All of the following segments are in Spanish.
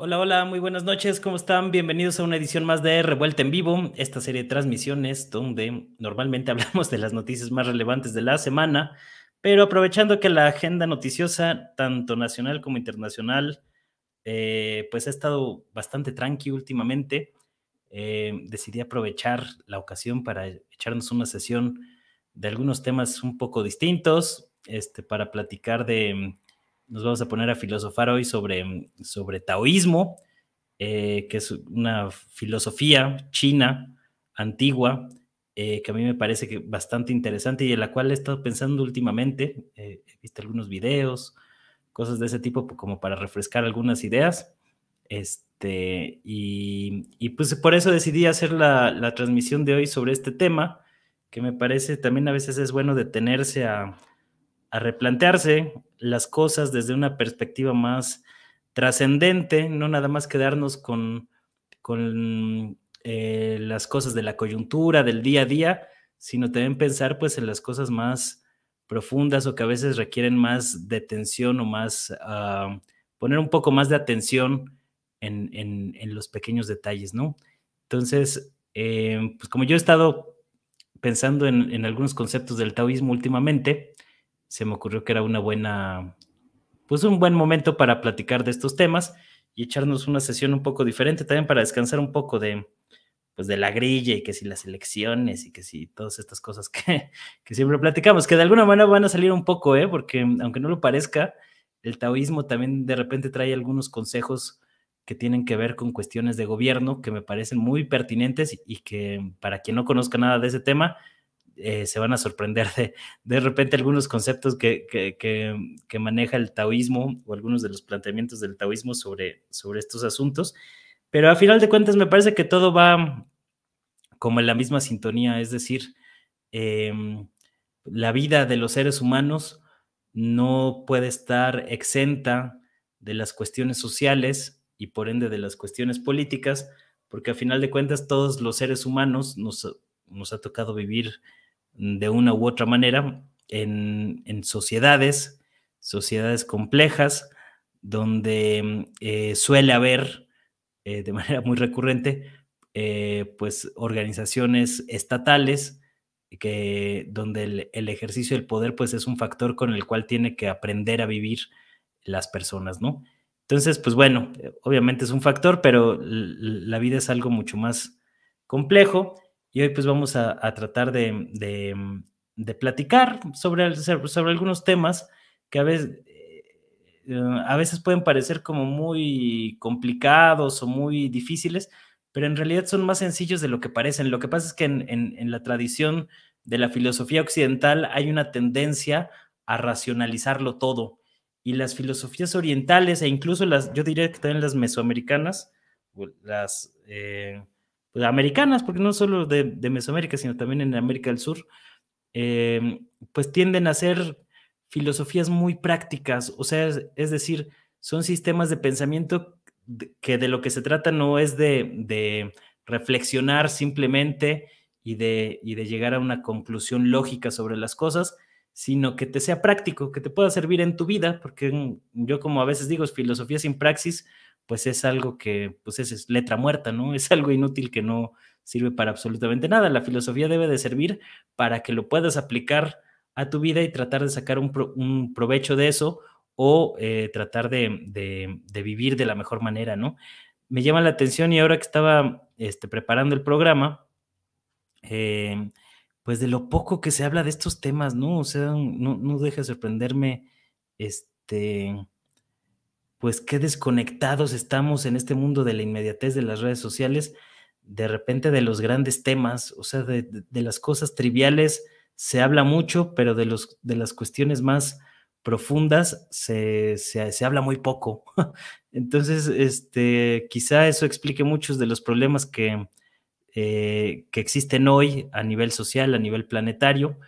Hola, hola, muy buenas noches, ¿cómo están? Bienvenidos a una edición más de Revuelta en Vivo, esta serie de transmisiones donde normalmente hablamos de las noticias más relevantes de la semana, pero aprovechando que la agenda noticiosa, tanto nacional como internacional, eh, pues ha estado bastante tranqui últimamente, eh, decidí aprovechar la ocasión para echarnos una sesión de algunos temas un poco distintos, este, para platicar de nos vamos a poner a filosofar hoy sobre, sobre taoísmo, eh, que es una filosofía china antigua, eh, que a mí me parece que bastante interesante y en la cual he estado pensando últimamente. Eh, he visto algunos videos, cosas de ese tipo, pues, como para refrescar algunas ideas. Este, y, pues por eso decidí hacer la transmisión de hoy sobre este tema, que me parece también a veces es bueno detenerse a, a replantearse las cosas desde una perspectiva más trascendente, no nada más quedarnos con, con eh, las cosas de la coyuntura, del día a día, sino también pensar pues en las cosas más profundas o que a veces requieren más detención o más, ah, poner un poco más de atención en, los pequeños detalles, ¿no? Entonces, eh, pues como yo he estado pensando en, en algunos conceptos del taoísmo últimamente, se me ocurrió que era una buena, pues un buen momento para platicar de estos temas y echarnos una sesión un poco diferente también para descansar un poco de, pues de la grilla y que si las elecciones y que si todas estas cosas que, siempre platicamos, que de alguna manera van a salir un poco, ¿eh? porque aunque no lo parezca, el taoísmo también de repente trae algunos consejos que tienen que ver con cuestiones de gobierno que me parecen muy pertinentes y que para quien no conozca nada de ese tema, eh, se van a sorprender de, repente algunos conceptos que, que, maneja el taoísmo o algunos de los planteamientos del taoísmo sobre, sobre estos asuntos. Pero a final de cuentas me parece que todo va como en la misma sintonía, es decir, em, la vida de los seres humanos no puede estar exenta de las cuestiones sociales y por ende de las cuestiones políticas, porque a final de cuentas todos los seres humanos nos ha tocado vivir de una u otra manera en, en sociedades, sociedades complejas, donde eh, suele haber eh, de manera muy recurrente eh, pues organizaciones estatales que donde el, ejercicio del poder pues es un factor con el cual tiene que aprender a vivir las personas, ¿no? Entonces, pues bueno, obviamente es un factor, pero la vida es algo mucho más complejo. Y hoy pues vamos a, tratar de, mm, platicar sobre, algunos temas que a veces, eh, eh, a veces pueden parecer como muy complicados o muy difíciles, pero en realidad son más sencillos de lo que parecen. Lo que pasa es que en, la tradición de la filosofía occidental hay una tendencia a racionalizarlo todo. Y las filosofías orientales e incluso las, yo diría que también las mesoamericanas, las... Eh, americanas, porque no solo de, Mesoamérica, sino también en América del Sur, eh, pues tienden a ser filosofías muy prácticas, o sea, es, decir, son sistemas de pensamiento que de lo que se trata no es de, reflexionar simplemente y de, y de llegar a una conclusión lógica sobre las cosas, sino que te sea práctico, que te pueda servir en tu vida, porque yo como a veces digo, es filosofía sin praxis, pues es algo que, pues es, letra muerta, ¿no? Es algo inútil que no sirve para absolutamente nada. La filosofía debe de servir para que lo puedas aplicar a tu vida y tratar de sacar un, provecho de eso o eh, tratar de, vivir de la mejor manera, ¿no? Me llama la atención y ahora que estaba este, preparando el programa, em, pues de lo poco que se habla de estos temas, ¿no? O sea, no, no deja de sorprenderme, este, pues qué desconectados estamos en este mundo de la inmediatez de las redes sociales, de repente de los grandes temas, o sea, de, las cosas triviales se habla mucho, pero de, las cuestiones más profundas se, habla muy poco. Entonces, este, quizá eso explique muchos de los problemas que, eh, que existen hoy a nivel social, a nivel planetario,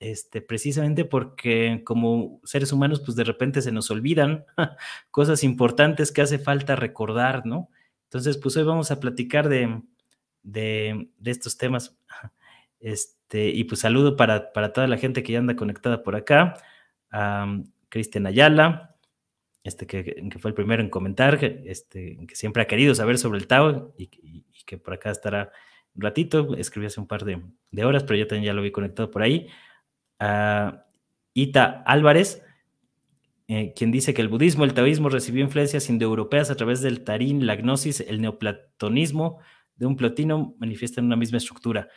este, precisamente porque como seres humanos, pues de repente se nos olvidan cosas importantes que hace falta recordar, ¿no? Entonces, pues hoy vamos a platicar de, estos temas. Este, y pues saludo para, toda la gente que ya anda conectada por acá, a Cristian Ayala, este que, fue el primero en comentar, que, este, que siempre ha querido saber sobre el Tao y, que por acá estará un ratito, escribí hace un par de, de horas, pero yo también ya lo vi conectado por ahí. Ah, Ita Álvarez, eh, quien dice que el budismo, el taoísmo recibió influencias indoeuropeas a través del tarín, la gnosis, el neoplatonismo de un platino manifiestan una misma estructura.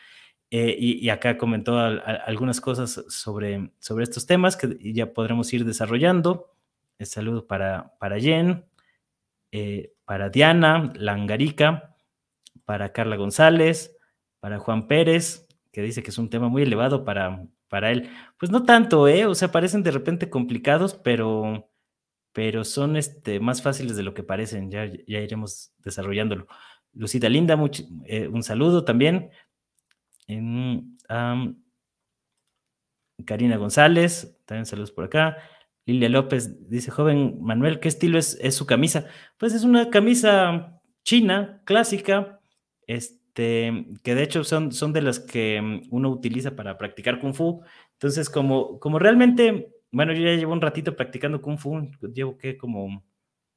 Eh, y, acá comentó algunas cosas sobre, sobre estos temas que ya podremos ir desarrollando. Saludos saludo para, para Jen, eh, para Diana Langarica, para Carla González, para Juan Pérez, que dice que es un tema muy elevado para, para él. Pues no tanto, ¿eh? O sea, parecen de repente complicados, pero, pero son este, más fáciles de lo que parecen. Ya, ya iremos desarrollándolo. Lucita Linda, eh, un saludo también. Karina González, también saludos por acá. Lilia López dice, joven Manuel, ¿qué estilo es, es su camisa? Pues es una camisa china, clásica, este este, que de hecho son, son de las que mm, uno utiliza para practicar kung fu. Entonces, como, como realmente, bueno, yo ya llevo un ratito practicando kung fu, llevo que como,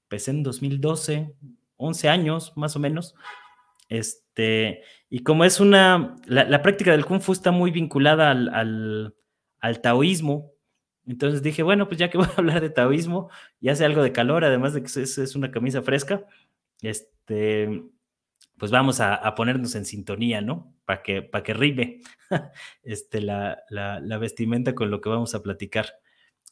empecé pues, en 2012, 11 años más o menos. Este, y como es una, la, práctica del kung fu está muy vinculada al, taoísmo, entonces dije, bueno, pues ya que voy a hablar de taoísmo, ya hace algo de calor, además de que es, es una camisa fresca, este, pues vamos a, ponernos en sintonía, ¿no? Para que, para que rime este, la, vestimenta con lo que vamos a platicar.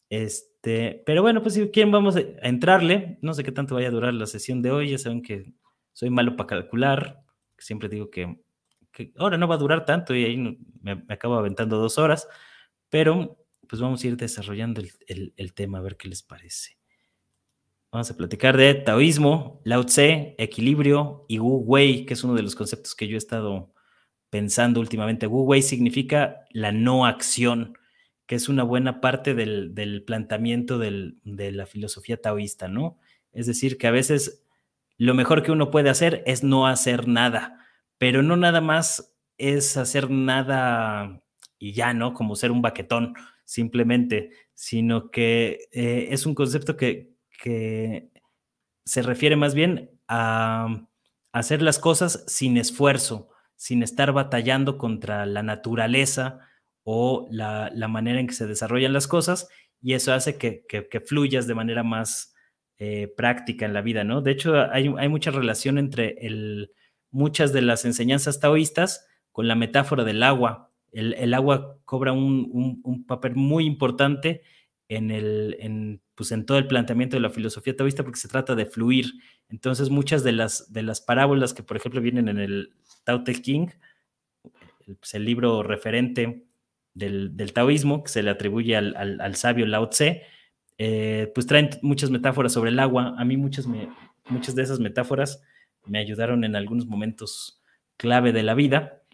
Este, pero bueno, pues si vamos a entrarle, no sé qué tanto vaya a durar la sesión de hoy, ya saben que soy malo para calcular, siempre digo que, ahora no va a durar tanto y ahí me, acabo aventando dos horas, pero pues vamos a ir desarrollando el tema a ver qué les parece. Vamos a platicar de taoísmo, Lao Tse, equilibrio y Wu Wei, que es uno de los conceptos que yo he estado pensando últimamente. Wu Wei significa la no acción, que es una buena parte del, planteamiento de la filosofía taoísta, ¿no? Es decir, que a veces lo mejor que uno puede hacer es no hacer nada, pero no nada más es hacer nada y ya, ¿no? Como ser un baquetón, simplemente, sino que eh, es un concepto que, que se refiere más bien a hacer las cosas sin esfuerzo, sin estar batallando contra la naturaleza o la, manera en que se desarrollan las cosas, y eso hace que, fluyas de manera más eh, práctica en la vida, ¿no? De hecho, hay, mucha relación entre el, muchas de las enseñanzas taoístas con la metáfora del agua. El, agua cobra un, un, papel muy importante en, el, en pues en todo el planteamiento de la filosofía taoísta porque se trata de fluir. Entonces muchas de las, de las parábolas que por ejemplo vienen en el Tao Te King, pues, el libro referente del, taoísmo que se le atribuye al, sabio Lao Tse, eh, pues traen muchas metáforas sobre el agua. A mí muchas, muchas de esas metáforas me ayudaron en algunos momentos clave de la vida.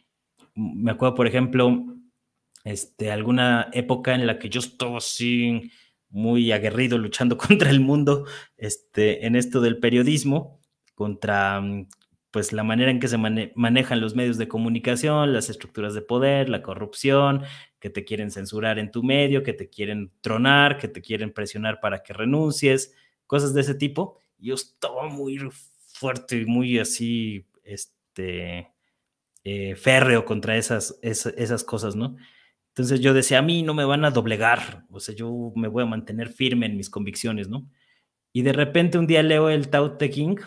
Me acuerdo, por ejemplo, este, alguna época en la que yo estaba sin muy aguerrido luchando contra el mundo este, en esto del periodismo, contra mm, pues la manera en que se manejan los medios de comunicación, las estructuras de poder, la corrupción, que te quieren censurar en tu medio, que te quieren tronar, que te quieren presionar para que renuncies, cosas de ese tipo. Yo estaba muy fuerte y muy así, este, eh, férreo contra esas, esas cosas, ¿no? Entonces yo decía, a mí no me van a doblegar, o sea, yo me voy a mantener firme en mis convicciones, ¿no? Y de repente un día leo el Tao Te King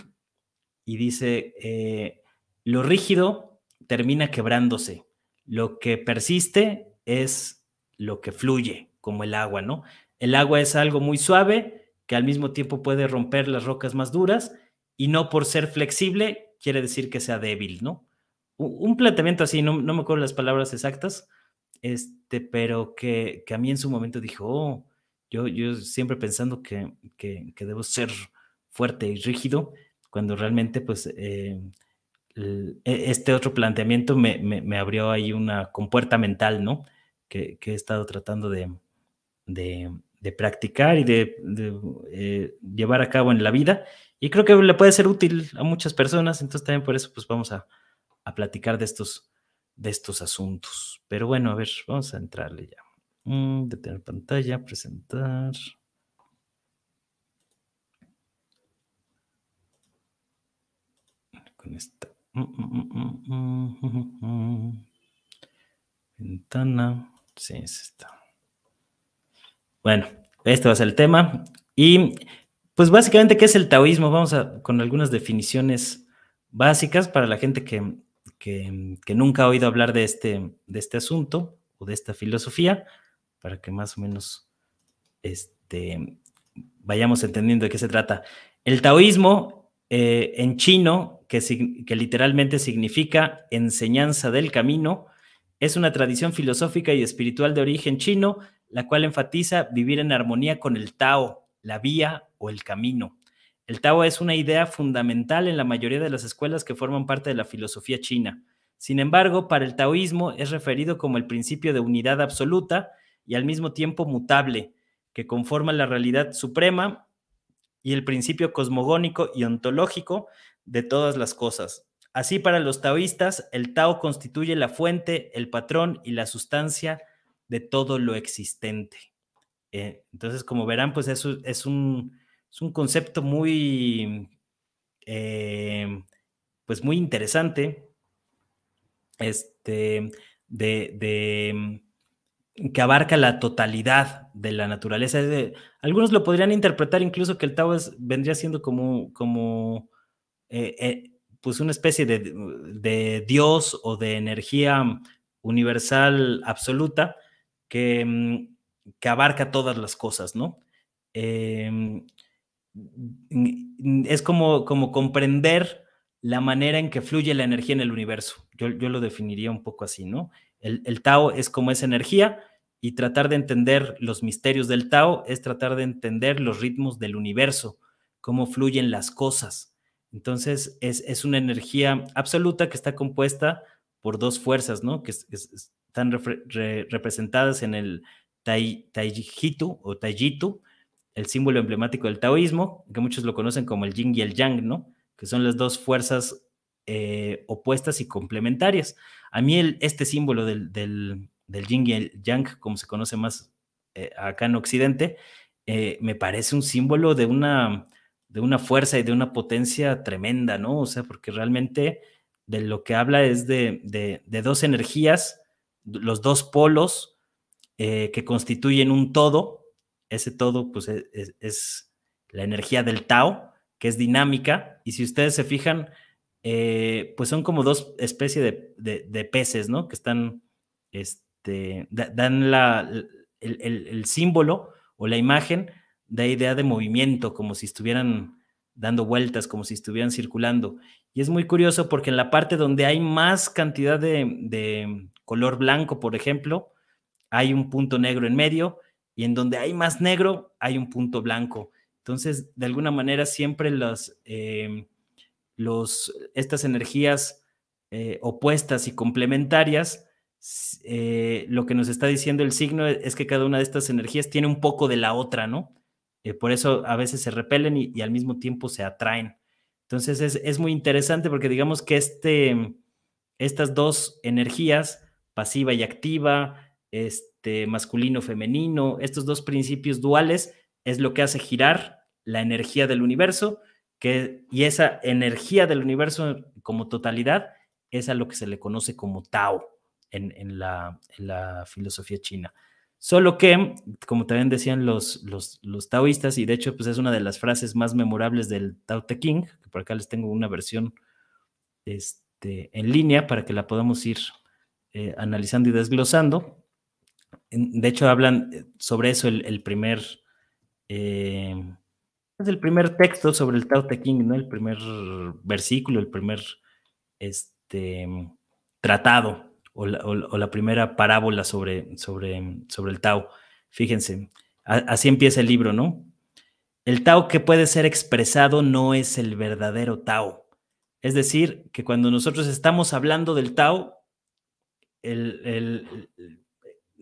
y dice, eh, lo rígido termina quebrándose, lo que persiste es lo que fluye, como el agua, ¿no? El agua es algo muy suave que al mismo tiempo puede romper las rocas más duras y no por ser flexible quiere decir que sea débil, ¿no? Un planteamiento así, no, no me acuerdo las palabras exactas, este, pero que, a mí en su momento dijo, oh, yo, yo siempre pensando que, debo ser fuerte y rígido, cuando realmente pues eh, e, este otro planteamiento me, abrió ahí una compuerta mental, ¿no? Que, he estado tratando de, practicar y de, eh, llevar a cabo en la vida. Y creo que le puede ser útil a muchas personas, entonces también por eso pues vamos a platicar de estos de estos asuntos. Pero bueno, a ver, vamos a entrarle ya. De mm, detener pantalla, presentar. Con esta. Mm, mm, Ventana. Sí, es esta. Bueno, este va a ser el tema. Y pues básicamente, ¿qué es el taoísmo? Vamos a, con algunas definiciones básicas para la gente que, que, nunca ha oído hablar de este, de este asunto o de esta filosofía, para que más o menos este, vayamos entendiendo de qué se trata. El taoísmo eh, en chino, que, que literalmente significa enseñanza del camino, es una tradición filosófica y espiritual de origen chino, la cual enfatiza vivir en armonía con el Tao, la vía o el camino. El Tao es una idea fundamental en la mayoría de las escuelas que forman parte de la filosofía china. Sin embargo, para el taoísmo es referido como el principio de unidad absoluta y al mismo tiempo mutable, que conforma la realidad suprema y el principio cosmogónico y ontológico de todas las cosas. Así, para los taoístas, el Tao constituye la fuente, el patrón y la sustancia de todo lo existente. Eh, entonces, como verán, pues eso es un es un concepto muy, eh, pues muy interesante, este, de, mm, que abarca la totalidad de la naturaleza. algunos lo podrían interpretar incluso que el Tao es, vendría siendo como, como eh, eh, pues una especie mm, de, Dios o de energía universal absoluta que, mm, que abarca todas las cosas, ¿no? Mm, es como, como comprender la manera en que fluye la energía en el universo. Yo, lo definiría un poco así, ¿no? El, Tao es como esa energía y tratar de entender los misterios del Tao es tratar de entender los ritmos del universo, cómo fluyen las cosas. Entonces, es, es una energía absoluta que está compuesta por dos fuerzas, ¿no? Que están representadas en el Taijitu o Taijitu, el símbolo emblemático del taoísmo, que muchos lo conocen como el yin y el yang, ¿no? Que son las dos fuerzas eh, opuestas y complementarias. A mí el, este símbolo del, del, yin y el yang, como se conoce más eh, acá en Occidente, eh, me parece un símbolo de una, de una fuerza y de una potencia tremenda, ¿no? O sea, porque realmente de lo que habla es de dos energías, los dos polos que constituyen un todo ese todo pues e, es, la energía del Tao, que es dinámica, y si ustedes se fijan, eh, pues son como dos especies de, peces, ¿no? Que están, este, dan el, símbolo o la imagen de idea de movimiento, como si estuvieran dando vueltas, como si estuvieran circulando. Y es muy curioso porque en la parte donde hay más cantidad de color blanco, por ejemplo, hay un punto negro en medio, y en donde hay más negro hay un punto blanco. Entonces, de alguna manera, siempre las, eh, los, estas energías eh, opuestas y complementarias, eh, lo que nos está diciendo el signo es que cada una de estas energías tiene un poco de la otra, ¿no? por eso a veces se repelen y, al mismo tiempo se atraen. Entonces, es, es muy interesante porque digamos que este, estas dos energías, pasiva y activa, este, este, masculino-femenino, estos dos principios duales es lo que hace girar la energía del universo, que, y esa energía del universo como totalidad es a lo que se le conoce como Tao en, la, filosofía china. Solo que, como también decían los, los, taoístas, y de hecho pues es una de las frases más memorables del Tao Te Ching, que por acá les tengo una versión este, en línea para que la podamos ir eh, analizando y desglosando. De hecho, hablan eh, sobre eso el, primer. Eh, es el primer texto sobre el Tao Te King, ¿no? El primer versículo, el primer este, tratado o la, primera parábola sobre, sobre, sobre el Tao. Fíjense, así empieza el libro, ¿no? El Tao que puede ser expresado no es el verdadero Tao. Es decir, que cuando nosotros estamos hablando del Tao, el,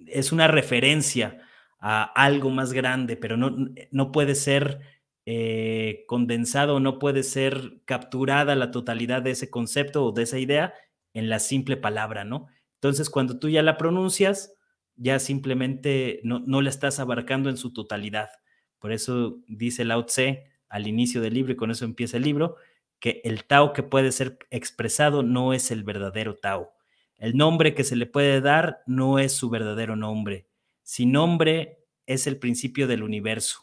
es una referencia a algo más grande, pero no, no puede ser eh, condensado, no puede ser capturada la totalidad de ese concepto o de esa idea en la simple palabra, ¿no? Entonces, cuando tú ya la pronuncias, ya simplemente no, no la estás abarcando en su totalidad. Por eso dice Lao Tse al inicio del libro, y con eso empieza el libro, que el Tao que puede ser expresado no es el verdadero Tao. El nombre que se le puede dar no es su verdadero nombre. Sin nombre es el principio del universo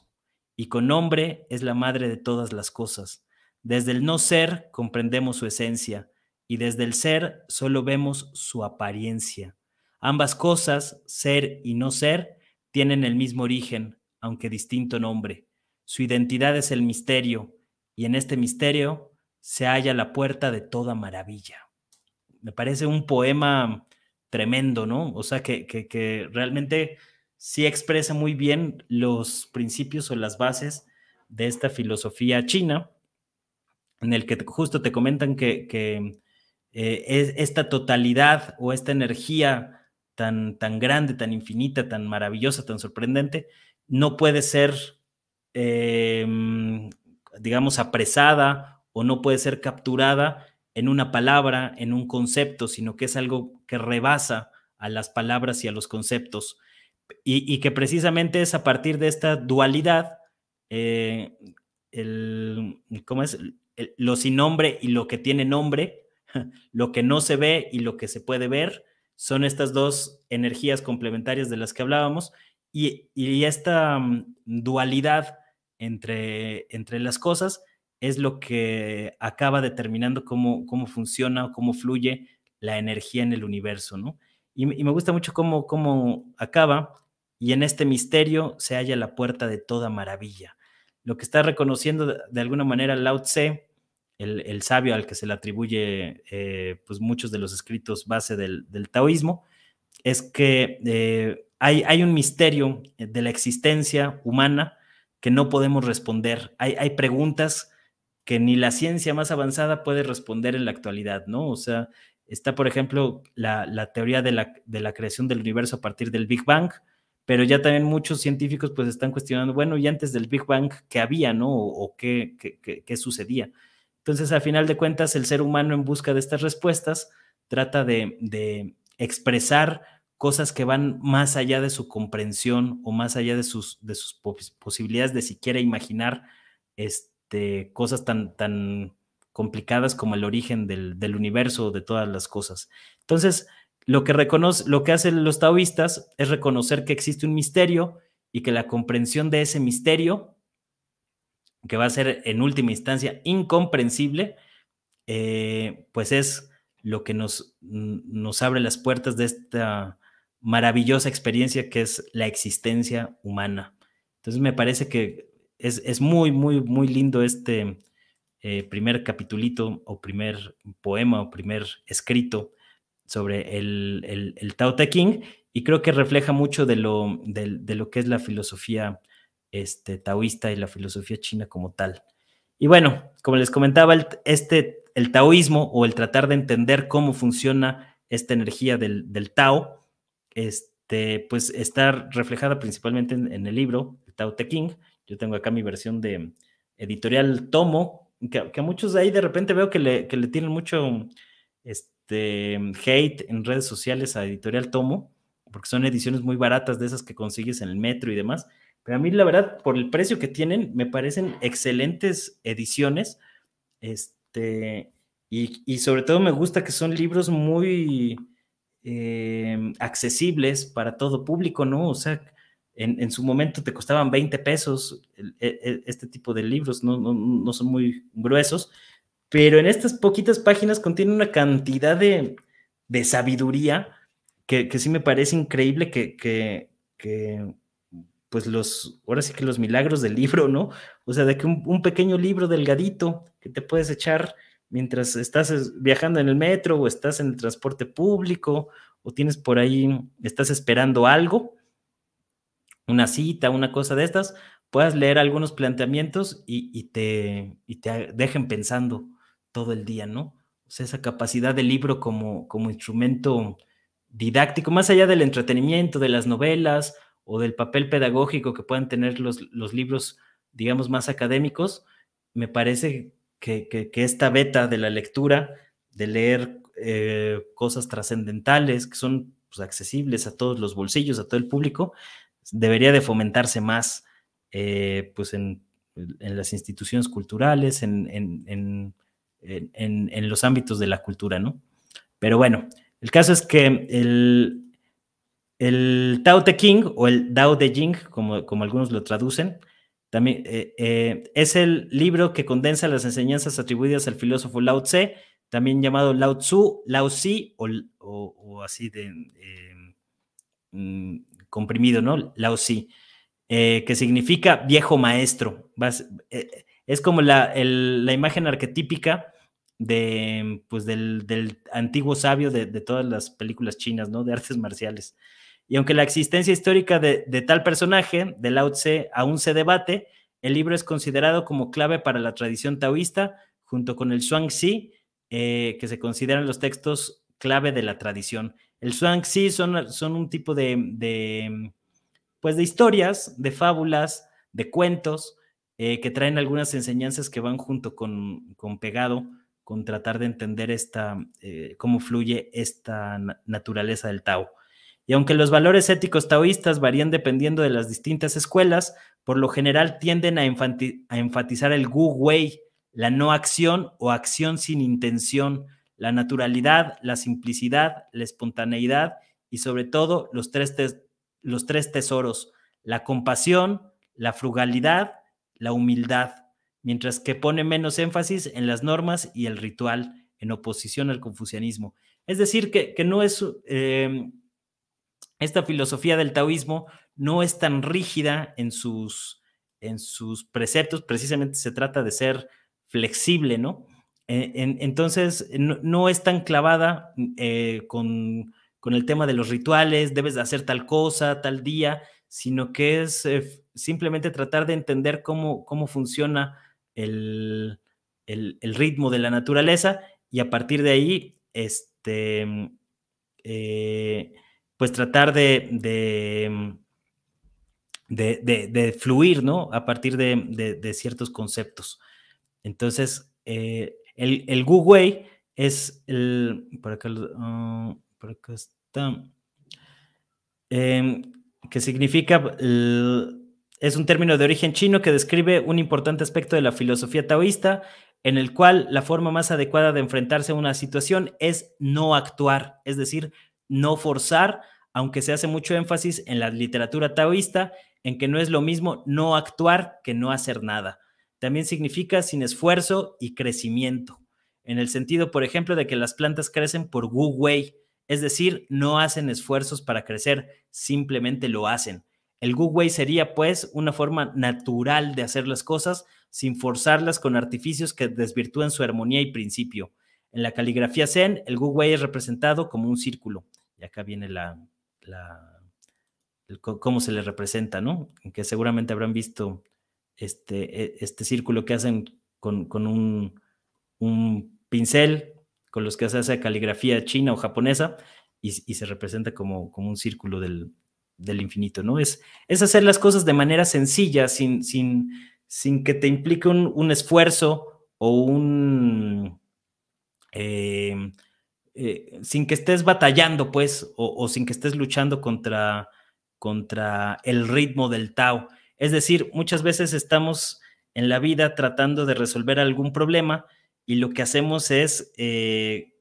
y con nombre es la madre de todas las cosas. Desde el no ser comprendemos su esencia y desde el ser solo vemos su apariencia. Ambas cosas, ser y no ser, tienen el mismo origen, aunque distinto nombre. Su identidad es el misterio y en este misterio se halla la puerta de toda maravilla me parece un poema tremendo, ¿no? O sea, que, que, realmente sí expresa muy bien los principios o las bases de esta filosofía china, en el que justo te comentan que, eh, es esta totalidad o esta energía tan, tan grande, tan infinita, tan maravillosa, tan sorprendente, no puede ser, em, digamos, apresada o no puede ser capturada en una palabra, en un concepto, sino que es algo que rebasa a las palabras y a los conceptos. Y, que precisamente es a partir de esta dualidad, eh, el, ¿cómo es? lo sin nombre y lo que tiene nombre, lo que no se ve y lo que se puede ver, son estas dos energías complementarias de las que hablábamos y, esta mm, dualidad entre, entre las cosas es lo que acaba determinando cómo, cómo funciona o cómo fluye la energía en el universo, ¿no? Y, me gusta mucho cómo, cómo acaba, y en este misterio se halla la puerta de toda maravilla. Lo que está reconociendo de, alguna manera Lao Tse, el, sabio al que se le atribuye eh, pues muchos de los escritos base del, taoísmo, es que eh, hay, un misterio de la existencia humana que no podemos responder. Hay, hay preguntas que ni la ciencia más avanzada puede responder en la actualidad, ¿no? O sea, está, por ejemplo, la, teoría de la, creación del universo a partir del Big Bang, pero ya también muchos científicos pues están cuestionando, bueno, y antes del Big Bang, ¿qué había, no? ¿O, qué, sucedía? Entonces, a final de cuentas, el ser humano en busca de estas respuestas trata de, expresar cosas que van más allá de su comprensión o más allá de sus, de sus posibilidades de siquiera imaginar este, este, cosas tan, tan complicadas como el origen del, universo, de todas las cosas. Entonces, lo que, reconoce, lo que hacen los taoístas es reconocer que existe un misterio y que la comprensión de ese misterio, que va a ser en última instancia incomprensible, eh, pues es lo que nos, nos abre las puertas de esta maravillosa experiencia que es la existencia humana. Entonces me parece que es, muy, muy, muy lindo este eh, primer capitulito o primer poema o primer escrito sobre el, Tao Te Ching y creo que refleja mucho de lo, lo que es la filosofía este, taoísta y la filosofía china como tal. Y bueno, como les comentaba, el, este, el taoísmo o el tratar de entender cómo funciona esta energía del, del Tao, este, pues está reflejada principalmente en, el libro, Tao Te Ching, yo tengo acá mi versión de editorial Tomo, que, a muchos de ahí de repente veo que le, tienen mucho este, hate en redes sociales a editorial Tomo, porque son ediciones muy baratas de esas que consigues en el metro y demás. Pero a mí, la verdad, por el precio que tienen, me parecen excelentes ediciones. Este, y, sobre todo me gusta que son libros muy eh, accesibles para todo público, ¿no? O sea, en, su momento te costaban 20 pesos e, e, este tipo de libros, no, son muy gruesos, pero en estas poquitas páginas contiene una cantidad de, de sabiduría que, sí me parece increíble que, pues los, ahora sí que los milagros del libro, ¿no? O sea, de que un pequeño libro delgadito que te puedes echar mientras estás viajando en el metro o estás en el transporte público o tienes por ahí, estás esperando algo, una cita, una cosa de estas, puedas leer algunos planteamientos y, te, te dejen pensando todo el día, ¿no? O sea, esa capacidad del libro como, como instrumento didáctico, más allá del entretenimiento, de las novelas o del papel pedagógico que puedan tener los, los libros, digamos, más académicos, me parece que, que, esta beta de la lectura, de leer eh, cosas trascendentales que son pues, accesibles a todos los bolsillos, a todo el público, debería de fomentarse más eh, pues en, las instituciones culturales, en, en, los ámbitos de la cultura, ¿no? Pero bueno, el caso es que el, el Tao Te King o el Tao Te Jing como, algunos lo traducen, también eh, eh, es el libro que condensa las enseñanzas atribuidas al filósofo Lao Tse, también llamado Lao Tzu, Lao Zi o, o así de mm, comprimido, ¿no? Lao eh, que significa viejo maestro. Eh, es como la, imagen arquetípica de, pues del, antiguo sabio de, todas las películas chinas, ¿no? De artes marciales. Y aunque la existencia histórica de, tal personaje, de Lao Tse, aún se debate, el libro es considerado como clave para la tradición taoísta, junto con el Zhuangzi, eh, que se consideran los textos clave de la tradición. El Zhuangzi son, son un tipo de, pues de historias, de fábulas, de cuentos, eh, que traen algunas enseñanzas que van junto con, pegado, con tratar de entender esta, eh, cómo fluye esta naturaleza del Tao. Y aunque los valores éticos taoístas varían dependiendo de las distintas escuelas, por lo general tienden a, a enfatizar el Gu Wei, la no acción o acción sin intención, la naturalidad, la simplicidad, la espontaneidad y sobre todo los tres, los tres tesoros, la compasión, la frugalidad, la humildad, mientras que pone menos énfasis en las normas y el ritual en oposición al confucianismo. Es decir, que, no es... Em, esta filosofía del taoísmo no es tan rígida en sus, en sus preceptos, precisamente se trata de ser flexible, ¿no? entonces, no, es tan clavada mm, eh, con, el tema de los rituales, debes de hacer tal cosa, tal día, sino que es eh, simplemente tratar de entender cómo, funciona el, ritmo de la naturaleza y a partir de ahí, este, mm, eh, pues tratar mm, de, de de, fluir, ¿no? A partir de, ciertos conceptos. Entonces, el, el Wu es el. Por acá, ah, está. Em, que significa. es un término de origen chino que describe un importante aspecto de la filosofía taoísta, en el cual la forma más adecuada de enfrentarse a una situación es no actuar, es decir, no forzar, aunque se hace mucho énfasis en la literatura taoísta en que no es lo mismo no actuar que no hacer nada también significa sin esfuerzo y crecimiento, en el sentido, por ejemplo, de que las plantas crecen por Wu Wei, es decir, no hacen esfuerzos para crecer, simplemente lo hacen. El Wu Wei sería, pues, una forma natural de hacer las cosas sin forzarlas con artificios que desvirtúen su armonía y principio. En la caligrafía Zen, el Wu Wei es representado como un círculo. Y acá viene la, cómo se le representa, ¿no? Que seguramente habrán visto este, e, este círculo que hacen con, un, pincel, con los que se hace caligrafía china o japonesa, y, se representa como, un círculo del, infinito, ¿no? Es, es hacer las cosas de manera sencilla, sin, que te implique un, esfuerzo o un... Eh, eh, sin que estés batallando, pues, o, sin que estés luchando contra, contra el ritmo del Tao. Es decir, muchas veces estamos en la vida tratando de resolver algún problema y lo que hacemos es eh,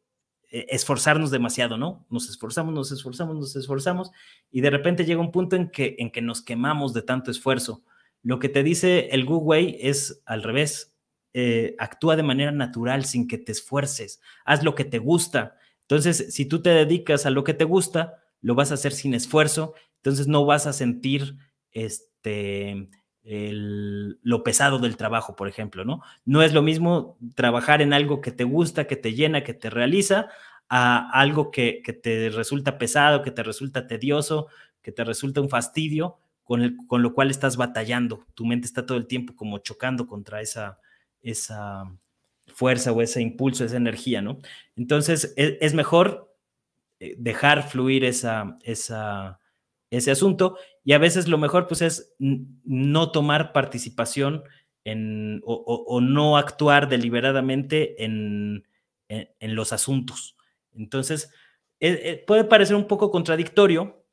e-, esforzarnos demasiado, ¿no? Nos esforzamos, nos esforzamos, nos esforzamos y de repente llega un punto en que, en que nos quemamos de tanto esfuerzo. Lo que te dice el Good Way es al revés. Eh, actúa de manera natural sin que te esfuerces. Haz lo que te gusta. Entonces, si tú te dedicas a lo que te gusta, lo vas a hacer sin esfuerzo. Entonces, no vas a sentir este, este, lo pesado del trabajo, por ejemplo, ¿no? No es lo mismo trabajar en algo que te gusta, que te llena, que te realiza, a algo que, que te resulta pesado, que te resulta tedioso, que te resulta un fastidio, con, el, con lo cual estás batallando. Tu mente está todo el tiempo como chocando contra esa, esa fuerza o ese impulso, esa energía, ¿no? Entonces, es, es mejor eh, dejar fluir esa, esa, ese asunto y a veces lo mejor pues es no tomar participación en, o, no actuar deliberadamente en, los asuntos. Entonces, eh, eh, puede parecer un poco contradictorio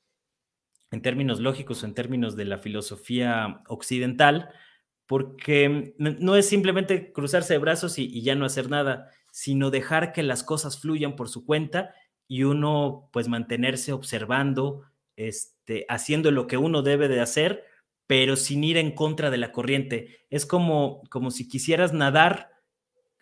en términos lógicos o en términos de la filosofía occidental, porque no es simplemente cruzarse de brazos y ya no hacer nada, sino dejar que las cosas fluyan por su cuenta y uno pues mantenerse observando, este, haciendo lo que uno debe de hacer, pero sin ir en contra de la corriente. Es como, como si quisieras nadar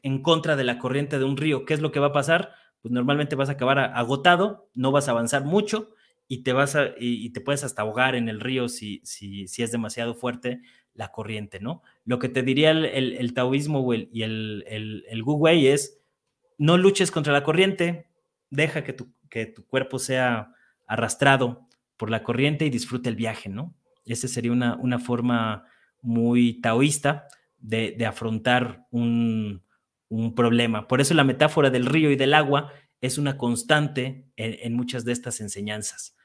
en contra de la corriente de un río. ¿Qué es lo que va a pasar? Pues normalmente vas a acabar agotado, no vas a avanzar mucho y te, vas y, te puedes hasta ahogar en el río si, si, es demasiado fuerte la corriente, ¿no? Lo que te diría el, taoísmo y el, el, es, no luches contra la corriente, deja que que tu cuerpo sea arrastrado por la corriente y disfruta el viaje, ¿no? Esa sería una, forma muy taoísta de, afrontar un, problema. Por eso la metáfora del río y del agua es una constante en, muchas de estas enseñanzas,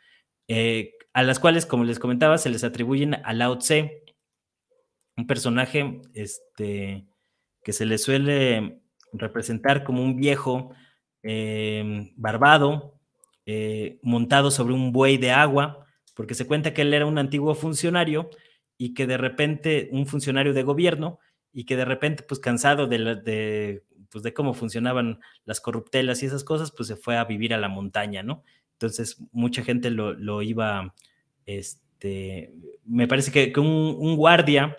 eh, a las cuales, como les comentaba, se les atribuyen a Lao Tse, un personaje este, que se le suele representar como un viejo eh, barbado, eh, montado sobre un buey de agua, porque se cuenta que él era un antiguo funcionario y que de repente, un funcionario de gobierno, y que de repente, pues cansado de, de, pues, de cómo funcionaban las corruptelas y esas cosas, pues se fue a vivir a la montaña, ¿no? Entonces, mucha gente lo, iba, este, me parece que, un, guardia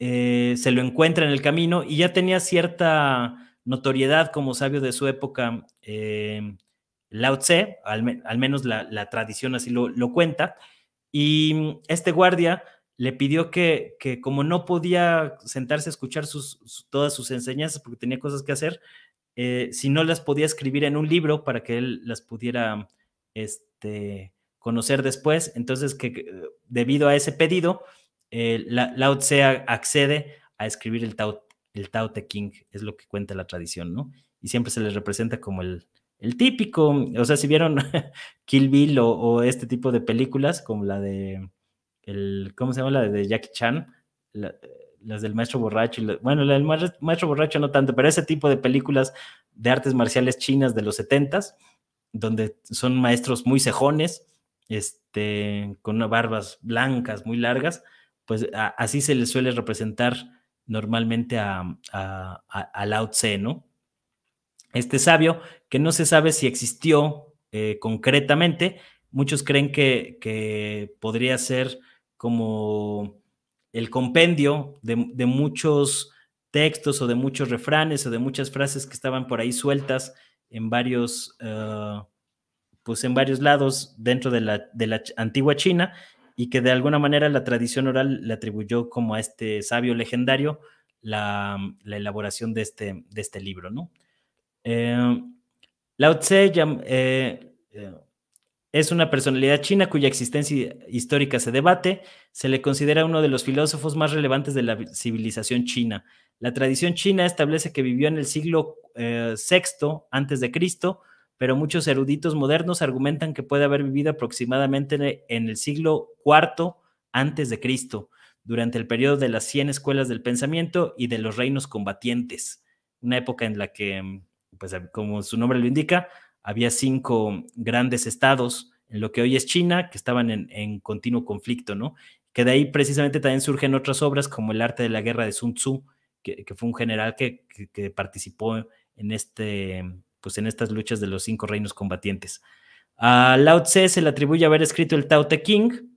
eh, se lo encuentra en el camino y ya tenía cierta notoriedad como sabio de su época. Eh, Lao Tse, al, menos la, tradición así lo, cuenta, y mm, este guardia le pidió que, como no podía sentarse a escuchar sus, todas sus enseñanzas porque tenía cosas que hacer, eh, si no las podía escribir en un libro para que él las pudiera este, conocer después. Entonces, que debido a ese pedido, eh, Lao Tse accede a escribir el Tao, el Tao Te King, es lo que cuenta la tradición, ¿no? Y siempre se le representa como el, el típico, o sea, si vieron Kill Bill o, este tipo de películas, como la de, el, ¿cómo se llama? La de Jackie Chan, las del maestro borracho, y bueno, la del maestro borracho no tanto, pero ese tipo de películas de artes marciales chinas de los 70 donde son maestros muy cejones, este, con barbas blancas muy largas, pues así se les suele representar normalmente a, a, a Lao Tse, ¿no? este sabio, que no se sabe si existió eh, concretamente. Muchos creen que, que, podría ser como el compendio de, muchos textos o de muchos refranes o de muchas frases que estaban por ahí sueltas en varios, eh, pues en varios lados dentro de la, de la antigua China y que de alguna manera la tradición oral le atribuyó como a este sabio legendario la, la elaboración de este, de este libro, ¿no? Em, Lao Tse eh, eh, es una personalidad china cuya existencia histórica se debate. Se le considera uno de los filósofos más relevantes de la civilización china. La tradición china establece que vivió en el siglo VI eh, antes de Cristo, pero muchos eruditos modernos argumentan que puede haber vivido aproximadamente en el siglo IV antes de Cristo, durante el periodo de las 100 escuelas del pensamiento y de los reinos combatientes, una época en la que em, pues como su nombre lo indica, había cinco grandes estados en lo que hoy es China que estaban en, continuo conflicto, ¿no? Que de ahí precisamente también surgen otras obras como El arte de la guerra de Sun Tzu, que, fue un general que, participó en, este, pues en estas luchas de los cinco reinos combatientes. A Lao Tse se le atribuye haber escrito el Tao Te King,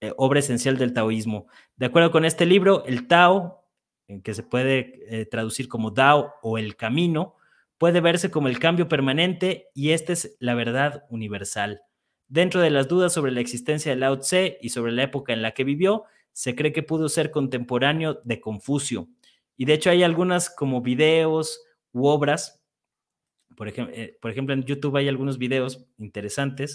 eh, obra esencial del taoísmo. De acuerdo con este libro, el Tao, eh, que se puede eh, traducir como Dao o el camino, puede verse como el cambio permanente y esta es la verdad universal. Dentro de las dudas sobre la existencia de Lao Tse y sobre la época en la que vivió, se cree que pudo ser contemporáneo de Confucio. Y de hecho hay algunas como videos u obras, por, ejemplo, eh, por ejemplo en YouTube hay algunos videos interesantes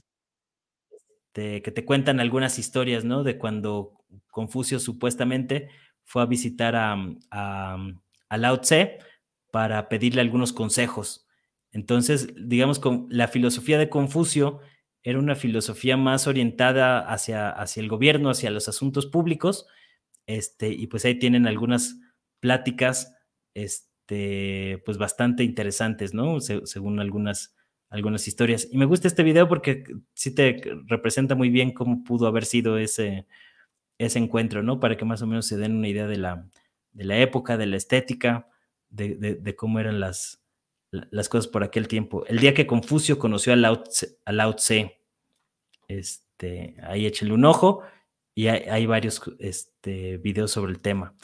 que te cuentan algunas historias, ¿no? De cuando Confucio supuestamente fue a visitar a, a Lao Tse, para pedirle algunos consejos. Entonces, digamos, con la filosofía de Confucio era una filosofía más orientada hacia, hacia el gobierno, hacia los asuntos públicos, este, y pues ahí tienen algunas pláticas, este, pues bastante interesantes, ¿no? según algunas, algunas historias. Y me gusta este video porque sí te representa muy bien cómo pudo haber sido ese, ese encuentro, ¿no? Para que más o menos se den una idea de la, de la época, de la estética, de, cómo eran las, las cosas por aquel tiempo. El día que Confucio conoció a Lao Tse, este, ahí échale un ojo y hay, varios este, videos sobre el tema.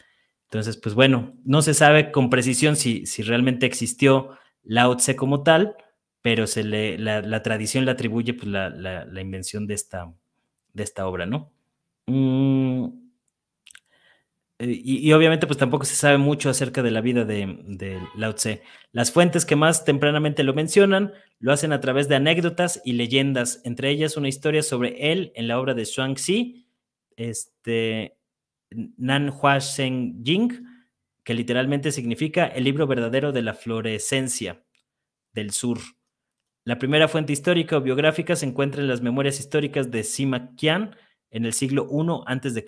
Entonces, pues bueno, no se sabe con precisión si, si realmente existió Lao Tse como tal, pero se le, la, tradición le atribuye pues, la, invención de esta, de esta obra, ¿no? Mmm. Eh, y, obviamente pues tampoco se sabe mucho acerca de la vida de, Lao Tse. Las fuentes que más tempranamente lo mencionan lo hacen a través de anécdotas y leyendas, entre ellas una historia sobre él en la obra de Shuangxi, este, Nan Hua Sheng Jing, que literalmente significa el libro verdadero de la florescencia del sur. La primera fuente histórica o biográfica se encuentra en las memorias históricas de Sima Qian en el siglo I a.C.,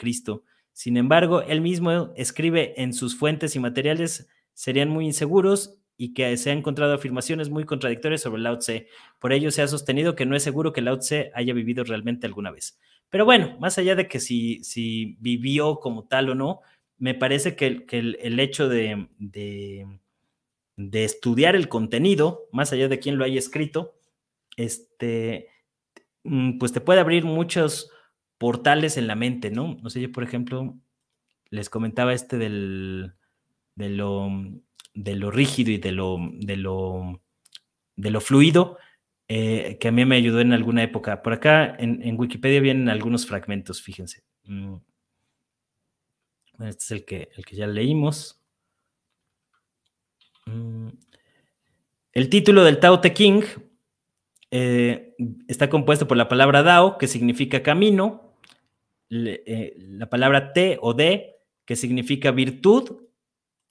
sin embargo, él mismo escribe en sus fuentes y materiales serían muy inseguros y que se han encontrado afirmaciones muy contradictorias sobre Lao Tse. Por ello se ha sostenido que no es seguro que Lao Tse haya vivido realmente alguna vez. Pero bueno, más allá de que si, si vivió como tal o no, me parece que, el, hecho de, estudiar el contenido, más allá de quién lo haya escrito, este, mm, pues te puede abrir muchos, portales en la mente, ¿no? No sé, yo, por ejemplo, les comentaba este del, de, lo, de lo rígido y de lo, de lo, de lo fluido, eh, que a mí me ayudó en alguna época. Por acá en, Wikipedia vienen algunos fragmentos, fíjense. Mm. este es el que, el que ya leímos. Mm. El título del Tao Te King eh, está compuesto por la palabra Dao, que significa camino, eh, la palabra T o de, que significa virtud,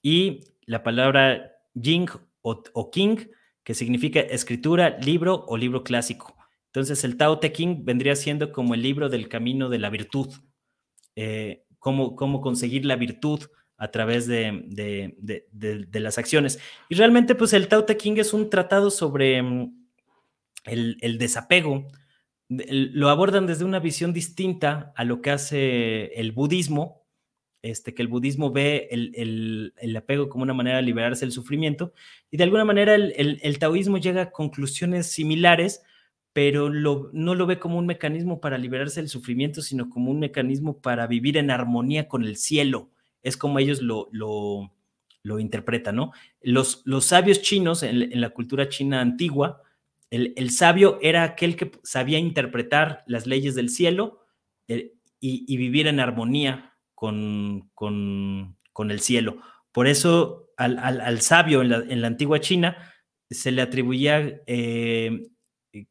y la palabra ying o, King, que significa escritura, libro o libro clásico. Entonces el Tao Te King vendría siendo como el libro del camino de la virtud, eh, cómo, conseguir la virtud a través de, las acciones. Y realmente pues el Tao Te King es un tratado sobre mm, el desapego, lo abordan desde una visión distinta a lo que hace el budismo, este, que el budismo ve el, apego como una manera de liberarse del sufrimiento, y de alguna manera el, taoísmo llega a conclusiones similares, pero no lo ve como un mecanismo para liberarse del sufrimiento, sino como un mecanismo para vivir en armonía con el cielo. Es como ellos lo, interpretan, ¿no? Los, sabios chinos en la cultura china antigua, el, sabio era aquel que sabía interpretar las leyes del cielo eh, y, vivir en armonía con, el cielo. Por eso al, sabio en la, antigua China se le atribuía eh,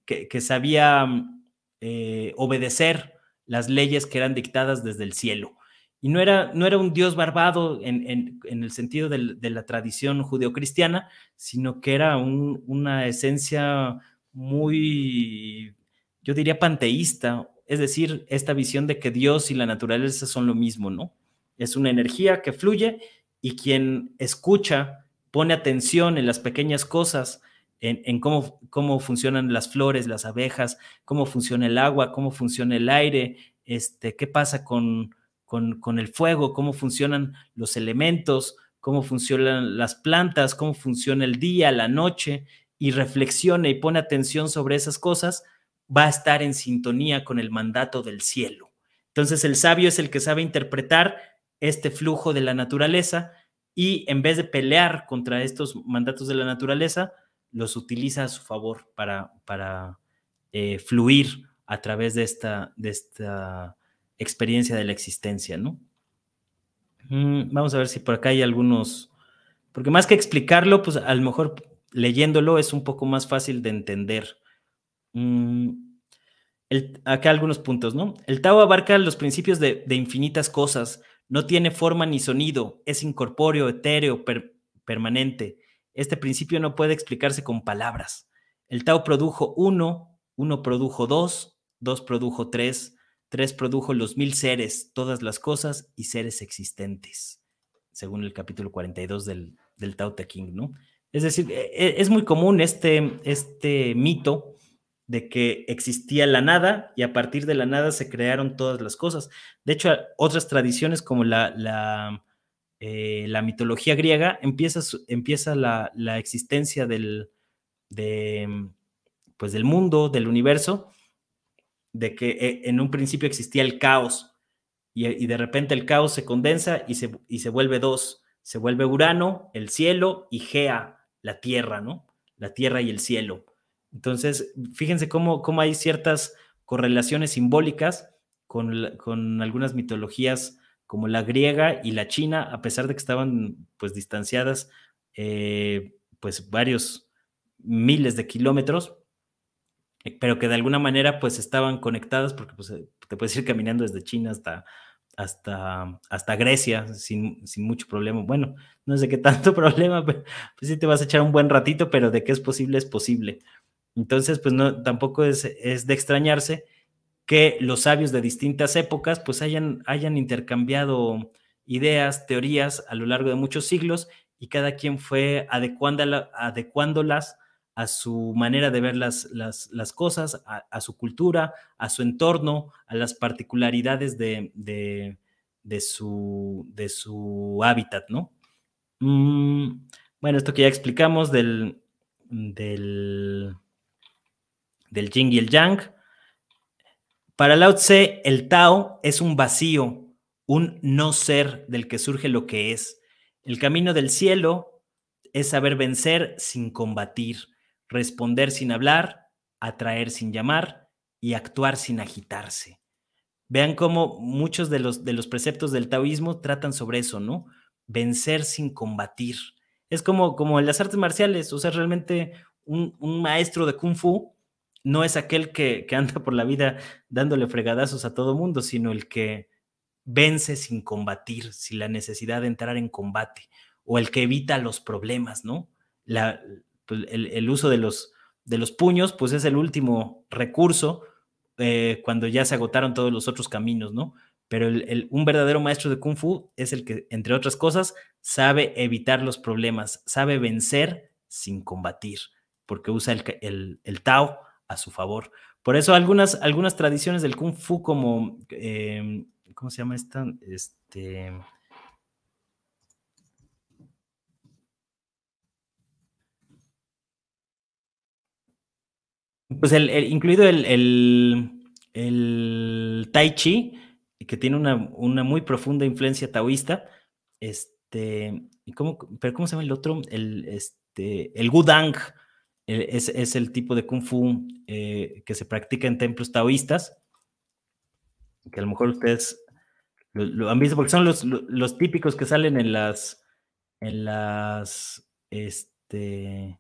que, sabía eh, obedecer las leyes que eran dictadas desde el cielo. Y no era, no era un dios barbado en, el sentido de, la tradición judeocristiana, sino que era una esencia muy, yo diría, panteísta, es decir, esta visión de que Dios y la naturaleza son lo mismo, ¿no? Es una energía que fluye y quien escucha pone atención en las pequeñas cosas, en, cómo, funcionan las flores, las abejas, cómo funciona el agua, cómo funciona el aire, este, qué pasa con, con el fuego, cómo funcionan los elementos, cómo funcionan las plantas, cómo funciona el día, la noche, y reflexione y pone atención sobre esas cosas, va a estar en sintonía con el mandato del cielo. Entonces el sabio es el que sabe interpretar este flujo de la naturaleza y en vez de pelear contra estos mandatos de la naturaleza, los utiliza a su favor para, para eh, fluir a través de esta, de esta experiencia de la existencia, ¿no? Mm, vamos a ver si por acá hay algunos, porque más que explicarlo, pues a lo mejor leyéndolo es un poco más fácil de entender. Mm, el, acá algunos puntos, ¿no? El Tao abarca los principios de, infinitas cosas, no tiene forma ni sonido, es incorpóreo, etéreo, permanente. Este principio no puede explicarse con palabras. El Tao produjo uno, uno produjo dos, dos produjo tres, tres produjo los mil seres, todas las cosas y seres existentes, según el capítulo 42 del, del Tao Te Ching, ¿no? Es decir, e, e, es muy común este, este mito de que existía la nada y a partir de la nada se crearon todas las cosas. De hecho, otras tradiciones como la, la, eh, la mitología griega empieza, empieza la, existencia del, pues del mundo, del universo, de que e, en un principio existía el caos y, de repente el caos se condensa y se, y se vuelve dos, se vuelve Urano, el cielo y Gea, la tierra, ¿no? La tierra y el cielo. Entonces, fíjense cómo, hay ciertas correlaciones simbólicas con, algunas mitologías como la griega y la china, a pesar de que estaban pues distanciadas eh, pues varios miles de kilómetros, eh, pero que de alguna manera pues estaban conectadas porque pues, eh, te puedes ir caminando desde China hasta, hasta, hasta Grecia sin, sin, mucho problema. Bueno, no sé qué tanto problema, pero, pues sí te vas a echar un buen ratito, pero de qué es posible, es posible. Entonces, pues no, tampoco es, de extrañarse que los sabios de distintas épocas pues hayan, hayan intercambiado ideas, teorías a lo largo de muchos siglos y cada quien fue adecuándola, adecuándolas a su manera de ver las, cosas, a, su cultura, a su entorno, a las particularidades de, de, su, hábitat, ¿no? Mm, bueno, esto que ya explicamos del, del, del y el yang. Para Lao Tse, el Tao es un vacío, un no ser del que surge lo que es. El camino del cielo es saber vencer sin combatir responder sin hablar, atraer sin llamar y actuar sin agitarse. Vean cómo muchos de los, de los preceptos del taoísmo tratan sobre eso, ¿no? Vencer sin combatir. Es como, como en las artes marciales, o sea, realmente un, maestro de kung fu no es aquel que, que, anda por la vida dándole fregadazos a todo mundo, sino el que vence sin combatir, sin la necesidad de entrar en combate, o el que evita los problemas, ¿no? La, pues, el, uso de los, de los puños, pues es el último recurso eh, cuando ya se agotaron todos los otros caminos, ¿no? Pero un verdadero maestro de kung fu es el que, entre otras cosas, sabe evitar los problemas, sabe vencer sin combatir, porque usa el, Tao a su favor. Por eso algunas, algunas tradiciones del kung fu como, em, ¿cómo se llama esta? Este... Pues el, incluido el, el, Tai Chi, que tiene una, muy profunda influencia taoísta. Este, cómo, pero ¿cómo se llama el otro? El, este, el Gudang. E, es, el tipo de kung fu eh, que se practica en templos taoístas, que a lo mejor ustedes lo, han visto, porque son los, los, típicos que salen en las, en las, este,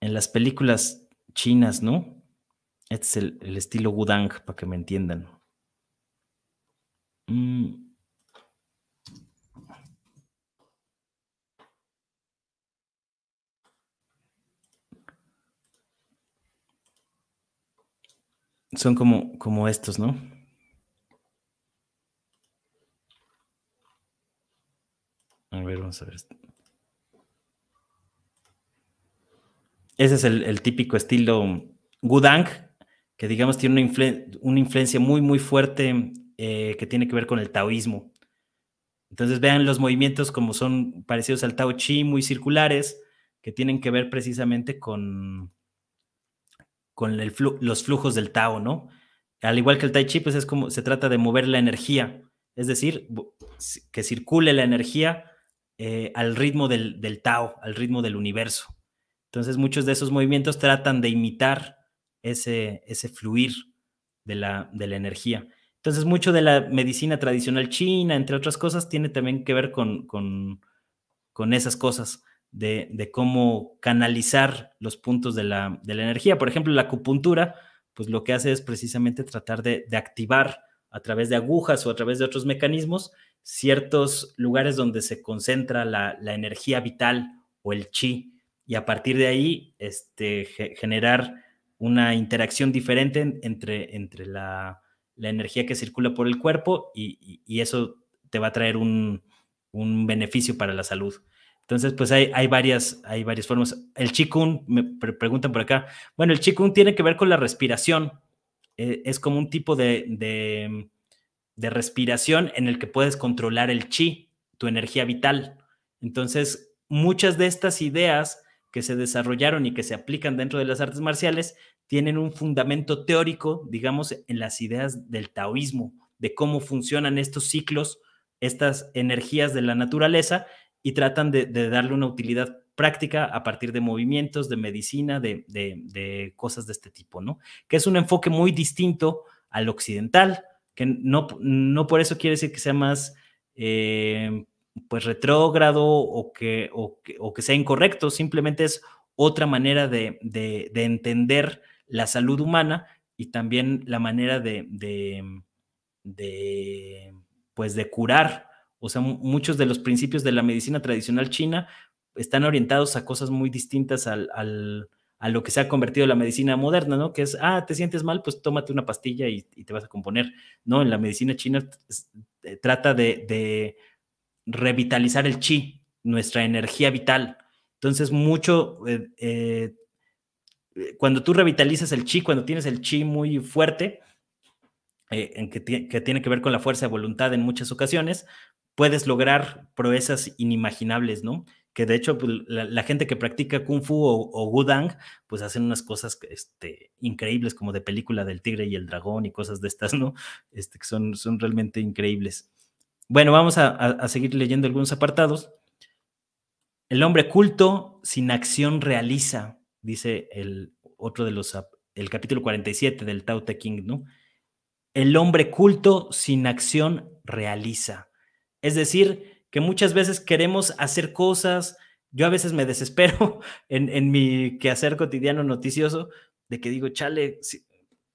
en las películas chinas, ¿no? Este es el, estilo Wudang, para que me entiendan. Mm. Son como, como estos, ¿no? A ver, vamos a ver esto. ese es el, típico estilo Gudang, que digamos tiene una, influencia muy, muy fuerte eh, que tiene que ver con el taoísmo. Entonces vean los movimientos como son parecidos al Tao Chi, muy circulares, que tienen que ver precisamente con, con los flujos del Tao, ¿no? Al igual que el Tai Chi, pues es como se trata de mover la energía, es decir, que circule la energía eh, al ritmo del Tao, al ritmo del universo. Entonces muchos de esos movimientos tratan de imitar ese, ese fluir de la, energía. Entonces mucho de la medicina tradicional china, entre otras cosas, tiene también que ver con, esas cosas. De, cómo canalizar los puntos de la, energía. Por ejemplo, la acupuntura, pues lo que hace es precisamente tratar de, activar a través de agujas o a través de otros mecanismos ciertos lugares donde se concentra la, la energía vital o el chi y a partir de ahí este, generar una interacción diferente entre, entre la, energía que circula por el cuerpo y, eso te va a traer un, beneficio para la salud. Entonces, pues hay, varias, hay varias formas. El chikun, me preguntan por acá, bueno, el chikun tiene que ver con la respiración. Eh, es como un tipo de, de, respiración en el que puedes controlar el chi, tu energía vital. Entonces, muchas de estas ideas que se desarrollaron y que se aplican dentro de las artes marciales tienen un fundamento teórico, digamos, en las ideas del taoísmo, de cómo funcionan estos ciclos, estas energías de la naturaleza y tratan de, darle una utilidad práctica a partir de movimientos, de medicina, de, cosas de este tipo, ¿no? Que es un enfoque muy distinto al occidental, que no, no por eso quiere decir que sea más eh, pues retrógrado o que, o que, sea incorrecto, simplemente es otra manera de, entender la salud humana y también la manera de, mm, pues de curar. O sea, muchos de los principios de la medicina tradicional china están orientados a cosas muy distintas a lo que se ha convertido la medicina moderna, ¿no? Que es, ah, te sientes mal, pues tómate una pastilla y, te vas a componer. No, en la medicina china eh, trata de revitalizar el chi, nuestra energía vital. Entonces, mucho, eh, eh, cuando tú revitalizas el chi, cuando tienes el chi muy fuerte, eh, que, tiene que ver con la fuerza de voluntad en muchas ocasiones, puedes lograr proezas inimaginables, ¿no? Que de hecho pues, la, gente que practica kung fu o, Wudang, pues hacen unas cosas este, increíbles como de película del tigre y el dragón y cosas de estas, ¿no? Este, que son, son realmente increíbles. Bueno, vamos a, seguir leyendo algunos apartados. El hombre culto sin acción realiza, dice el otro de los, el capítulo 47 del Tao Te King, ¿no? El hombre culto sin acción realiza. Es decir, que muchas veces queremos hacer cosas, yo a veces me desespero en, mi quehacer cotidiano noticioso, de que digo, chale,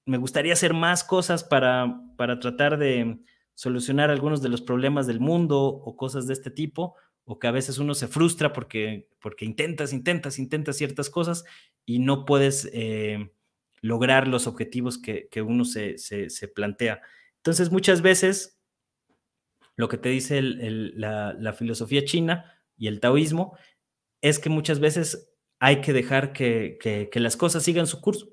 me gustaría hacer más cosas para, para tratar de, solucionar algunos de los problemas del mundo o cosas de este tipo, o que a veces uno se frustra porque, porque intentas, intentas, intentas ciertas cosas y no puedes eh, lograr los objetivos que, uno se, plantea. Entonces, muchas veces lo que te dice la, filosofía china y el taoísmo es que muchas veces hay que dejar que, las cosas sigan su curso,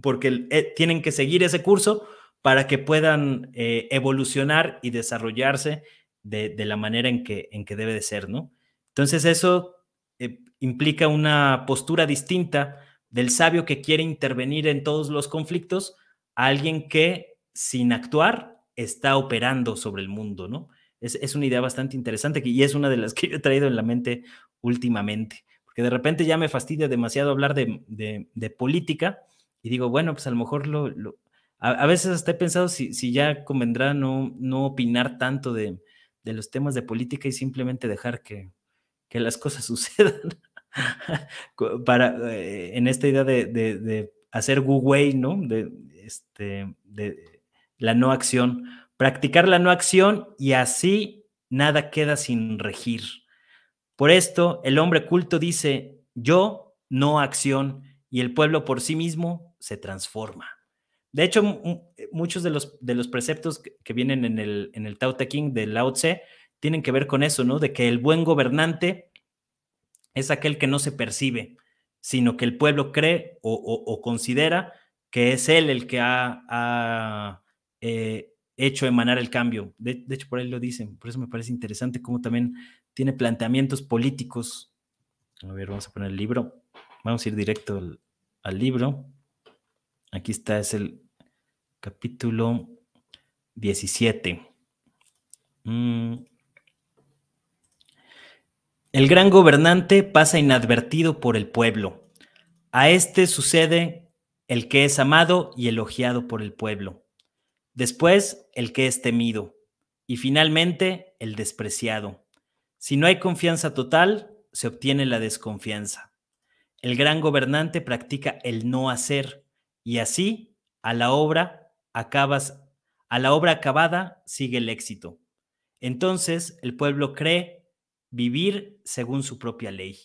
porque eh, tienen que seguir ese curso para que puedan eh, evolucionar y desarrollarse de, la manera en que, en que debe de ser, ¿no? Entonces eso eh, implica una postura distinta del sabio que quiere intervenir en todos los conflictos a alguien que sin actuar está operando sobre el mundo, ¿no? Es, una idea bastante interesante que, y es una de las que yo he traído en la mente últimamente, porque de repente ya me fastidia demasiado hablar de, política y digo, bueno, pues a lo mejor lo, a, veces hasta he pensado si, ya convendrá no, no opinar tanto de, los temas de política y simplemente dejar que, que las cosas sucedan para, eh, en esta idea de, hacer Wu ¿no? De, este, de la no acción, practicar la no acción y así nada queda sin regir. Por esto, el hombre culto dice, yo, no acción, y el pueblo por sí mismo se transforma. De hecho, eh, muchos de los, de los preceptos que, vienen en el, en el Tao Te King de Lao Tse tienen que ver con eso, ¿no? De que el buen gobernante es aquel que no se percibe, sino que el pueblo cree o, considera que es él el que ha, eh, hecho emanar el cambio. De, hecho, por ahí lo dicen. Por eso me parece interesante cómo también tiene planteamientos políticos. A ver, vamos a poner el libro. Vamos a ir directo al, al libro. Aquí está, es el capítulo 17. Mm. El gran gobernante pasa inadvertido por el pueblo. A este sucede el que es amado y elogiado por el pueblo. Después, el que es temido. Y finalmente, el despreciado. Si no hay confianza total, se obtiene la desconfianza. El gran gobernante practica el no hacer y así, a la obra acabas, a la obra acabada sigue el éxito. Entonces, el pueblo cree vivir según su propia ley.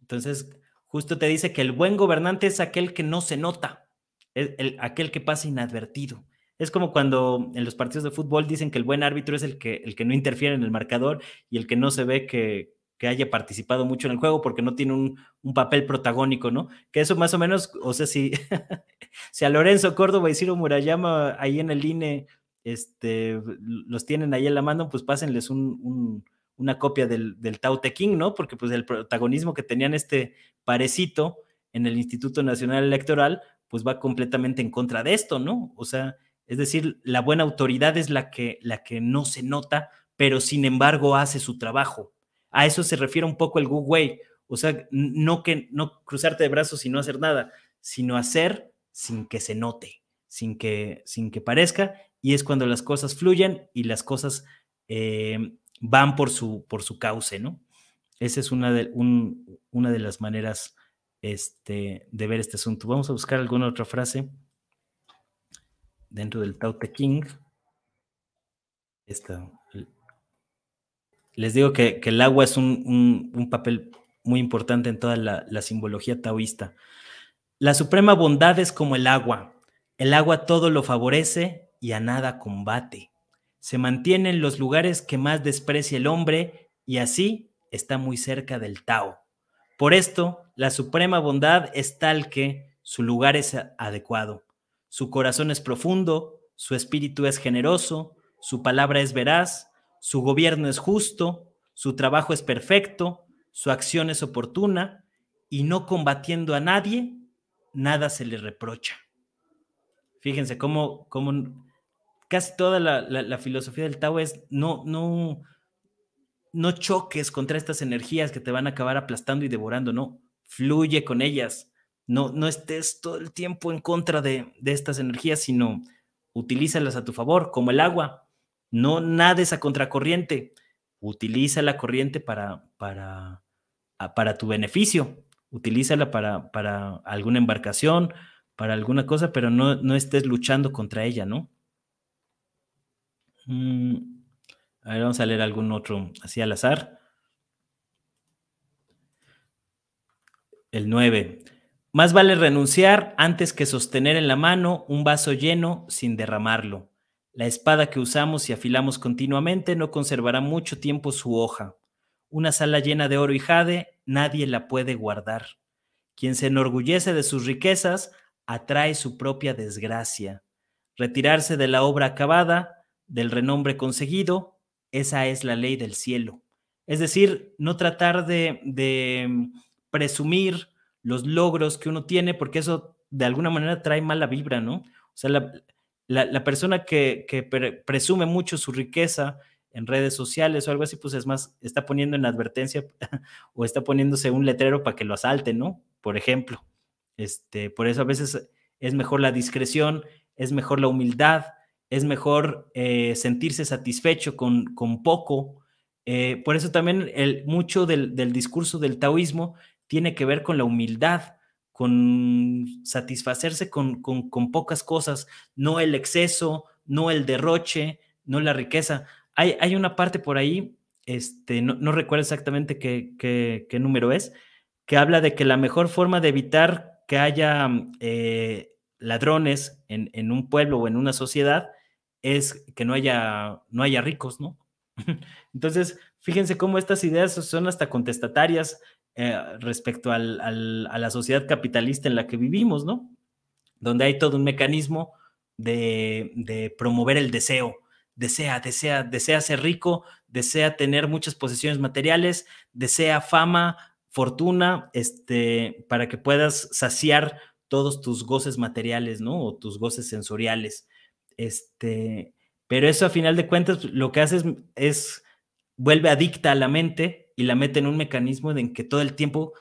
Entonces, justo te dice que el buen gobernante es aquel que no se nota, es el, aquel que pasa inadvertido. Es como cuando en los partidos de fútbol dicen que el buen árbitro es el que, el que no interfiere en el marcador y el que no se ve que, que haya participado mucho en el juego porque no tiene un, papel protagónico, ¿no? Que eso más o menos, o sea, si, a Lorenzo Córdoba y Ciro Murayama ahí en el INE este, los tienen ahí en la mano, pues pásenles una copia del, Taute King, ¿no? Porque pues el protagonismo que tenían este parecito en el Instituto Nacional Electoral, pues va completamente en contra de esto, ¿no? O sea, es decir, la buena autoridad es la que, la que no se nota, pero sin embargo hace su trabajo, a eso se refiere un poco el good way, O sea, no, que, no cruzarte de brazos y no hacer nada, sino hacer sin que se note, sin que, sin que parezca. Y es cuando las cosas fluyen y las cosas eh, van por su, por su cauce, ¿no? Esa es una de, una de las maneras este, de ver este asunto. Vamos a buscar alguna otra frase dentro del Tao Te King. Esta les digo que, el agua es un, papel muy importante en toda la, la simbología taoísta. La suprema bondad es como el agua. El agua todo lo favorece y a nada combate. Se mantiene en los lugares que más desprecia el hombre y así está muy cerca del Tao. Por esto, la suprema bondad es tal que su lugar es adecuado. Su corazón es profundo, su espíritu es generoso, su palabra es veraz, su gobierno es justo, su trabajo es perfecto, su acción es oportuna y no combatiendo a nadie, nada se le reprocha. Fíjense cómo, casi toda la, filosofía del Tao es no, no, no choques contra estas energías que te van a acabar aplastando y devorando, no, fluye con ellas, no, no estés todo el tiempo en contra de, de estas energías, sino utilízalas a tu favor, como el agua. No nades a contracorriente. Utiliza la corriente para, para, ah, para tu beneficio. Utilízala para, para alguna embarcación, para alguna cosa, pero no, no estés luchando contra ella, ¿no? Mm, a ver, vamos a leer algún otro así al azar. El 9. Más vale renunciar antes que sostener en la mano un vaso lleno sin derramarlo. La espada que usamos y afilamos continuamente no conservará mucho tiempo su hoja. Una sala llena de oro y jade, nadie la puede guardar. Quien se enorgullece de sus riquezas, atrae su propia desgracia. Retirarse de la obra acabada, del renombre conseguido, esa es la ley del cielo. Es decir, no tratar de, mm, presumir los logros que uno tiene, porque eso de alguna manera trae mala vibra, ¿no? O sea, la, la, persona que, presume mucho su riqueza en redes sociales o algo así, pues es más, está poniendo en advertencia o está poniéndose un letrero para que lo asalten, ¿no? Por ejemplo. Este, por eso a veces es mejor la discreción, es mejor la humildad, es mejor eh, sentirse satisfecho con, con poco. Eh, por eso también el, mucho del discurso del taoísmo tiene que ver con la humildad con satisfacerse con, pocas cosas, no el exceso, no el derroche, no la riqueza. Hay, hay una parte por ahí, este, no, no recuerdo exactamente qué, qué, número es, que habla de que la mejor forma de evitar que haya mm, eh, ladrones en, un pueblo o en una sociedad es que no haya, no haya ricos, ¿no? Entonces, fíjense cómo estas ideas son hasta contestatarias, eh, respecto a la sociedad capitalista en la que vivimos, ¿no? Donde hay todo un mecanismo de, de promover el deseo. Desea, desea, desea ser rico, desea tener muchas posesiones materiales, desea fama, fortuna, este, para que puedas saciar todos tus goces materiales, ¿no? O tus goces sensoriales. Este, pero eso a final de cuentas lo que hace es, es vuelve adicta a la mente y la mete en un mecanismo en que todo el tiempo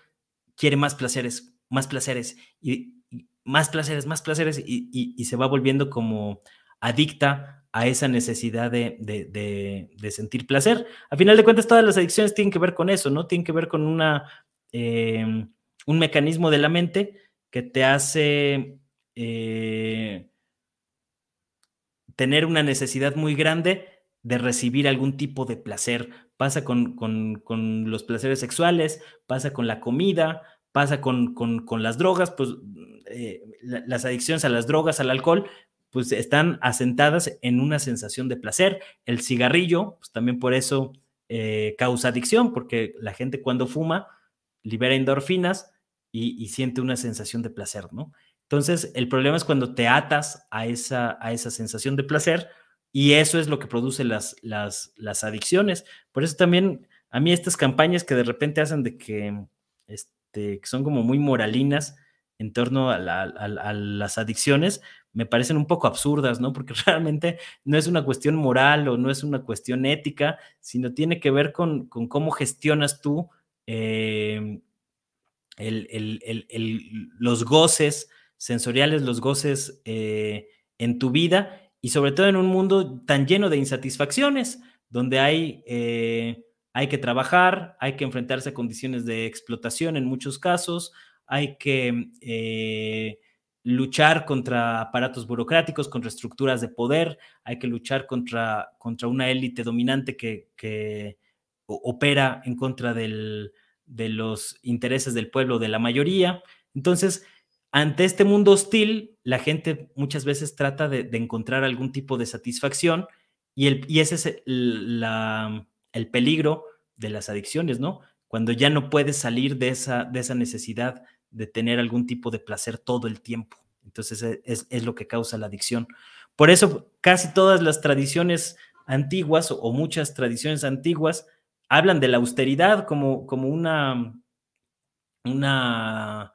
quiere más placeres, más placeres y, más placeres, más placeres y, se va volviendo como adicta a esa necesidad de, sentir placer. A final de cuentas, todas las adicciones tienen que ver con eso, ¿no? Tienen que ver con una, em, un mecanismo de la mente que te hace eh, tener una necesidad muy grande de recibir algún tipo de placer, pasa con, los placeres sexuales, pasa con la comida, pasa con, las drogas, pues eh, las adicciones a las drogas, al alcohol, pues están asentadas en una sensación de placer. El cigarrillo, pues también por eso eh, causa adicción, porque la gente cuando fuma libera endorfinas y, siente una sensación de placer, ¿no? Entonces, el problema es cuando te atas a esa, a esa sensación de placer y eso es lo que produce las, las, adicciones. Por eso también a mí estas campañas que de repente hacen de que, este, son como muy moralinas en torno a, las adicciones, me parecen un poco absurdas, ¿no? Porque realmente no es una cuestión moral o no es una cuestión ética, sino tiene que ver con, cómo gestionas tú em, los goces sensoriales, los goces eh, en tu vida y sobre todo en un mundo tan lleno de insatisfacciones, donde hay, eh, hay que trabajar, hay que enfrentarse a condiciones de explotación en muchos casos, hay que eh, luchar contra aparatos burocráticos, contra estructuras de poder, hay que luchar contra, contra una élite dominante que, opera en contra de los intereses del pueblo, de la mayoría. Entonces, ante este mundo hostil, la gente muchas veces trata de, encontrar algún tipo de satisfacción y, el, ese es el, peligro de las adicciones, ¿no? Cuando ya no puedes salir de esa, de esa necesidad de tener algún tipo de placer todo el tiempo. Entonces e, es, es, lo que causa la adicción. Por eso casi todas las tradiciones antiguas o, o muchas tradiciones antiguas hablan de la austeridad como, como una, una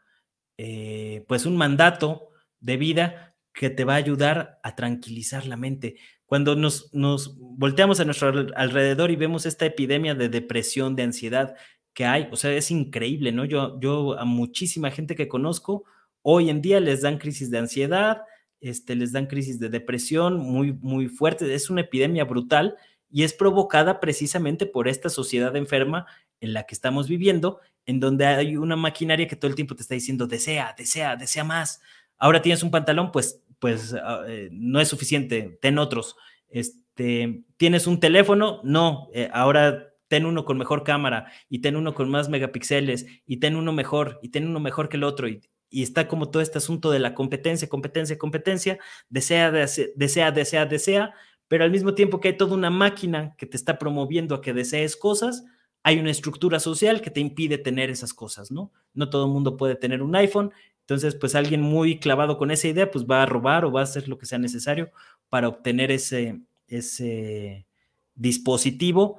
eh, pues un mandato de vida que te va a ayudar a tranquilizar la mente. Cuando nos, nos volteamos a nuestro alrededor y vemos esta epidemia de depresión, de ansiedad que hay, o sea, es increíble, ¿no? Yo, yo a muchísima gente que conozco hoy en día les dan crisis de ansiedad, este, les dan crisis de depresión muy, muy fuerte, es una epidemia brutal y es provocada precisamente por esta sociedad enferma en la que estamos viviendo, en donde hay una maquinaria que todo el tiempo te está diciendo, desea, desea, desea más. Ahora tienes un pantalón, pues, pues ah, eh, no es suficiente, ten otros. Este, tienes un teléfono, no, eh, ahora ten uno con mejor cámara y ten uno con más megapíxeles y ten uno mejor y ten uno mejor que el otro y, está como todo este asunto de la competencia, competencia, competencia, desea, desea, desea, desea, pero al mismo tiempo que hay toda una máquina que te está promoviendo a que desees cosas, hay una estructura social que te impide tener esas cosas, ¿no? No todo el mundo puede tener un iPhone, entonces pues alguien muy clavado con esa idea pues va a robar o va a hacer lo que sea necesario para obtener ese, ese dispositivo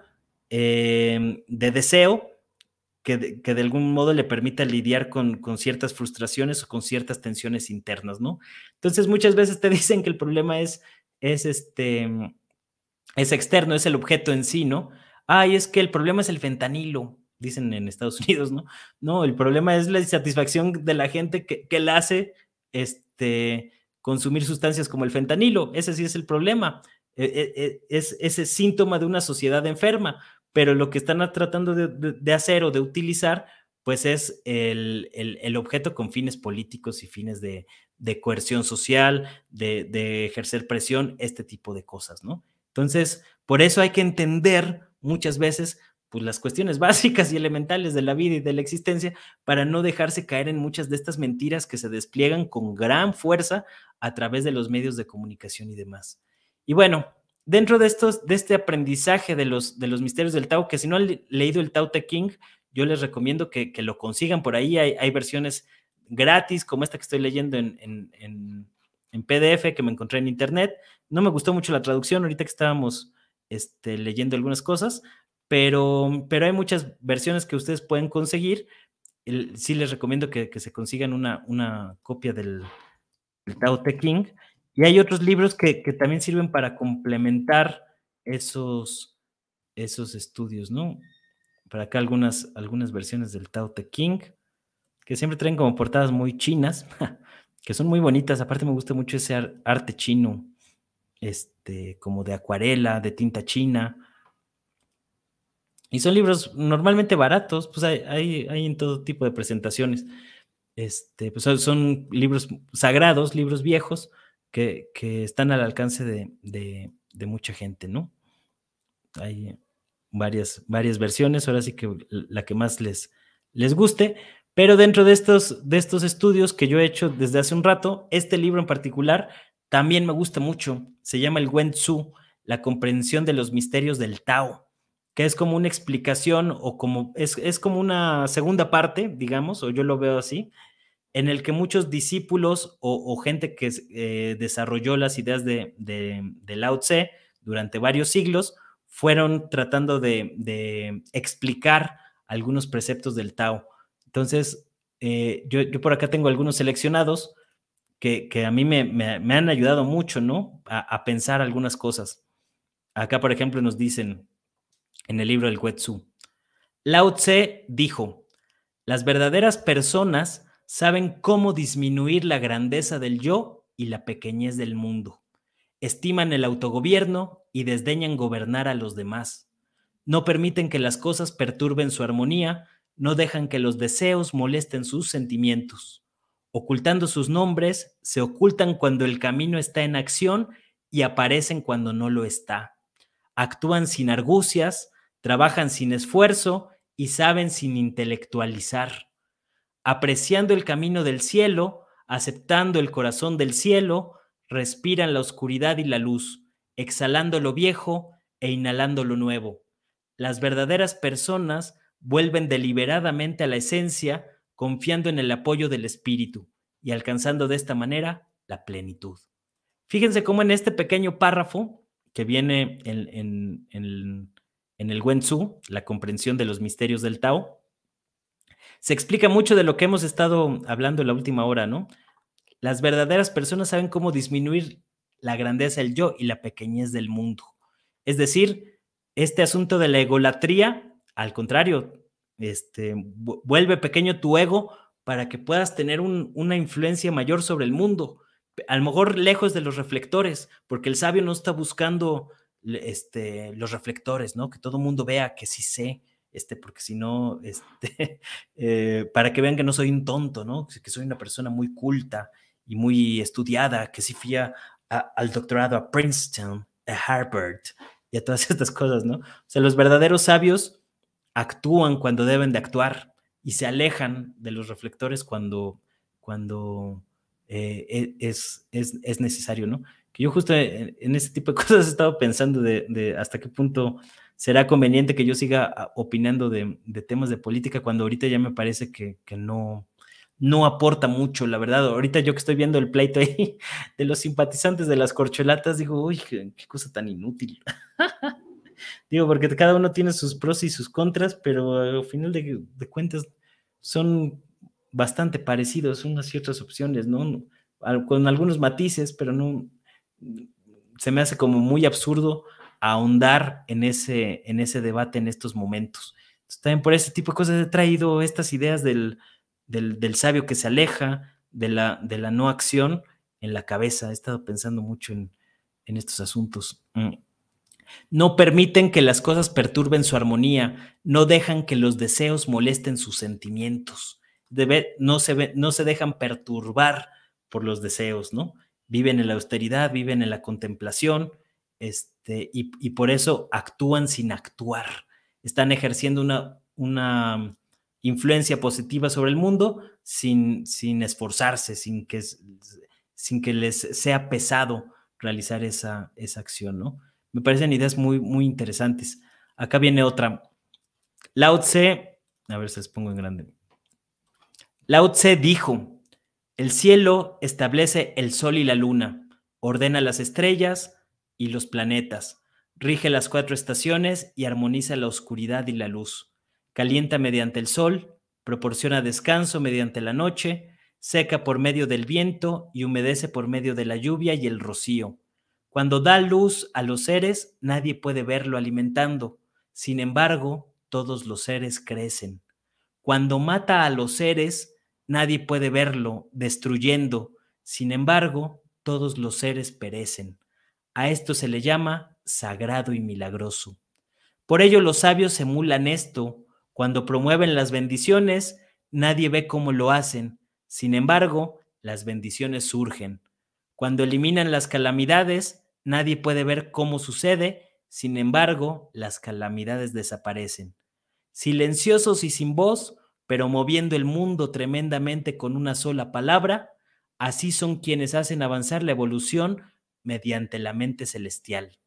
eh, de deseo que de, algún modo le permita lidiar con, ciertas frustraciones o con ciertas tensiones internas, ¿no? Entonces muchas veces te dicen que el problema es, es este, es externo, es el objeto en sí, ¿no? Ay, es que el problema es el fentanilo, dicen en Estados Unidos, ¿no? No, el problema es la insatisfacción de la gente que, que la hace este, consumir sustancias como el fentanilo. Ese sí es el problema. E, e, e, es ese síntoma de una sociedad enferma, pero lo que están tratando de, hacer o de utilizar, pues es el, el, objeto con fines políticos y fines de, de coerción social, de, ejercer presión, este tipo de cosas, ¿no? Entonces, por eso hay que entender muchas veces pues, las cuestiones básicas y elementales de la vida y de la existencia para no dejarse caer en muchas de estas mentiras que se despliegan con gran fuerza a través de los medios de comunicación y demás. Y bueno, dentro de, estos, de este aprendizaje de los, de los misterios del Tao, que si no han leído el Tao Te King, yo les recomiendo que, lo consigan por ahí. Hay, versiones gratis, como esta que estoy leyendo en, en, en, PDF, que me encontré en internet. No me gustó mucho la traducción, ahorita que estábamos este, leyendo algunas cosas, pero, pero hay muchas versiones que ustedes pueden conseguir. sí les recomiendo que, se consigan una, una copia del, Tao Te King. Y hay otros libros que, también sirven para complementar esos, esos estudios, ¿no? Para acá algunas, algunas versiones del Tao Te King, que siempre traen como portadas muy chinas, que son muy bonitas. Aparte me gusta mucho ese arte chino este, como de acuarela, de tinta china. Y son libros normalmente baratos, pues hay, hay, en todo tipo de presentaciones. Este, pues, son, libros sagrados, libros viejos, que, están al alcance de, de, mucha gente, ¿no? Hay varias, varias versiones, ahora sí que la que más les, les guste, pero dentro de estos, de estos estudios que yo he hecho desde hace un rato, este libro en particular también me gusta mucho, se llama el Wen Tzu, la comprensión de los misterios del Tao, que es como una explicación o como es, como una segunda parte, digamos, o yo lo veo así, en el que muchos discípulos o, gente que eh, desarrolló las ideas de, de, Lao Tse durante varios siglos fueron tratando de, explicar algunos preceptos del Tao. Entonces, eh, yo, yo, por acá tengo algunos seleccionados que, a mí me, han ayudado mucho, ¿no? A, pensar algunas cosas. Acá, por ejemplo, nos dicen en el libro del Wetsu, Lao Tse dijo, las verdaderas personas saben cómo disminuir la grandeza del yo y la pequeñez del mundo. Estiman el autogobierno y desdeñan gobernar a los demás. No permiten que las cosas perturben su armonía, no dejan que los deseos molesten sus sentimientos ocultando sus nombres, se ocultan cuando el camino está en acción y aparecen cuando no lo está. Actúan sin argucias, trabajan sin esfuerzo y saben sin intelectualizar. Apreciando el camino del cielo, aceptando el corazón del cielo, respiran la oscuridad y la luz, exhalando lo viejo e inhalando lo nuevo. Las verdaderas personas vuelven deliberadamente a la esencia, confiando en el apoyo del Espíritu y alcanzando de esta manera la plenitud. Fíjense cómo en este pequeño párrafo que viene en, el Wenzhou, la comprensión de los misterios del Tao, se explica mucho de lo que hemos estado hablando en la última hora, ¿no? Las verdaderas personas saben cómo disminuir la grandeza del yo y la pequeñez del mundo. Es decir, este asunto de la egolatría, al contrario, este, vuelve pequeño tu ego para que puedas tener una influencia mayor sobre el mundo, a lo mejor lejos de los reflectores, porque el sabio no está buscando este, los reflectores, ¿no? Que todo el mundo vea que sí sé, este, porque si no, este, eh, para que vean que no soy un tonto, ¿no? Que soy una persona muy culta y muy estudiada, que sí fui al doctorado a Princeton, a Harvard y a todas estas cosas, ¿no? O sea, los verdaderos sabios actúan cuando deben de actuar y se alejan de los reflectores cuando, cuando eh, e, es, es, necesario, ¿no? Que yo justo en, este tipo de cosas he estado pensando de, hasta qué punto será conveniente que yo siga opinando de, temas de política cuando ahorita ya me parece que, no, no aporta mucho, la verdad. Ahorita yo que estoy viendo el pleito ahí de los simpatizantes de las corcholatas, digo, uy, qué cosa tan inútil. Digo, porque cada uno tiene sus pros y sus contras, pero al eh, final de, cuentas son bastante parecidos unas ciertas opciones, ¿no? Con algunos matices, pero no se me hace como muy absurdo ahondar en ese, en ese debate en estos momentos. Entonces, también por ese tipo de cosas he traído estas ideas del, sabio que se aleja, de la, de la no acción en la cabeza. He estado pensando mucho en, estos asuntos. Mm. No permiten que las cosas perturben su armonía, no dejan que los deseos molesten sus sentimientos, no, se no se dejan perturbar por los deseos, ¿no? Viven en la austeridad, viven en la contemplación, este, y, por eso actúan sin actuar. Están ejerciendo una, influencia positiva sobre el mundo sin, esforzarse, sin que, les sea pesado realizar esa, esa acción, ¿no? Me parecen ideas muy, muy interesantes. Acá viene otra. Lao Tse, a ver si les pongo en grande. Lao Tse dijo, el cielo establece el sol y la luna, ordena las estrellas y los planetas, rige las cuatro estaciones y armoniza la oscuridad y la luz, calienta mediante el sol, proporciona descanso mediante la noche, seca por medio del viento y humedece por medio de la lluvia y el rocío cuando da luz a los seres, nadie puede verlo alimentando. Sin embargo, todos los seres crecen. Cuando mata a los seres, nadie puede verlo destruyendo. Sin embargo, todos los seres perecen. A esto se le llama sagrado y milagroso. Por ello los sabios emulan esto. Cuando promueven las bendiciones, nadie ve cómo lo hacen. Sin embargo, las bendiciones surgen. Cuando eliminan las calamidades, Nadie puede ver cómo sucede, sin embargo, las calamidades desaparecen. Silenciosos y sin voz, pero moviendo el mundo tremendamente con una sola palabra, así son quienes hacen avanzar la evolución mediante la mente celestial.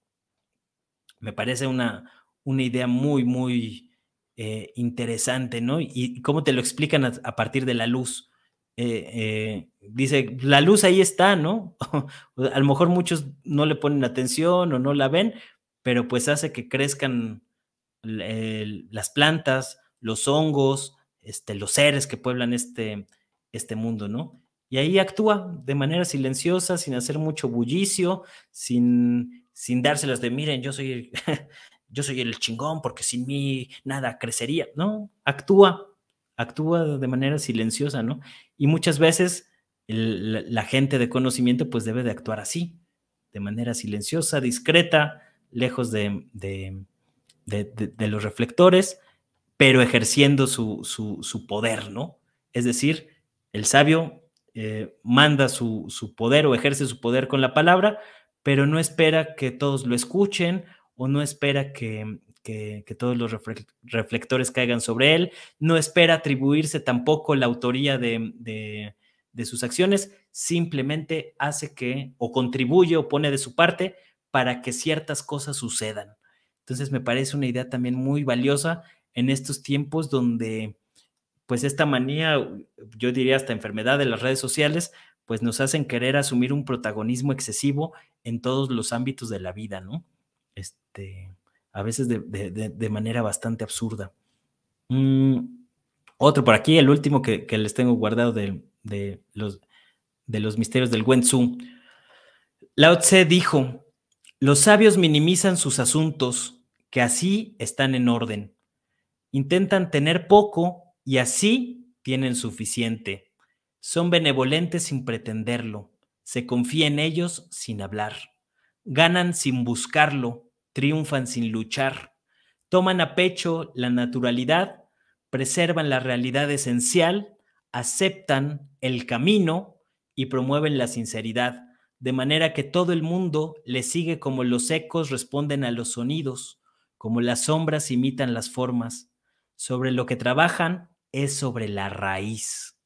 Me parece una, una idea muy, muy eh, interesante, ¿no? Y, cómo te lo explican a partir de la luz. Eh, eh, dice, la luz ahí está, ¿no? a lo mejor muchos no le ponen atención o no la ven, pero pues hace que crezcan las plantas, los hongos, este, los seres que pueblan este, este mundo, ¿no? Y ahí actúa de manera silenciosa, sin hacer mucho bullicio, sin, sin dárselas de, miren, yo soy, yo soy el chingón porque sin mí nada crecería, ¿no? Actúa actúa de manera silenciosa, ¿no? Y muchas veces la, gente de conocimiento pues debe de actuar así, de manera silenciosa, discreta, lejos de, los reflectores, pero ejerciendo su, poder, ¿no? Es decir, el sabio eh, manda su, su poder o ejerce su poder con la palabra, pero no espera que todos lo escuchen o no espera que, que, todos los reflectores caigan sobre él, no espera atribuirse tampoco la autoría de, de sus acciones, simplemente hace que o contribuye o pone de su parte para que ciertas cosas sucedan. Entonces me parece una idea también muy valiosa en estos tiempos donde pues esta manía, yo diría hasta enfermedad de las redes sociales, pues nos hacen querer asumir un protagonismo excesivo en todos los ámbitos de la vida, ¿no? Este, a veces de, manera bastante absurda. Mm, otro por aquí, el último que, les tengo guardado de, los, misterios del Wenzhou Tzu. Lao Tse dijo, los sabios minimizan sus asuntos, que así están en orden. Intentan tener poco y así tienen suficiente. Son benevolentes sin pretenderlo. Se confía en ellos sin hablar. Ganan sin buscarlo triunfan sin luchar, toman a pecho la naturalidad, preservan la realidad esencial, aceptan el camino y promueven la sinceridad, de manera que todo el mundo le sigue como los ecos responden a los sonidos, como las sombras imitan las formas. Sobre lo que trabajan es sobre la raíz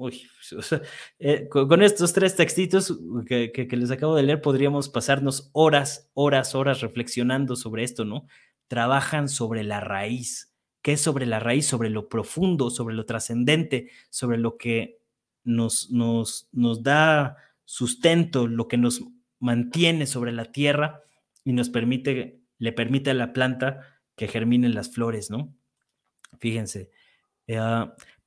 uy, eh, con, estos tres textitos que, les acabo de leer podríamos pasarnos horas, horas, horas reflexionando sobre esto, ¿no? Trabajan sobre la raíz. ¿Qué es sobre la raíz? Sobre lo profundo, sobre lo trascendente, sobre lo que nos, nos, nos da sustento, lo que nos mantiene sobre la tierra y nos permite, le permite a la planta que germinen las flores, ¿no? Fíjense. Eh,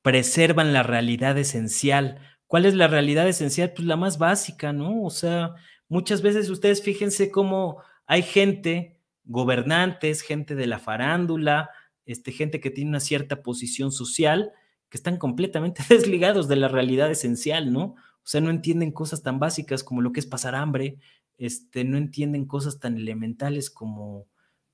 preservan la realidad esencial. ¿Cuál es la realidad esencial? Pues la más básica, ¿no? O sea, muchas veces ustedes fíjense cómo hay gente, gobernantes, gente de la farándula, este, gente que tiene una cierta posición social, que están completamente desligados de la realidad esencial, ¿no? O sea, no entienden cosas tan básicas como lo que es pasar hambre, este, no entienden cosas tan elementales como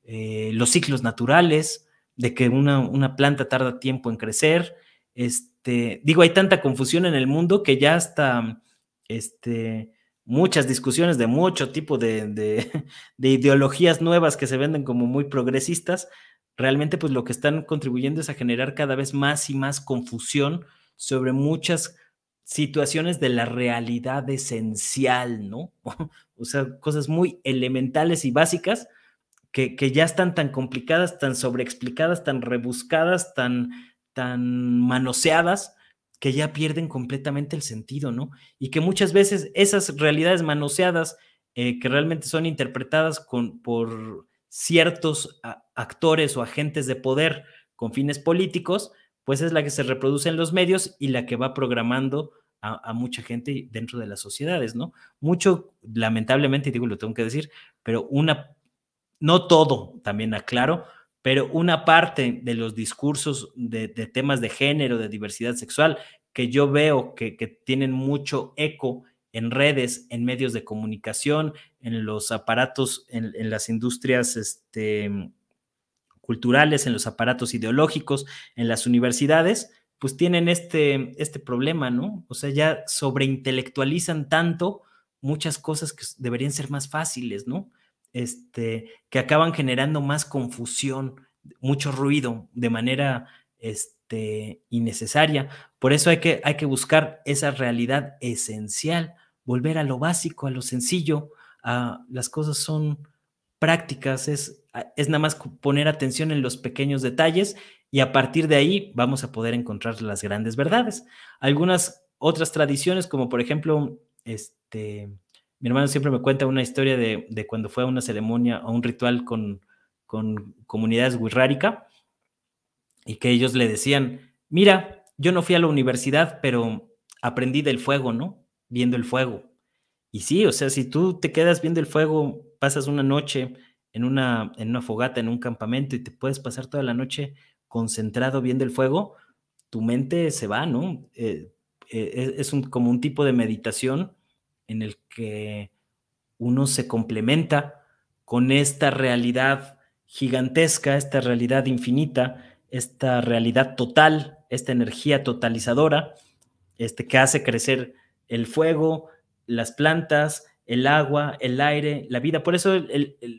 eh, los ciclos naturales, de que una, una planta tarda tiempo en crecer, este, digo, hay tanta confusión en el mundo que ya hasta este, muchas discusiones de mucho tipo de, ideologías nuevas que se venden como muy progresistas, realmente pues lo que están contribuyendo es a generar cada vez más y más confusión sobre muchas situaciones de la realidad esencial, ¿no? O sea, cosas muy elementales y básicas que ya están tan complicadas, tan sobreexplicadas, tan rebuscadas, tan tan manoseadas que ya pierden completamente el sentido, ¿no? Y que muchas veces esas realidades manoseadas eh, que realmente son interpretadas por ciertos actores o agentes de poder con fines políticos, pues es la que se reproduce en los medios y la que va programando a, a, mucha gente dentro de las sociedades, ¿no? Mucho, lamentablemente, digo, lo tengo que decir, pero una, no todo, también aclaro, pero una parte de los discursos de, temas de género, de diversidad sexual, que yo veo que, tienen mucho eco en redes, en medios de comunicación, en los aparatos, en, las industrias este, mm, culturales, en los aparatos ideológicos, en las universidades, pues tienen este, este problema, ¿no? O sea, ya sobreintelectualizan tanto muchas cosas que deberían ser más fáciles, ¿no? este, que acaban generando más confusión, mucho ruido de manera este, innecesaria. Por eso hay que, hay que buscar esa realidad esencial, volver a lo básico, a lo sencillo. las cosas son prácticas, es, es nada más poner atención en los pequeños detalles y a partir de ahí vamos a poder encontrar las grandes verdades. Algunas otras tradiciones, como por ejemplo, este, mi hermano siempre me cuenta una historia de, cuando fue a una ceremonia, o un ritual con, comunidades wixárika y que ellos le decían, mira, yo no fui a la universidad, pero aprendí del fuego, ¿no? Viendo el fuego. Y sí, o sea, si tú te quedas viendo el fuego, pasas una noche en una, en una fogata, en un campamento y te puedes pasar toda la noche concentrado viendo el fuego, tu mente se va, ¿no? Eh, eh, es un, como un tipo de meditación en el que uno se complementa con esta realidad gigantesca, esta realidad infinita, esta realidad total, esta energía totalizadora, este que hace crecer el fuego, las plantas, el agua, el aire, la vida. Por eso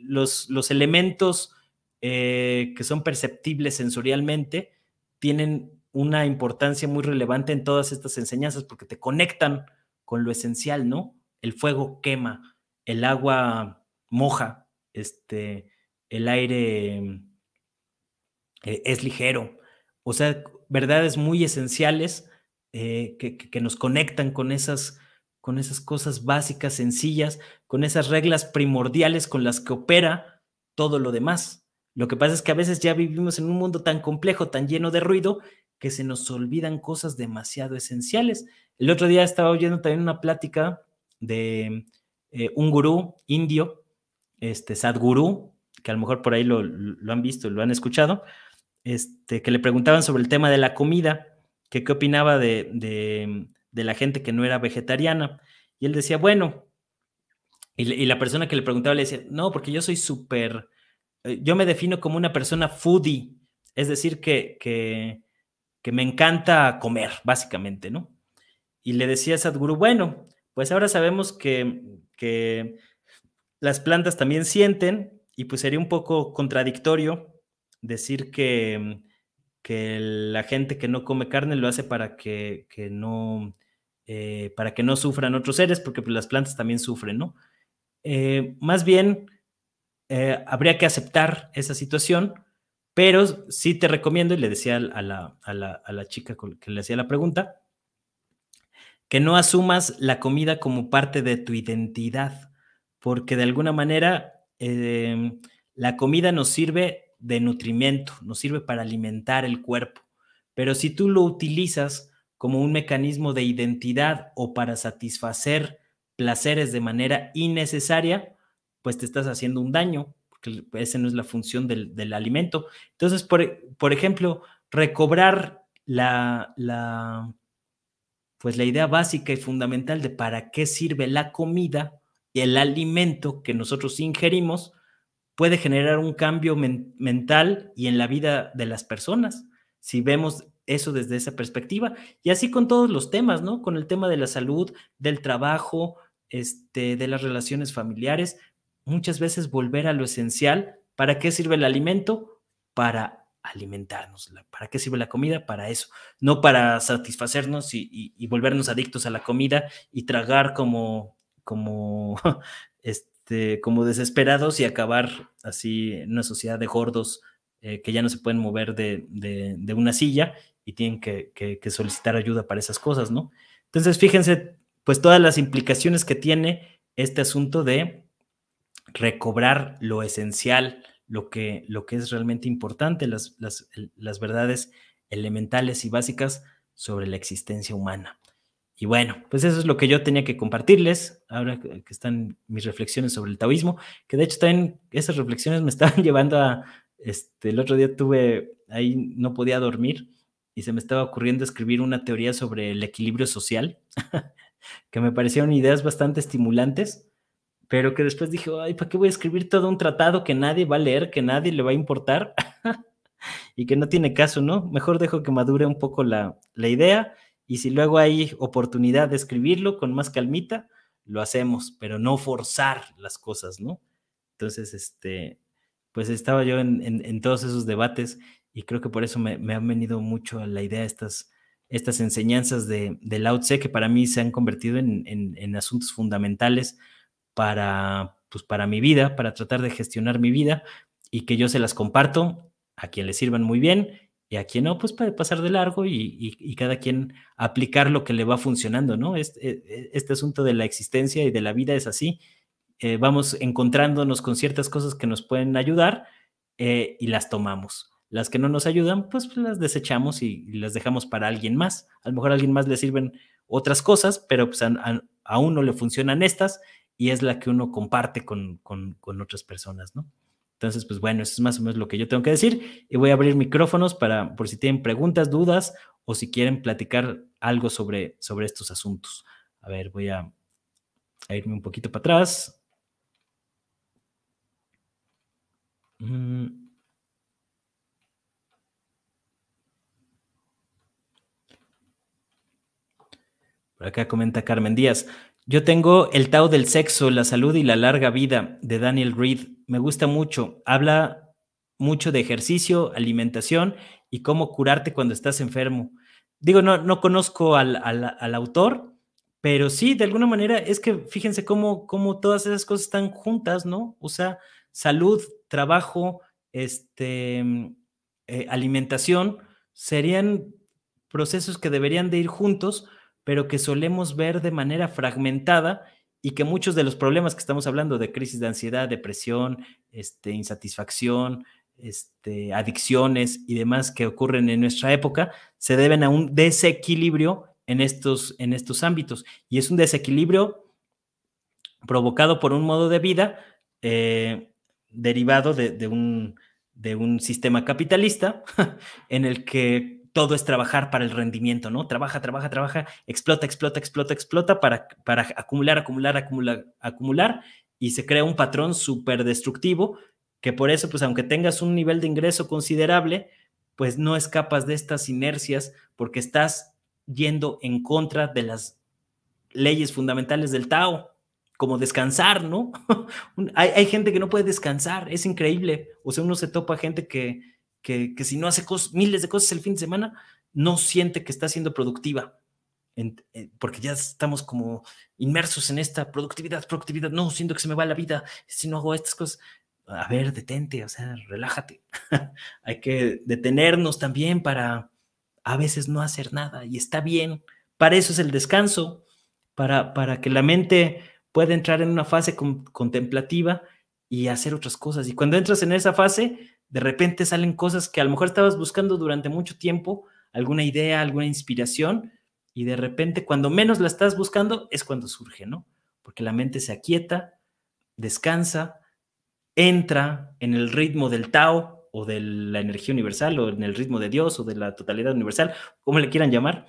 los, elementos eh, que son perceptibles sensorialmente tienen una importancia muy relevante en todas estas enseñanzas porque te conectan con lo esencial, ¿no? el fuego quema, el agua moja, este, el aire mm, e, es ligero. O sea, verdades muy esenciales eh, que, nos conectan con esas, con esas cosas básicas, sencillas, con esas reglas primordiales con las que opera todo lo demás. Lo que pasa es que a veces ya vivimos en un mundo tan complejo, tan lleno de ruido, que se nos olvidan cosas demasiado esenciales. El otro día estaba oyendo también una plática de eh, un gurú indio, este Sadguru, que a lo mejor por ahí lo, han visto, lo han escuchado, este, que le preguntaban sobre el tema de la comida, que qué opinaba de, la gente que no era vegetariana. Y él decía, bueno, y, la persona que le preguntaba le decía, no, porque yo soy súper, eh, yo me defino como una persona foodie, es decir, que, que, que me encanta comer, básicamente, ¿no? Y le decía a Sadhguru, bueno, pues ahora sabemos que, las plantas también sienten y pues sería un poco contradictorio decir que, la gente que no come carne lo hace para que, no, eh, para que no sufran otros seres, porque pues, las plantas también sufren, ¿no? Eh, más bien, eh, habría que aceptar esa situación, pero sí te recomiendo, y le decía a la chica que le hacía la pregunta, que no asumas la comida como parte de tu identidad, porque de alguna manera em, la comida nos sirve de nutrimento, nos sirve para alimentar el cuerpo, pero si tú lo utilizas como un mecanismo de identidad o para satisfacer placeres de manera innecesaria, pues te estás haciendo un daño, porque esa no es la función del, alimento. Entonces, por, por, ejemplo, recobrar la, la pues la idea básica y fundamental de para qué sirve la comida y el alimento que nosotros ingerimos puede generar un cambio mental y en la vida de las personas, si vemos eso desde esa perspectiva. Y así con todos los temas, ¿no? Con el tema de la salud, del trabajo, este, de las relaciones familiares, muchas veces volver a lo esencial. ¿Para qué sirve el alimento? Para alimentarnos. ¿Para qué sirve la comida? Para eso, no para satisfacernos y, volvernos adictos a la comida y tragar como, como, este, como desesperados y acabar así en una sociedad de gordos eh, que ya no se pueden mover de, una silla y tienen que, que, solicitar ayuda para esas cosas, ¿no? Entonces, fíjense, pues todas las implicaciones que tiene este asunto de recobrar lo esencial, lo que, lo que es realmente importante, las, verdades elementales y básicas sobre la existencia humana. Y bueno, pues eso es lo que yo tenía que compartirles, ahora que están mis reflexiones sobre el taoísmo, que de hecho también esas reflexiones me estaban llevando a, este, el otro día tuve, ahí no podía dormir y se me estaba ocurriendo escribir una teoría sobre el equilibrio social, que me parecieron ideas bastante estimulantes pero que después dije, ay, ¿para qué voy a escribir todo un tratado que nadie va a leer, que nadie le va a importar? y que no tiene caso, ¿no? Mejor dejo que madure un poco la, idea y si luego hay oportunidad de escribirlo con más calmita, lo hacemos, pero no forzar las cosas, ¿no? Entonces, este, pues estaba yo en, en, todos esos debates y creo que por eso me, me, han venido mucho a la idea estas, estas enseñanzas de, de Lao que para mí se han convertido en, en asuntos fundamentales para, pues, para mi vida, para tratar de gestionar mi vida y que yo se las comparto a quien le sirvan muy bien y a quien no, pues para pasar de largo y, cada quien aplicar lo que le va funcionando, ¿no? Este, este, asunto de la existencia y de la vida es así. Eh, vamos encontrándonos con ciertas cosas que nos pueden ayudar eh, y las tomamos. Las que no nos ayudan, pues las desechamos y, las dejamos para alguien más. A lo mejor a alguien más le sirven otras cosas, pero pues a, le funcionan estas y es la que uno comparte con, otras personas, ¿no? Entonces, pues bueno, eso es más o menos lo que yo tengo que decir y voy a abrir micrófonos para por si tienen preguntas, dudas o si quieren platicar algo sobre, sobre estos asuntos. A ver, voy a, irme un poquito para atrás. Mm. Por acá comenta Carmen Díaz. Yo tengo El Tao del Sexo, La Salud y la Larga Vida de Daniel Reed. Me gusta mucho. Habla mucho de ejercicio, alimentación y cómo curarte cuando estás enfermo. Digo, no, conozco al, autor, pero sí, de alguna manera es que fíjense cómo, todas esas cosas están juntas, ¿no? O sea, salud, trabajo, este, eh, alimentación, serían procesos que deberían de ir juntos pero que solemos ver de manera fragmentada y que muchos de los problemas que estamos hablando de crisis de ansiedad, depresión, este, insatisfacción, este, adicciones y demás que ocurren en nuestra época se deben a un desequilibrio en estos, en estos ámbitos. Y es un desequilibrio provocado por un modo de vida eh, derivado un, de un sistema capitalista en el que todo es trabajar para el rendimiento, ¿no? Trabaja, trabaja, trabaja, explota, explota, explota, explota para, acumular, acumular, acumular, acumular y se crea un patrón súper destructivo que por eso, pues aunque tengas un nivel de ingreso considerable, pues no escapas de estas inercias porque estás yendo en contra de las leyes fundamentales del Tao, como descansar, ¿no? hay, hay, gente que no puede descansar, es increíble. O sea, uno se topa gente que, que, si no hace miles de cosas el fin de semana, no siente que está siendo productiva. Eh, porque ya estamos como inmersos en esta productividad, productividad, no, siento que se me va la vida si no hago estas cosas. A ver, detente, o sea, relájate. Hay que detenernos también para a veces no hacer nada y está bien. Para eso es el descanso, para, para que la mente pueda entrar en una fase contemplativa y hacer otras cosas. Y cuando entras en esa fase, de repente salen cosas que a lo mejor estabas buscando durante mucho tiempo, alguna idea, alguna inspiración, y de repente cuando menos la estás buscando es cuando surge, ¿no? Porque la mente se aquieta, descansa, entra en el ritmo del Tao o de la energía universal o en el ritmo de Dios o de la totalidad universal, como le quieran llamar,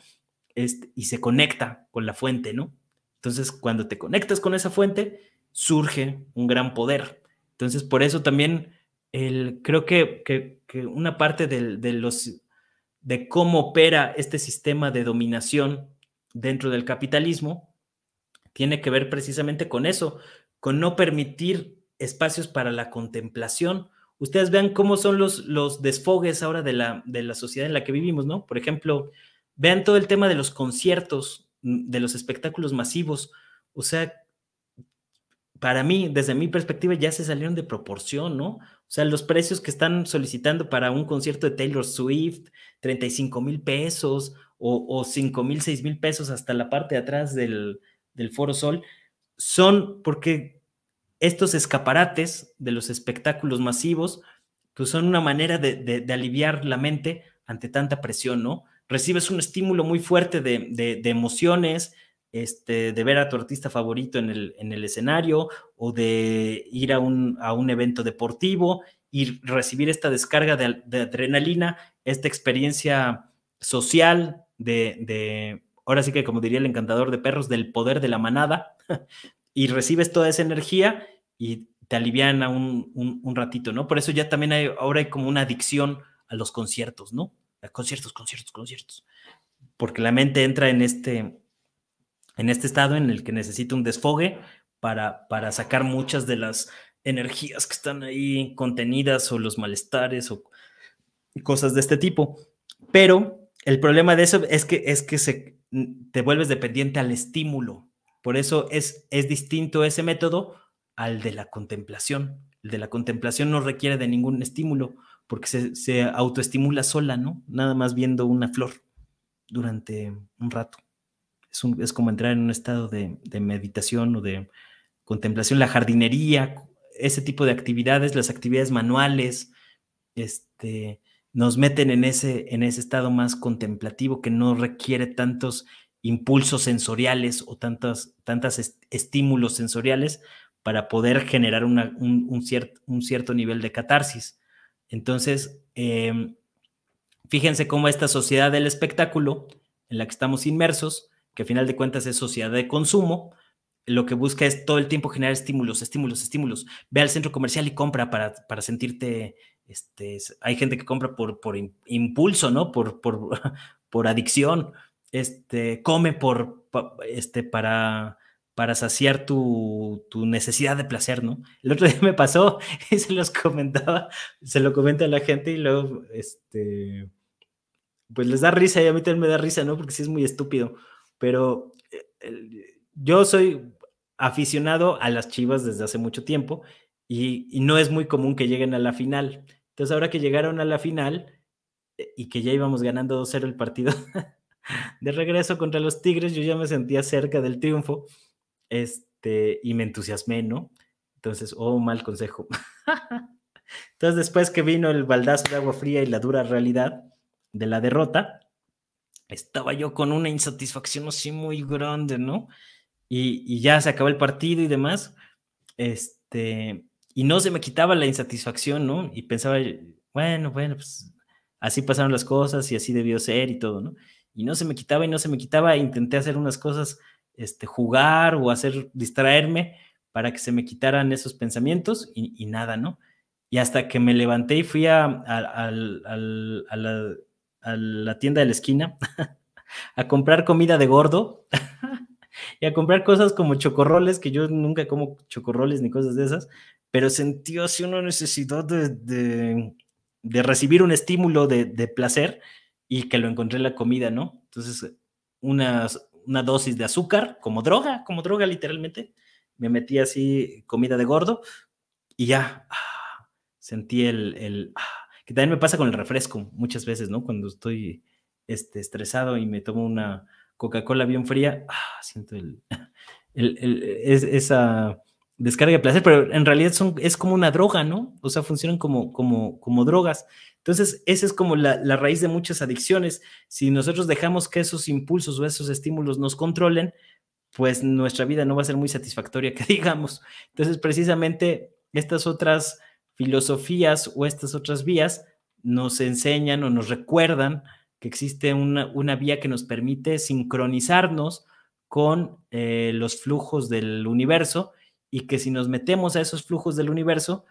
este, y se conecta con la fuente, ¿no? Entonces, cuando te conectas con esa fuente, surge un gran poder. Entonces, por eso también creo que, una parte de, los, de cómo opera este sistema de dominación dentro del capitalismo tiene que ver precisamente con eso, con no permitir espacios para la contemplación. Ustedes vean cómo son los, los desfogues ahora de la, de la sociedad en la que vivimos, ¿no? Por ejemplo, vean todo el tema de los conciertos, mm, de los espectáculos masivos. O sea, para mí, desde mi perspectiva, ya se salieron de proporción, ¿no? O sea, los precios que están solicitando para un concierto de Taylor Swift, 35 mil pesos o, 5 mil, 6 mil pesos hasta la parte de atrás del, Foro Sol, son porque estos escaparates de los espectáculos masivos, pues son una manera de, aliviar la mente ante tanta presión, ¿no? Recibes un estímulo muy fuerte de emociones, este, de ver a tu artista favorito en el, en el escenario o de ir a un, evento deportivo y recibir esta descarga de, adrenalina, esta experiencia social de, ahora sí que como diría el encantador de perros, del poder de la manada, y recibes toda esa energía y te alivian a un, ratito, ¿no? Por eso ya también hay, ahora hay como una adicción a los conciertos, ¿no? A conciertos, conciertos, conciertos, porque la mente entra en este, en este estado en el que necesita un desfogue para, para sacar muchas de las energías que están ahí contenidas o los malestares o cosas de este tipo. Pero el problema de eso es que, es que se, mm, te vuelves dependiente al estímulo. Por eso es, es distinto ese método al de la contemplación. El de la contemplación no requiere de ningún estímulo porque se autoestimula sola, ¿no? Nada más viendo una flor durante un rato es, como entrar en un estado de, meditación o de contemplación, la jardinería, ese tipo de actividades, las actividades manuales, este, nos meten en ese, en ese estado más contemplativo que no requiere tantos impulsos sensoriales o tantos, tantas estímulos sensoriales para poder generar un, un, cierto nivel de catarsis. Entonces, em, fíjense cómo esta sociedad del espectáculo en la que estamos inmersos que a final de cuentas es sociedad de consumo, lo que busca es todo el tiempo generar estímulos, estímulos, estímulos. Ve al centro comercial y compra para, para sentirte, este, hay gente que compra por, por impulso, ¿no? Por, por, adicción, este, come por, este, para, para saciar tu, necesidad de placer, ¿no? El otro día me pasó y se los comentaba, se lo comenta a la gente y luego, este, pues les da risa y a mí también me da risa, ¿no? Porque sí es muy estúpido pero eh, yo soy aficionado a las Chivas desde hace mucho tiempo y, no es muy común que lleguen a la final. Entonces, ahora que llegaron a la final eh, y que ya íbamos ganando 2-0 el partido de regreso contra los Tigres, yo ya me sentía cerca del triunfo este, y me entusiasmé, ¿no? Entonces, oh, mal consejo. Entonces, después que vino el baldazo de agua fría y la dura realidad de la derrota, estaba yo con una insatisfacción así muy grande, ¿no? Y, ya se acabó el partido y demás, este, y no se me quitaba la insatisfacción, ¿no? Y pensaba, bueno, bueno, pues así pasaron las cosas y así debió ser y todo, ¿no? Y no se me quitaba y no se me quitaba, intenté hacer unas cosas, este, jugar o hacer, distraerme para que se me quitaran esos pensamientos y, nada, ¿no? Y hasta que me levanté y fui a, a la a la tienda de la esquina a comprar comida de gordo y a comprar cosas como chocorroles, que yo nunca como chocorroles ni cosas de esas, pero sentí así una necesidad de, recibir un estímulo de, placer y que lo encontré en la comida, ¿no? Entonces, una, una dosis de azúcar como droga, como droga literalmente, me metí así comida de gordo y ya ah, sentí el, el ah, que también me pasa con el refresco muchas veces, ¿no? Cuando estoy este, estresado y me tomo una Coca-Cola bien fría, ah, siento el, esa descarga de placer, pero en realidad es como una droga, ¿no? O sea, funcionan como, como, como drogas. Entonces, esa es como la, la, raíz de muchas adicciones. Si nosotros dejamos que esos impulsos o esos estímulos nos controlen, pues nuestra vida no va a ser muy satisfactoria, que digamos. Entonces, precisamente estas otras filosofías o estas otras vías nos enseñan o nos recuerdan que existe una, vía que nos permite sincronizarnos con eh, los flujos del universo y que si nos metemos a esos flujos del universo,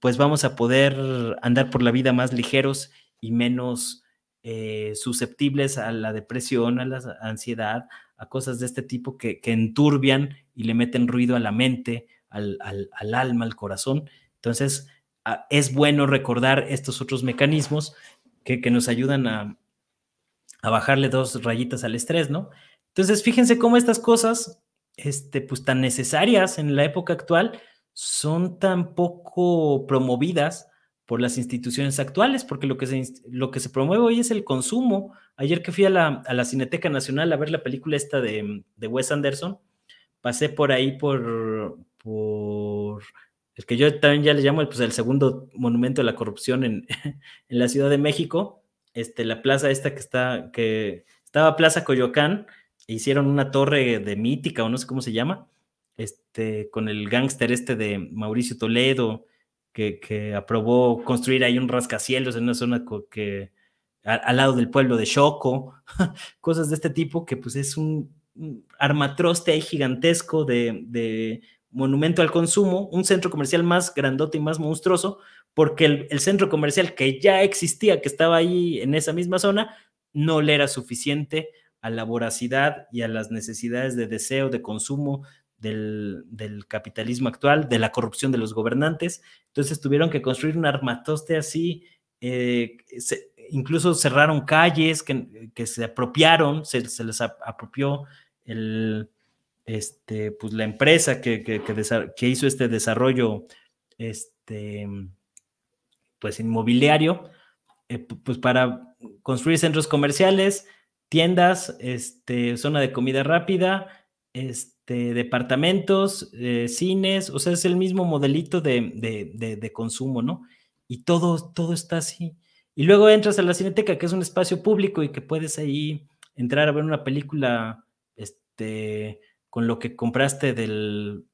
pues vamos a poder andar por la vida más ligeros y menos eh, susceptibles a la depresión, a la ansiedad, a cosas de este tipo que, enturbian y le meten ruido a la mente, al, al alma, al corazón. Entonces, ah, es bueno recordar estos otros mecanismos que, nos ayudan a, bajarle dos rayitas al estrés, ¿no? Entonces, fíjense cómo estas cosas, este, pues tan necesarias en la época actual, son tan poco promovidas por las instituciones actuales, porque lo que se, lo que se promueve hoy es el consumo. Ayer que fui a la, Cineteca Nacional a ver la película esta de, de Wes Anderson, pasé por ahí por, por el que yo también ya le llamo pues, el segundo monumento de la corrupción en, la Ciudad de México, este, la plaza esta que está, que estaba Plaza Coyoacán, e hicieron una torre de mítica o no sé cómo se llama, este, con el gángster este de Mauricio Toledo, que, aprobó construir ahí un rascacielos en una zona que, al lado del pueblo de Choco, cosas de este tipo que pues es un, armatroste ahí gigantesco de monumento al consumo, un centro comercial más grandote y más monstruoso, porque el, centro comercial que ya existía, que estaba ahí en esa misma zona, no le era suficiente a la voracidad y a las necesidades de deseo, de consumo del, capitalismo actual, de la corrupción de los gobernantes. Entonces tuvieron que construir un armatoste así, eh, incluso cerraron calles que, se apropiaron, se, se les apropió el, este, pues la empresa que, que, hizo este desarrollo este, pues inmobiliario, eh, pues para construir centros comerciales, tiendas, este, zona de comida rápida, este, departamentos, eh, cines, o sea, es el mismo modelito de, consumo, ¿no? Y todo, todo está así. Y luego entras a la cineteca, que es un espacio público y que puedes ahí entrar a ver una película, este, con lo que compraste del,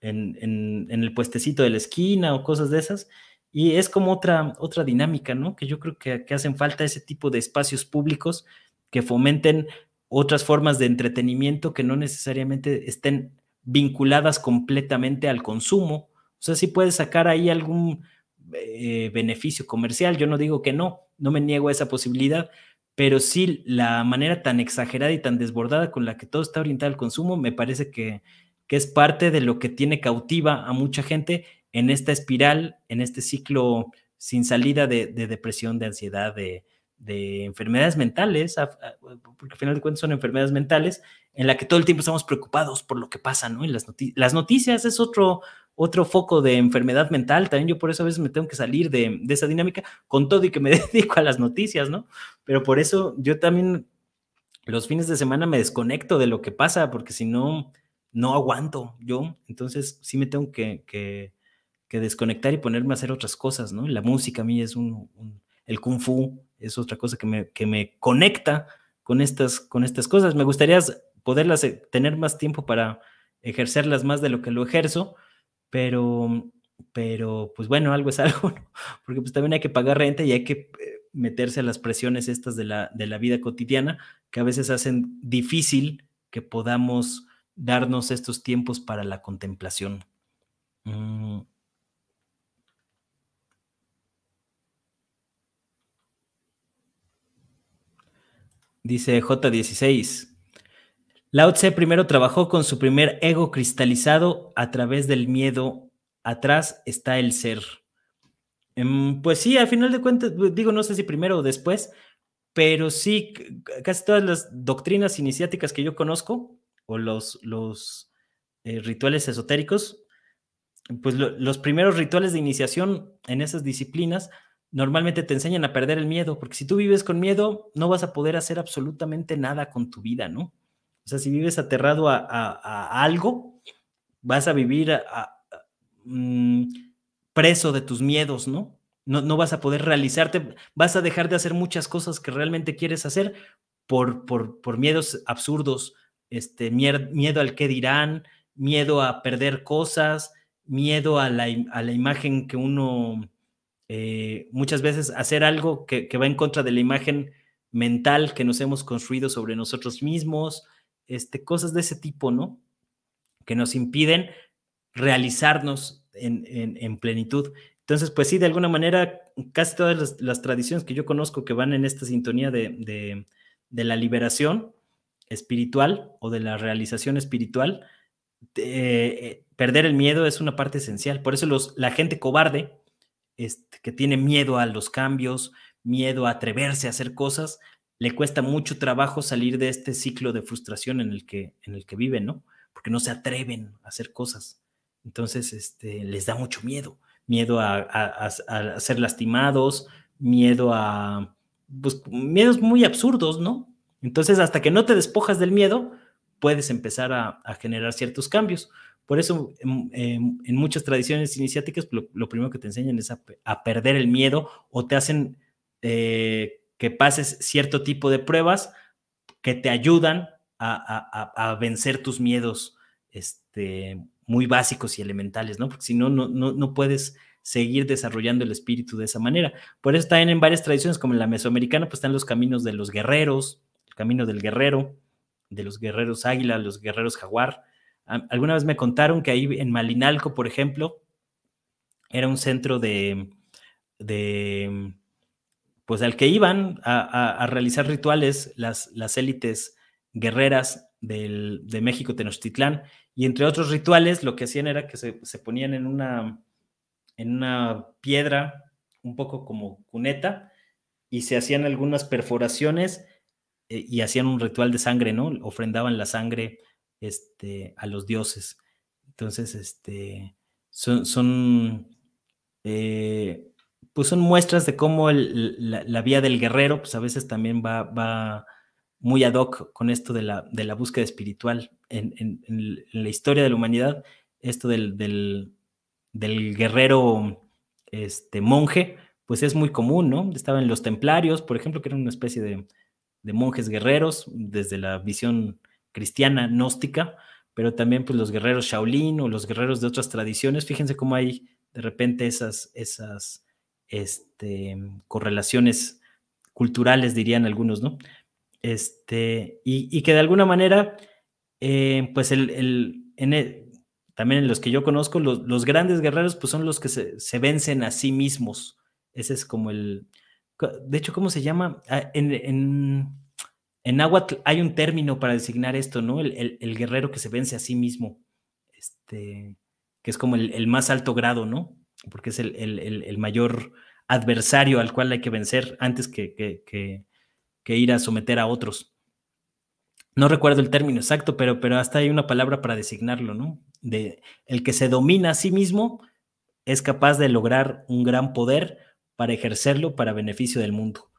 en, el puestecito de la esquina o cosas de esas. Y es como otra, otra dinámica, ¿no? Que yo creo que, hacen falta ese tipo de espacios públicos que fomenten otras formas de entretenimiento que no necesariamente estén vinculadas completamente al consumo. O sea, si puedes sacar ahí algún eh, beneficio comercial, yo no digo que no, no me niego a esa posibilidad, pero sí la manera tan exagerada y tan desbordada con la que todo está orientado al consumo, me parece que, es parte de lo que tiene cautiva a mucha gente en esta espiral, en este ciclo sin salida de, depresión, de ansiedad, de, enfermedades mentales, porque al final de cuentas son enfermedades mentales, en la que todo el tiempo estamos preocupados por lo que pasa, ¿no? Y las noticias es otro, otro foco de enfermedad mental. También yo por eso a veces me tengo que salir de, esa dinámica con todo y que me dedico a las noticias, ¿no? Pero por eso yo también los fines de semana me desconecto de lo que pasa, porque si no, no aguanto yo. Entonces sí me tengo que, desconectar y ponerme a hacer otras cosas, ¿no? La música a mí es un, el kung fu es otra cosa que me, que me conecta con estas, con estas cosas. Me gustaría poderlas eh, tener más tiempo para ejercerlas más de lo que lo ejerzo, pero, pero pues bueno, algo es algo, porque pues también hay que pagar renta y hay que eh, meterse a las presiones estas de la, vida cotidiana que a veces hacen difícil que podamos darnos estos tiempos para la contemplación. Mm. Dice J16, Lao Tse primero trabajó con su primer ego cristalizado a través del miedo. Atrás está el ser. Em, pues sí, al final de cuentas, pues, digo, no sé si primero o después, pero sí, casi todas las doctrinas iniciáticas que yo conozco, o los, eh, rituales esotéricos, pues los primeros rituales de iniciación en esas disciplinas normalmente te enseñan a perder el miedo, porque si tú vives con miedo, no vas a poder hacer absolutamente nada con tu vida, ¿no? O sea, si vives aterrado a, algo, vas a vivir mm, preso de tus miedos, ¿no? ¿no? vas a poder realizarte, vas a dejar de hacer muchas cosas que realmente quieres hacer por, miedos absurdos, este, miedo al qué dirán, miedo a perder cosas, miedo a la, imagen que uno, eh, muchas veces hacer algo que, va en contra de la imagen mental que nos hemos construido sobre nosotros mismos, este, cosas de ese tipo, ¿no? Que nos impiden realizarnos en, plenitud. Entonces, pues sí, de alguna manera, casi todas las, tradiciones que yo conozco que van en esta sintonía de, la liberación espiritual o de la realización espiritual, eh, eh, perder el miedo es una parte esencial. Por eso los, la gente cobarde, este, que tiene miedo a los cambios, miedo a atreverse a hacer cosas, le cuesta mucho trabajo salir de este ciclo de frustración en el que, en el que viven, ¿no? Porque no se atreven a hacer cosas. Entonces, este, les da mucho miedo, miedo a, ser lastimados, miedo a, pues, miedos muy absurdos, ¿no? Entonces, hasta que no te despojas del miedo, puedes empezar a, generar ciertos cambios. Por eso, em, em, en, muchas tradiciones iniciáticas, lo, primero que te enseñan es a, perder el miedo o te hacen eh, que pases cierto tipo de pruebas que te ayudan a, vencer tus miedos este, muy básicos y elementales, ¿no? Porque si no, no, no puedes seguir desarrollando el espíritu de esa manera. Por eso también en varias tradiciones, como en la mesoamericana, pues están los caminos de los guerreros, el camino del guerrero, de los guerreros águila, los guerreros jaguar. Alguna vez me contaron que ahí en Malinalco, por ejemplo, era un centro de pues al que iban a, realizar rituales las, las élites guerreras de México Tenochtitlán. Y entre otros rituales, lo que hacían era que se, ponían en una, en una piedra, un poco como cuneta, y se hacían algunas perforaciones eh, y hacían un ritual de sangre, ¿no? Ofrendaban la sangre este, a los dioses. Entonces, este, son, eh, pues son muestras de cómo la, vía del guerrero, pues a veces también va, muy ad hoc con esto de la, búsqueda espiritual en, la historia de la humanidad, esto del, guerrero este, monje, pues es muy común, ¿no? Estaban los templarios, por ejemplo, que eran una especie de, monjes guerreros desde la visión cristiana gnóstica, pero también pues los guerreros Shaolin o los guerreros de otras tradiciones, fíjense cómo hay de repente esas, esas este, correlaciones culturales, dirían algunos, ¿no? Este, y, que de alguna manera, eh, pues el, e, también en los que yo conozco, los, grandes guerreros, pues son los que se, vencen a sí mismos. Ese es como el, de hecho, ¿cómo se llama? Ah, en, en, en hay un término para designar esto, ¿no? El, el, guerrero que se vence a sí mismo, este, que es como el, más alto grado, ¿no? porque es el, mayor adversario al cual hay que vencer antes que, ir a someter a otros. No recuerdo el término exacto, pero, pero hasta hay una palabra para designarlo, ¿no? De, el que se domina a sí mismo es capaz de lograr un gran poder para ejercerlo para beneficio del mundo.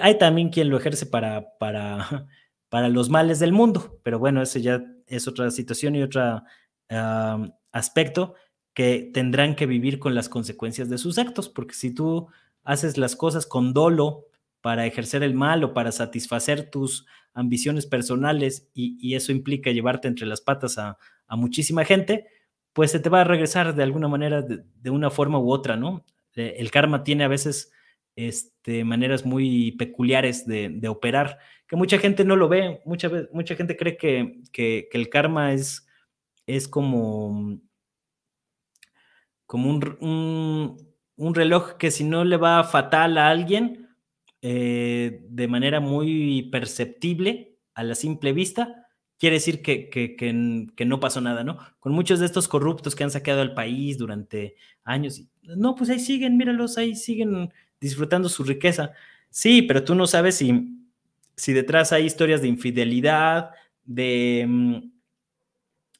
hay también quien lo ejerce para, para, para los males del mundo, pero bueno, ese ya es otra situación y otro ah, aspecto que tendrán que vivir con las consecuencias de sus actos, porque si tú haces las cosas con dolo para ejercer el mal o para satisfacer tus ambiciones personales y, eso implica llevarte entre las patas a, muchísima gente, pues se te va a regresar de alguna manera, de, una forma u otra, ¿no? Eh, el karma tiene a veces este, maneras muy peculiares de, operar, que mucha gente no lo ve, mucha, mucha gente cree que, que, que el karma es, es como como un, reloj que si no le va fatal a alguien eh, de manera muy perceptible a la simple vista, quiere decir que, que, no pasó nada, ¿no? Con muchos de estos corruptos que han saqueado al país durante años, no, pues ahí siguen, míralos, ahí siguen disfrutando su riqueza. Sí, pero tú no sabes si, si detrás hay historias de infidelidad, de, mm,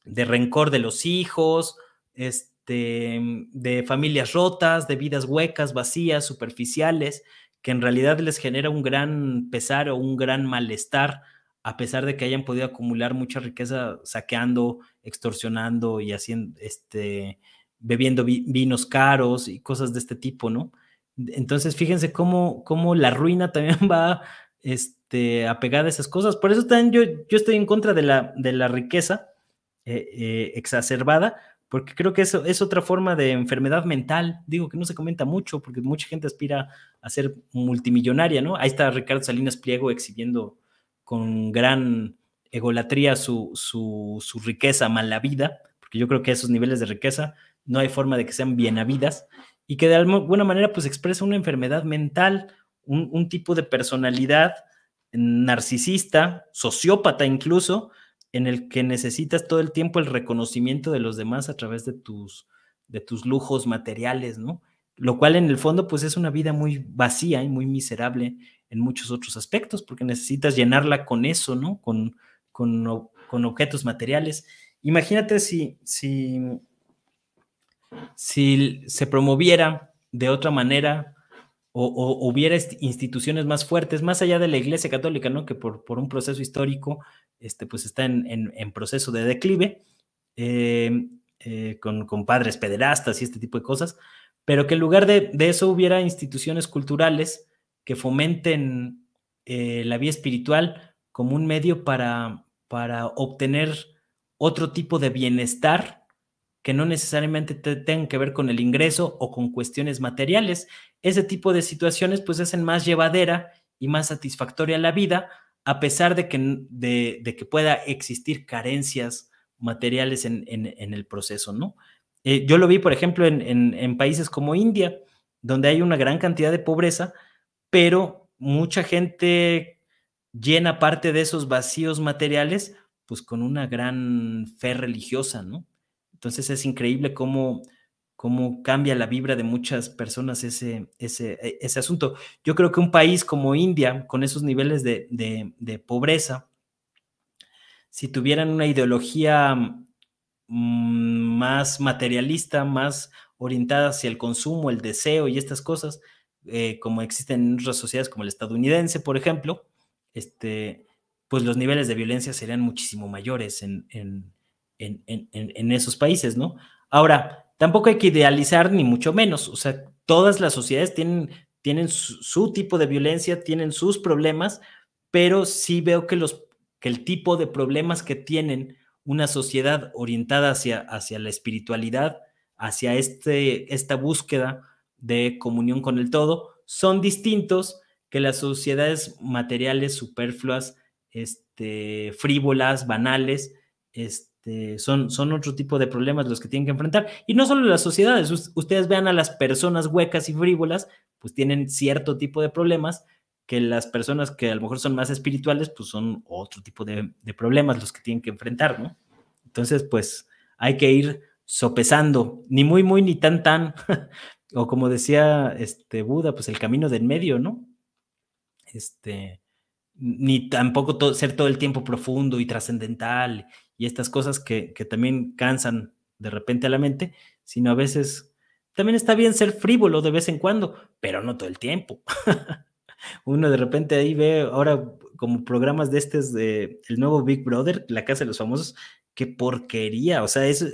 de rencor de los hijos, este, Mm, de, familias rotas, de vidas huecas, vacías, superficiales, que en realidad les genera un gran pesar o un gran malestar, a pesar de que hayan podido acumular mucha riqueza saqueando, extorsionando y haciendo, este, bebiendo vinos caros y cosas de este tipo, ¿no? Entonces, fíjense cómo, la ruina también va este, apegada a esas cosas. Por eso también yo, yo estoy en contra de la, de la riqueza eh, eh, exacerbada, porque creo que eso es otra forma de enfermedad mental, digo que no se comenta mucho, porque mucha gente aspira a ser multimillonaria, ¿no? Ahí está Ricardo Salinas Pliego exhibiendo con gran egolatría su, riqueza malavida, porque yo creo que esos niveles de riqueza no hay forma de que sean bienavidas, y que de alguna manera pues expresa una enfermedad mental, un, un tipo de personalidad narcisista, sociópata incluso, en el que necesitas todo el tiempo el reconocimiento de los demás a través de tus, de tus lujos materiales, ¿no? Lo cual en el fondo pues es una vida muy vacía y muy miserable en muchos otros aspectos, porque necesitas llenarla con eso, ¿no? Con, con, objetos materiales. Imagínate si, si se promoviera de otra manera o, hubiera instituciones más fuertes, más allá de la Iglesia Católica, ¿no? que por, un proceso histórico este, pues está en, proceso de declive, eh, eh, con, padres pederastas y este tipo de cosas, pero que en lugar de, eso hubiera instituciones culturales que fomenten eh, la vía espiritual como un medio para, para obtener otro tipo de bienestar que no necesariamente tengan que ver con el ingreso o con cuestiones materiales. Ese tipo de situaciones pues hacen más llevadera y más satisfactoria la vida, a pesar de que, de, que pueda existir carencias materiales en, en, el proceso, ¿no? Eh, yo lo vi, por ejemplo, en, en, países como India, donde hay una gran cantidad de pobreza, pero mucha gente llena parte de esos vacíos materiales, pues con una gran fe religiosa, ¿no? Entonces es increíble cómo, cómo cambia la vibra de muchas personas ese, ese, e, asunto. Yo creo que un país como India, con esos niveles de, pobreza, si tuvieran una ideología mm, más materialista, más orientada hacia el consumo, el deseo y estas cosas, eh, como existen en otras sociedades como el estadounidense, por ejemplo, este, pues los niveles de violencia serían muchísimo mayores en, en, en, esos países, ¿no? Ahora, tampoco hay que idealizar ni mucho menos, o sea, todas las sociedades tienen, tienen su, tipo de violencia, tienen sus problemas, pero sí veo que, los, que el tipo de problemas que tienen una sociedad orientada hacia, hacia la espiritualidad, hacia este, esta búsqueda de comunión con el todo, son distintos que las sociedades materiales superfluas, este, frívolas, banales, este, este, son, son otro tipo de problemas los que tienen que enfrentar. Y no solo las sociedades, ustedes vean a las personas huecas y frívolas, pues tienen cierto tipo de problemas que las personas que a lo mejor son más espirituales, pues son otro tipo de, problemas los que tienen que enfrentar, ¿no? Entonces, pues hay que ir sopesando, ni muy, muy, ni tan, tan, o como decía este Buda, pues el camino del medio, ¿no? Este, ni tampoco ser todo el tiempo profundo y trascendental y estas cosas que, también cansan de repente a la mente, sino a veces también está bien ser frívolo de vez en cuando, pero no todo el tiempo. Uno de repente ahí ve ahora como programas de este, de el nuevo Big Brother, la casa de los famosos, qué porquería. O sea, esos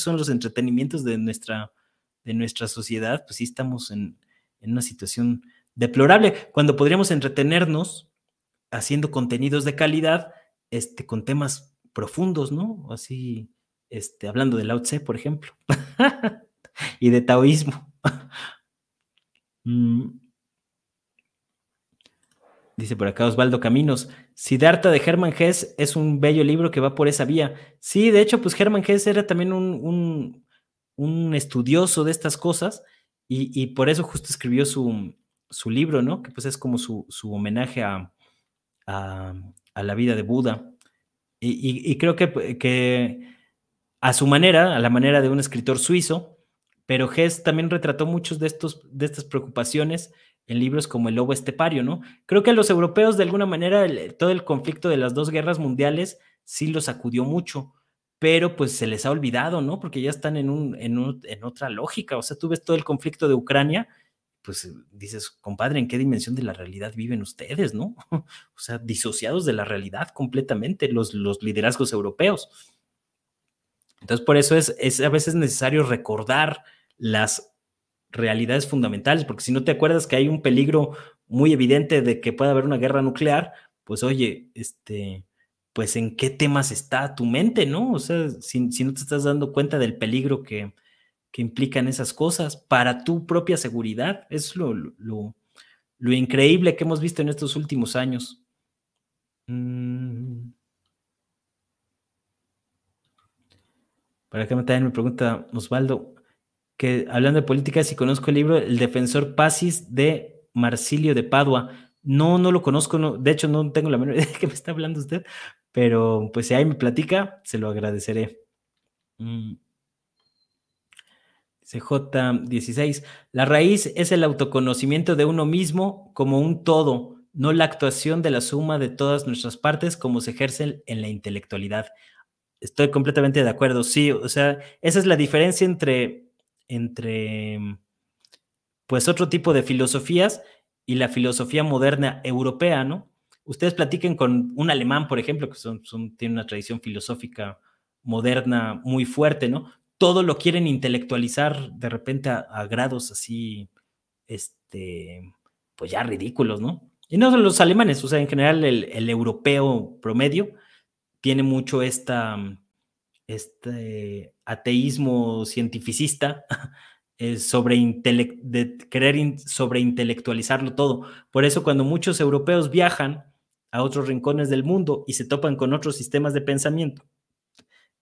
son los entretenimientos de nuestra, de nuestra sociedad. Pues sí estamos en, en una situación deplorable, cuando podríamos entretenernos haciendo contenidos de calidad este, con temas profundos, ¿no? Así, este, hablando de Lao Tse, por ejemplo, y de taoísmo. Mm. Dice por acá Osvaldo Caminos, Siddhartha de Hermann Hesse es un bello libro que va por esa vía. Sí, de hecho, pues Hermann Hesse era también un, estudioso de estas cosas y, por eso justo escribió su, libro, ¿no? Que pues es como su, homenaje a la vida de Buda. Y, creo que, a su manera, a la manera de un escritor suizo, pero Hess también retrató muchos de, estos, de estas preocupaciones en libros como El Lobo Estepario, ¿no? Creo que a los europeos, de alguna manera, todo el conflicto de las dos guerras mundiales sí los sacudió mucho, pero pues se les ha olvidado, ¿no? Porque ya están en, un, en, un, en otra lógica. O sea, tú ves todo el conflicto de Ucrania pues eh, dices, compadre, ¿en qué dimensión de la realidad viven ustedes, no? O sea, disociados de la realidad completamente, los, los liderazgos europeos. Entonces, por eso es, a veces necesario recordar las realidades fundamentales, porque si no te acuerdas que hay un peligro muy evidente de que pueda haber una guerra nuclear, pues oye, este, pues en qué temas está tu mente, ¿no? O sea, si, si no te estás dando cuenta del peligro que, que implican esas cosas para tu propia seguridad. Es lo, lo, increíble que hemos visto en estos últimos años. Mm. Para que me también mi pregunta Osvaldo, que hablando de política, si conozco el libro El Defensor Pacis de Marsilio de Padua. No, no lo conozco, de hecho no tengo la menor idea de qué me está hablando usted, pero pues si ahí me platica, se lo agradeceré. Mm. CJ16. La raíz es el autoconocimiento de uno mismo como un todo, no la actuación de la suma de todas nuestras partes como se ejercen en la intelectualidad. Estoy completamente de acuerdo, sí, o sea, esa es la diferencia entre, entre, pues, otro tipo de filosofías y la filosofía moderna europea, ¿no? Ustedes platiquen con un alemán, por ejemplo, que son, tiene una tradición filosófica moderna muy fuerte, ¿no? todo lo quieren intelectualizar de repente a, grados así, este, pues ya ridículos, ¿no? Y no solo los alemanes, o sea, en general el, europeo promedio tiene mucho este ateísmo cientificista eh, sobre de querer intelectualizarlo todo. Por eso cuando muchos europeos viajan a otros rincones del mundo y se topan con otros sistemas de pensamiento,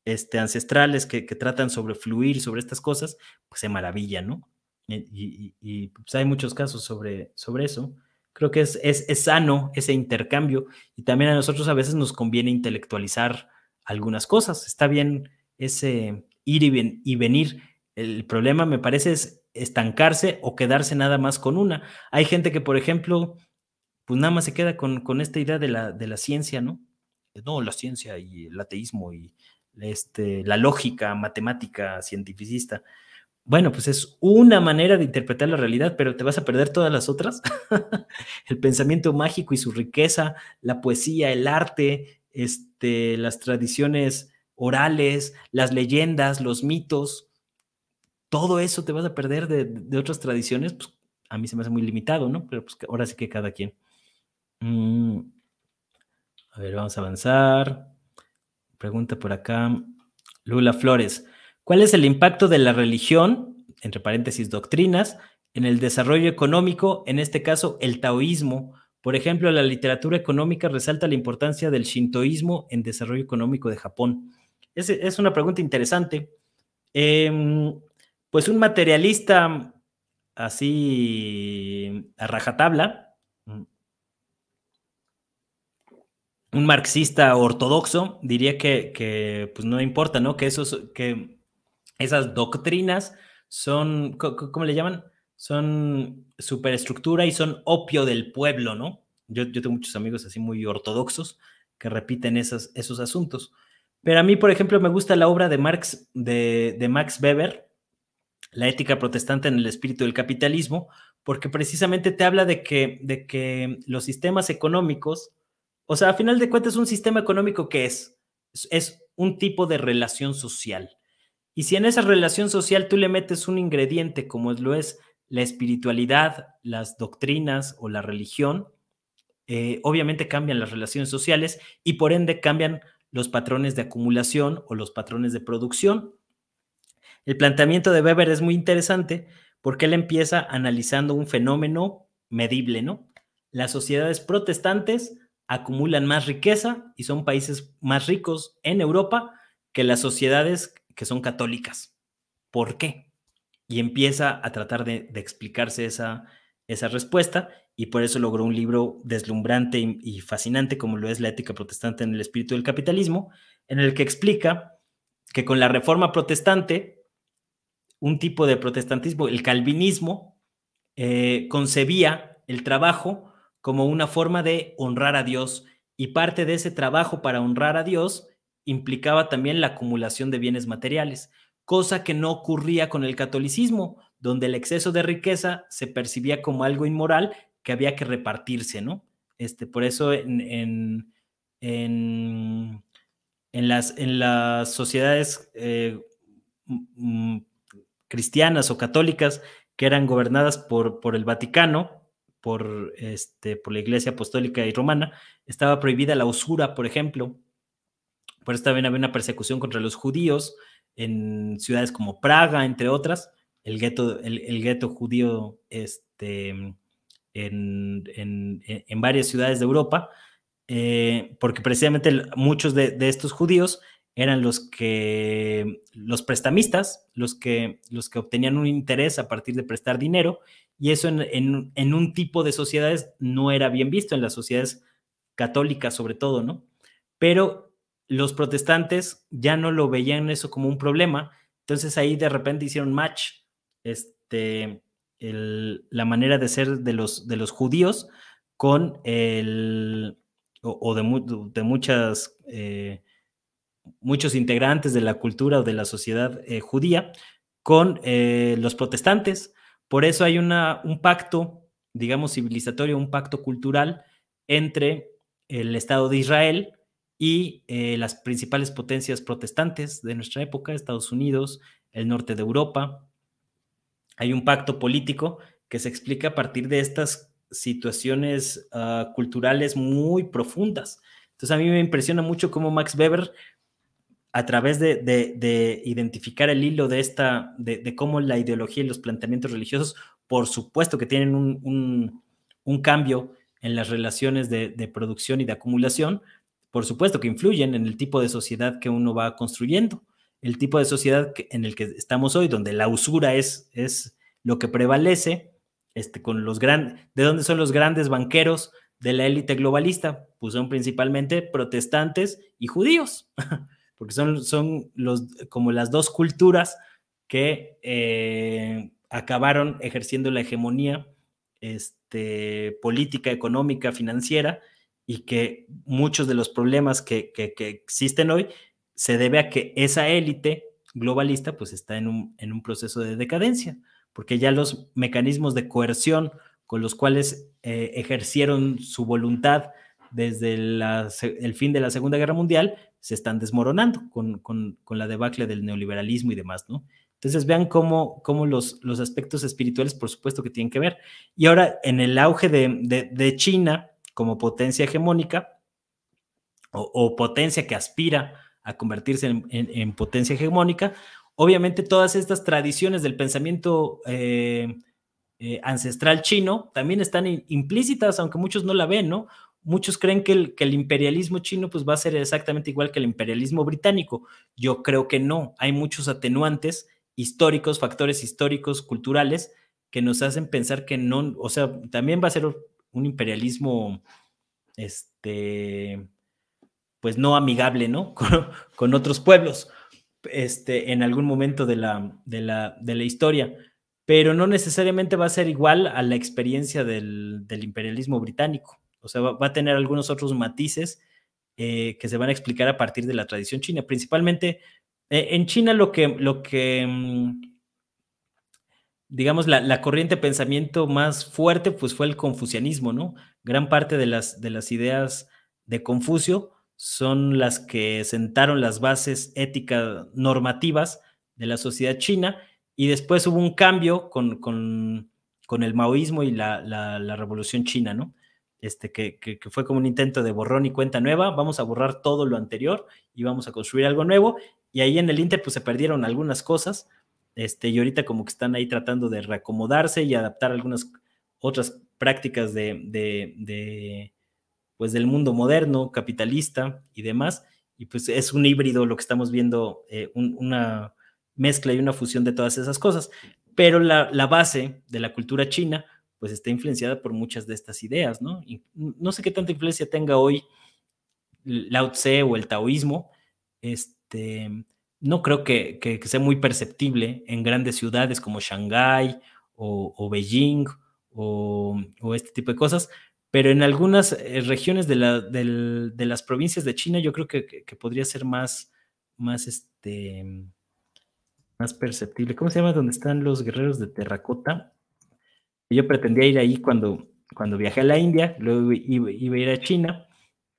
este, ancestrales que, que, tratan sobre fluir, sobre estas cosas, pues se maravilla, ¿no? Eh, y, pues hay muchos casos sobre, sobre eso. Creo que es, sano ese intercambio y también a nosotros a veces nos conviene intelectualizar algunas cosas. Está bien ese ir y, venir. El problema, me parece, es estancarse o quedarse nada más con una. Hay gente que, por ejemplo, pues nada más se queda con, con esta idea de la, de la ciencia, ¿no? No, la ciencia y el ateísmo y este, la lógica matemática cientificista. Bueno, pues es una manera de interpretar la realidad, pero te vas a perder todas las otras. el pensamiento mágico y su riqueza, la poesía, el arte, este, las tradiciones orales, las leyendas, los mitos, todo eso te vas a perder de, otras tradiciones, pues, a mí se me hace muy limitado, ¿no? Pero pues ahora sí que cada quien. Mm. A ver, vamos a avanzar. Pregunta por acá Lula Flores. ¿Cuál es el impacto de la religión, entre paréntesis doctrinas, en el desarrollo económico, en este caso el taoísmo? Por ejemplo, la literatura económica resalta la importancia del shintoísmo en desarrollo económico de Japón. Es, una pregunta interesante. Em, pues un materialista así a rajatabla, un marxista ortodoxo diría que, pues no importa, ¿no? Que, esos, que esas doctrinas son, ¿cómo le llaman? Son superestructura y son opio del pueblo, ¿no? Yo, tengo muchos amigos así muy ortodoxos que repiten esos asuntos. Pero a mí, por ejemplo, me gusta la obra de Marx, de, Max Weber, La ética protestante en el espíritu del capitalismo, porque precisamente te habla de que, de que los sistemas económicos o sea, a final de cuentas, un sistema económico que es, es un tipo de relación social. Y si en esa relación social tú le metes un ingrediente como lo es la espiritualidad, las doctrinas o la religión, eh, obviamente cambian las relaciones sociales y por ende cambian los patrones de acumulación o los patrones de producción. El planteamiento de Weber es muy interesante porque él empieza analizando un fenómeno medible, ¿no? Las sociedades protestantes acumulan más riqueza y son países más ricos en Europa que las sociedades que son católicas. ¿Por qué? Y empieza a tratar de, explicarse esa, respuesta y por eso logró un libro deslumbrante y, fascinante como lo es La ética protestante en el espíritu del capitalismo, en el que explica que con la reforma protestante, un tipo de protestantismo, el calvinismo, eh, concebía el trabajo como una forma de honrar a Dios y parte de ese trabajo para honrar a Dios implicaba también la acumulación de bienes materiales, cosa que no ocurría con el catolicismo, donde el exceso de riqueza se percibía como algo inmoral que había que repartirse, ¿no? Este, por eso en, las, en las sociedades eh, cristianas o católicas que eran gobernadas por, por el Vaticano, por, este, por la Iglesia Apostólica y Romana, estaba prohibida la usura, por ejemplo. Por eso también había una persecución contra los judíos en ciudades como Praga, entre otras, el gueto, el, judío este, en, en, e, en, varias ciudades de Europa, eh, porque precisamente muchos de estos judíos eran los que los prestamistas, los que, los que obtenían un interés a partir de prestar dinero, y eso en, un tipo de sociedades no era bien visto, en las sociedades católicas sobre todo, ¿no? Pero los protestantes ya no lo veían eso como un problema, entonces ahí de repente hicieron match este, la manera de ser de los, de los judíos con el, o, de, muchas... Eh, muchos integrantes de la cultura o de la sociedad eh, judía con eh, los protestantes. Por eso hay una, un pacto, digamos, civilizatorio, un pacto cultural entre el Estado de Israel y eh, las principales potencias protestantes de nuestra época, Estados Unidos, el norte de Europa. Hay un pacto político que se explica a partir de estas situaciones ah, culturales muy profundas. Entonces a mí me impresiona mucho cómo Max Weber a través de, de, identificar el hilo de esta, de, cómo la ideología y los planteamientos religiosos, por supuesto que tienen un, un, cambio en las relaciones de, producción y de acumulación, por supuesto que influyen en el tipo de sociedad que uno va construyendo, el tipo de sociedad en el que estamos hoy, donde la usura es, es lo que prevalece, este, con los grandes, ¿de dónde son los grandes banqueros de la élite globalista? Pues son principalmente protestantes y judíos. porque son, son los, como las dos culturas que eh, acabaron ejerciendo la hegemonía este, política, económica, financiera, y que muchos de los problemas que, que, existen hoy se debe a que esa élite globalista pues está en un, en un, proceso de decadencia, porque ya los mecanismos de coerción con los cuales eh, ejercieron su voluntad desde el fin de la Segunda Guerra Mundial, se están desmoronando con, la debacle del neoliberalismo y demás, ¿no? Entonces vean cómo, los, los aspectos espirituales, por supuesto, que tienen que ver. Y ahora, en el auge de, China como potencia hegemónica, o, potencia que aspira a convertirse en, potencia hegemónica, obviamente todas estas tradiciones del pensamiento eh, eh, ancestral chino también están implícitas, aunque muchos no la ven, ¿no? muchos creen que el, imperialismo chino pues va a ser exactamente igual que el imperialismo británico. Yo creo que no. Hay muchos atenuantes históricos, factores históricos, culturales, que nos hacen pensar que no, o sea, también va a ser un imperialismo, este, pues no amigable, ¿no? Con, otros pueblos, este, en algún momento de la, de la, historia pero no necesariamente va a ser igual a la experiencia del imperialismo británico. O sea, va, a tener algunos otros matices eh, que se van a explicar a partir de la tradición china. Principalmente eh, en China lo que, lo que mm, digamos, la, corriente de pensamiento más fuerte pues fue el confucianismo, ¿no? Gran parte de las, de las ideas de Confucio son las que sentaron las bases éticas normativas de la sociedad china y después hubo un cambio con, con, con el maoísmo y la, la, revolución china, ¿no? este, que, fue como un intento de borrón y cuenta nueva, vamos a borrar todo lo anterior y vamos a construir algo nuevo. Y ahí en el Inter pues se perdieron algunas cosas, este, y ahorita como que están ahí tratando de reacomodarse y adaptar algunas otras prácticas de, pues del mundo moderno, capitalista y demás. Y pues es un híbrido lo que estamos viendo, eh, una mezcla y una fusión de todas esas cosas. Pero la base de la cultura china pues está influenciada por muchas de estas ideas, ¿no? Y no sé qué tanta influencia tenga hoy Lao Tse o el taoísmo, este, no creo que, sea muy perceptible en grandes ciudades como Shanghái o, Beijing o, este tipo de cosas, pero en algunas eh, regiones de, las provincias de China yo creo que, podría ser más, más, este, más perceptible. ¿Cómo se llama? Donde están los guerreros de terracota. Yo pretendía ir ahí cuando, cuando viajé a la India, luego iba, a ir a China,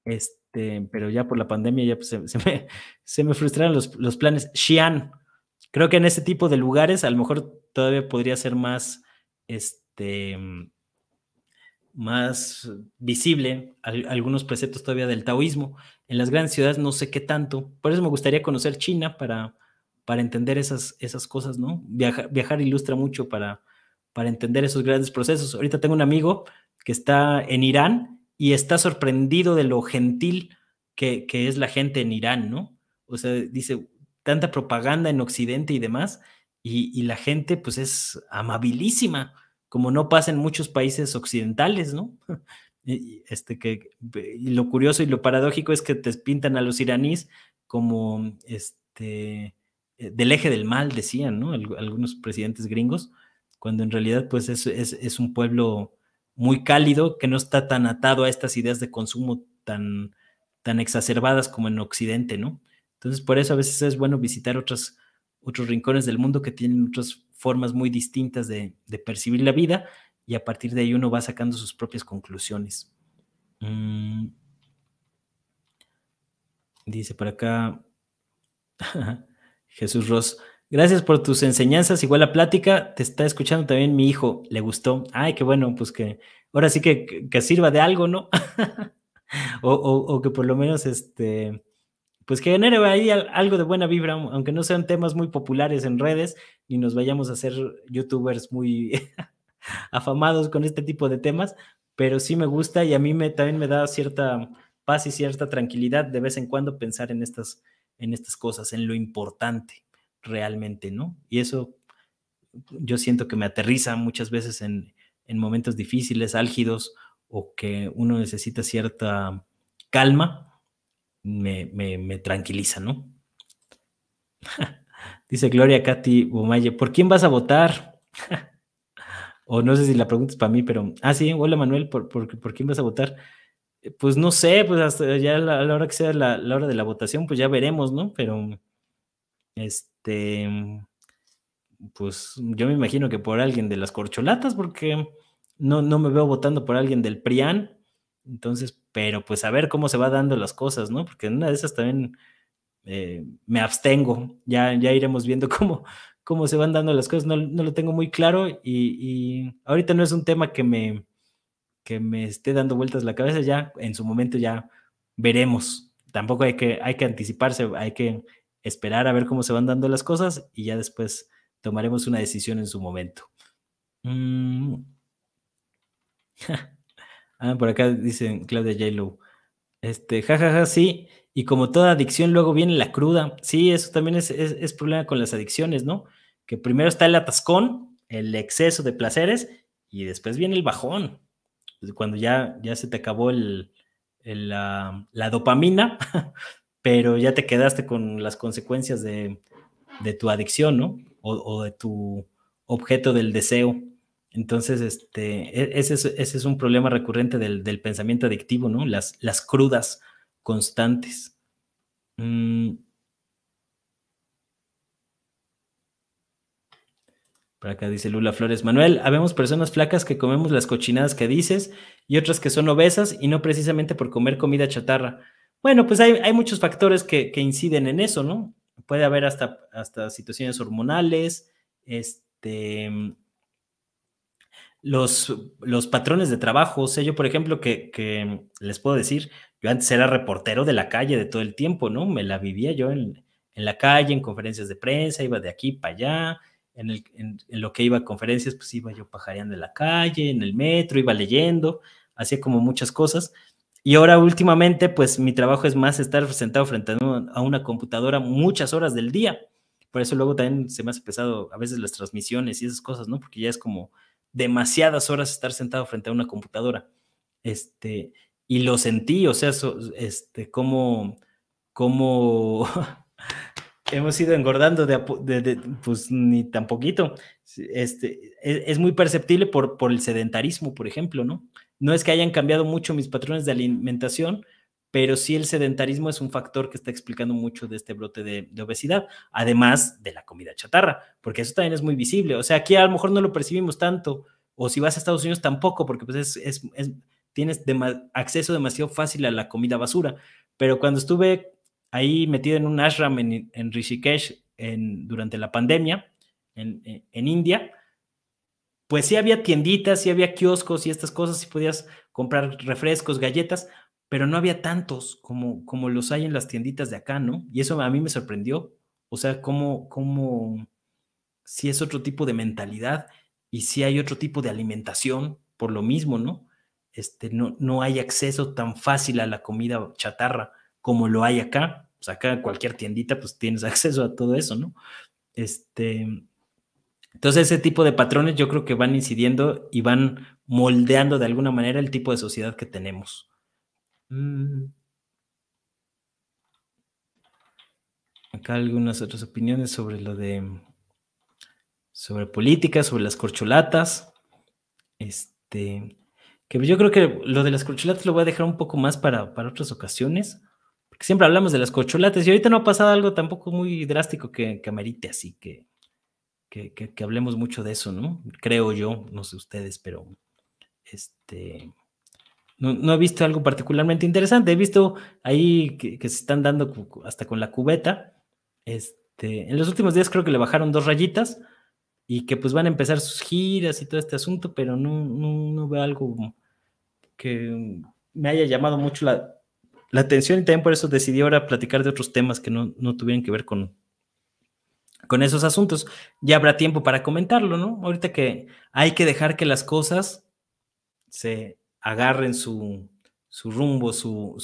este, pero ya por la pandemia ya pues, se, me, frustraron los, planes. Xi'an, creo que en ese tipo de lugares a lo mejor todavía podría ser más, este, más visible algunos preceptos todavía del taoísmo. En las grandes ciudades no sé qué tanto. Por eso me gustaría conocer China para, para entender esas, esas cosas, ¿no? viajar ilustra mucho para, para entender esos grandes procesos. Ahorita tengo un amigo que está en Irán y está sorprendido de lo gentil que, es la gente en Irán, ¿no? O sea, dice, tanta propaganda en Occidente y demás, y, la gente pues es amabilísima, como no pasa en muchos países occidentales, ¿no? Este que y lo curioso y lo paradójico es que te pintan a los iraníes como este eh, del eje del mal, decían, ¿no? Algunos presidentes gringos, cuando en realidad pues es, un pueblo muy cálido que no está tan atado a estas ideas de consumo tan, tan exacerbadas como en Occidente, ¿no? Entonces, por eso a veces es bueno visitar otros rincones del mundo que tienen otras formas muy distintas de, percibir la vida y a partir de ahí uno va sacando sus propias conclusiones. Mm. Dice por acá Jesús Ross, Gracias por tus enseñanzas, igual la plática, te está escuchando también mi hijo, le gustó. Ay, qué bueno, pues que ahora sí que, sirva de algo, ¿no? o, que por lo menos, este, pues que genere ahí algo de buena vibra, aunque no sean temas muy populares en redes y nos vayamos a ser youtubers muy afamados con este tipo de temas, pero sí me gusta y a mí me, también me da cierta paz y cierta tranquilidad de vez en cuando pensar en estas, en estas cosas, en lo importante realmente, ¿no? Y eso yo siento que me aterriza muchas veces en, momentos difíciles, álgidos, o que uno necesita cierta calma, me, me, tranquiliza, ¿no? Dice Gloria Katy Bumaye, ¿por quién vas a votar? o no sé si la pregunta es para mí, pero, ah, sí, hola Manuel, ¿por, por, quién vas a votar? Eh, pues no sé, pues hasta ya a la, hora que sea la, la, hora de la votación, pues ya veremos, ¿no? Pero, este, este, mm, pues yo me imagino que por alguien de las corcholatas, porque no, no me veo votando por alguien del PRIAN. Entonces, pero pues a ver cómo se va dando las cosas, ¿no? Porque en una de esas también eh, me abstengo. Ya, ya iremos viendo cómo, cómo se van dando las cosas. No, lo tengo muy claro y, y, ahorita no es un tema que me, que me esté dando vueltas la cabeza. Ya en su momento ya veremos. Tampoco hay que, hay que anticiparse, hay que esperar a ver cómo se van dando las cosas y ya después tomaremos una decisión en su momento. Mm. Ah, por acá dicen Claudia J. Este, jajaja, sí. Y como toda adicción, luego viene la cruda. Sí, eso también es, problema con las adicciones, ¿no? Que primero está el atascón, el exceso de placeres, y después viene el bajón. Cuando ya, ya se te acabó el, la, la dopamina, pero ya te quedaste con las consecuencias de, tu adicción, ¿no? O, de tu objeto del deseo. Entonces, este, e, ese, es, un problema recurrente del, pensamiento adictivo, ¿no? Las, crudas constantes. Mm. Por acá dice Lula Flores. Manuel, habemos personas flacas que comemos las cochinadas que dices y otras que son obesas y no precisamente por comer comida chatarra. Bueno, pues hay, muchos factores que, inciden en eso, ¿no? Puede haber hasta, hasta situaciones hormonales, este, los, patrones de trabajo. O sea, yo, por ejemplo, que, les puedo decir, yo antes era reportero de la calle de todo el tiempo, ¿no? Me la vivía yo en, la calle, en conferencias de prensa, iba de aquí para allá. En, lo que iba a conferencias, pues iba yo pajareando en la calle, en el metro, iba leyendo, hacía como muchas cosas. Y ahora últimamente, pues mi trabajo es más estar sentado frente a una computadora muchas horas del día. Por eso luego también se me ha pesado a veces las transmisiones y esas cosas, ¿no? Porque ya es como demasiadas horas estar sentado frente a una computadora. Este, y lo sentí, o sea, este, como, como hemos ido engordando de, pues ni tan poquito. Este, e, es, muy perceptible por, por el sedentarismo, por ejemplo, ¿no? No es que hayan cambiado mucho mis patrones de alimentación, pero sí el sedentarismo es un factor que está explicando mucho de este brote de, obesidad, además de la comida chatarra, porque eso también es muy visible. O sea, aquí a lo mejor no lo percibimos tanto, o si vas a Estados Unidos tampoco, porque pues tienes acceso demasiado fácil a la comida basura. Pero cuando estuve ahí metido en un ashram en, Rishikesh durante la pandemia en India, pues sí había tienditas, sí había kioscos y estas cosas, y podías comprar refrescos, galletas, pero no había tantos como, como los hay en las tienditas de acá, ¿no? Y eso a mí me sorprendió. O sea, cómo, cómo, si es otro tipo de mentalidad y si hay otro tipo de alimentación por lo mismo, ¿no? Este, no, no hay acceso tan fácil a la comida chatarra como lo hay acá. O sea, acá cualquier tiendita pues tienes acceso a todo eso, ¿no? Este, entonces ese tipo de patrones yo creo que van incidiendo y van moldeando de alguna manera el tipo de sociedad que tenemos. Mm. Acá algunas otras opiniones sobre lo de sobre política, sobre las corcholatas. Este, que yo creo que lo de las corcholatas lo voy a dejar un poco más para, para otras ocasiones, porque siempre hablamos de las corcholatas y ahorita no ha pasado algo tampoco muy drástico que, que amerite, así que que, que, hablemos mucho de eso, ¿no? Creo yo, no sé ustedes, pero este, no, no he visto algo particularmente interesante. He visto ahí que, se están dando hasta con la cubeta. Este, en los últimos días creo que le bajaron dos rayitas y que pues van a empezar sus giras y todo este asunto, pero no, no, no veo algo que me haya llamado mucho la, la, atención y también por eso decidí ahora platicar de otros temas que no, no tuvieran que ver con, con esos asuntos. Ya habrá tiempo para comentarlo, ¿no? Ahorita que hay que dejar que las cosas se agarren su, rumbo, su,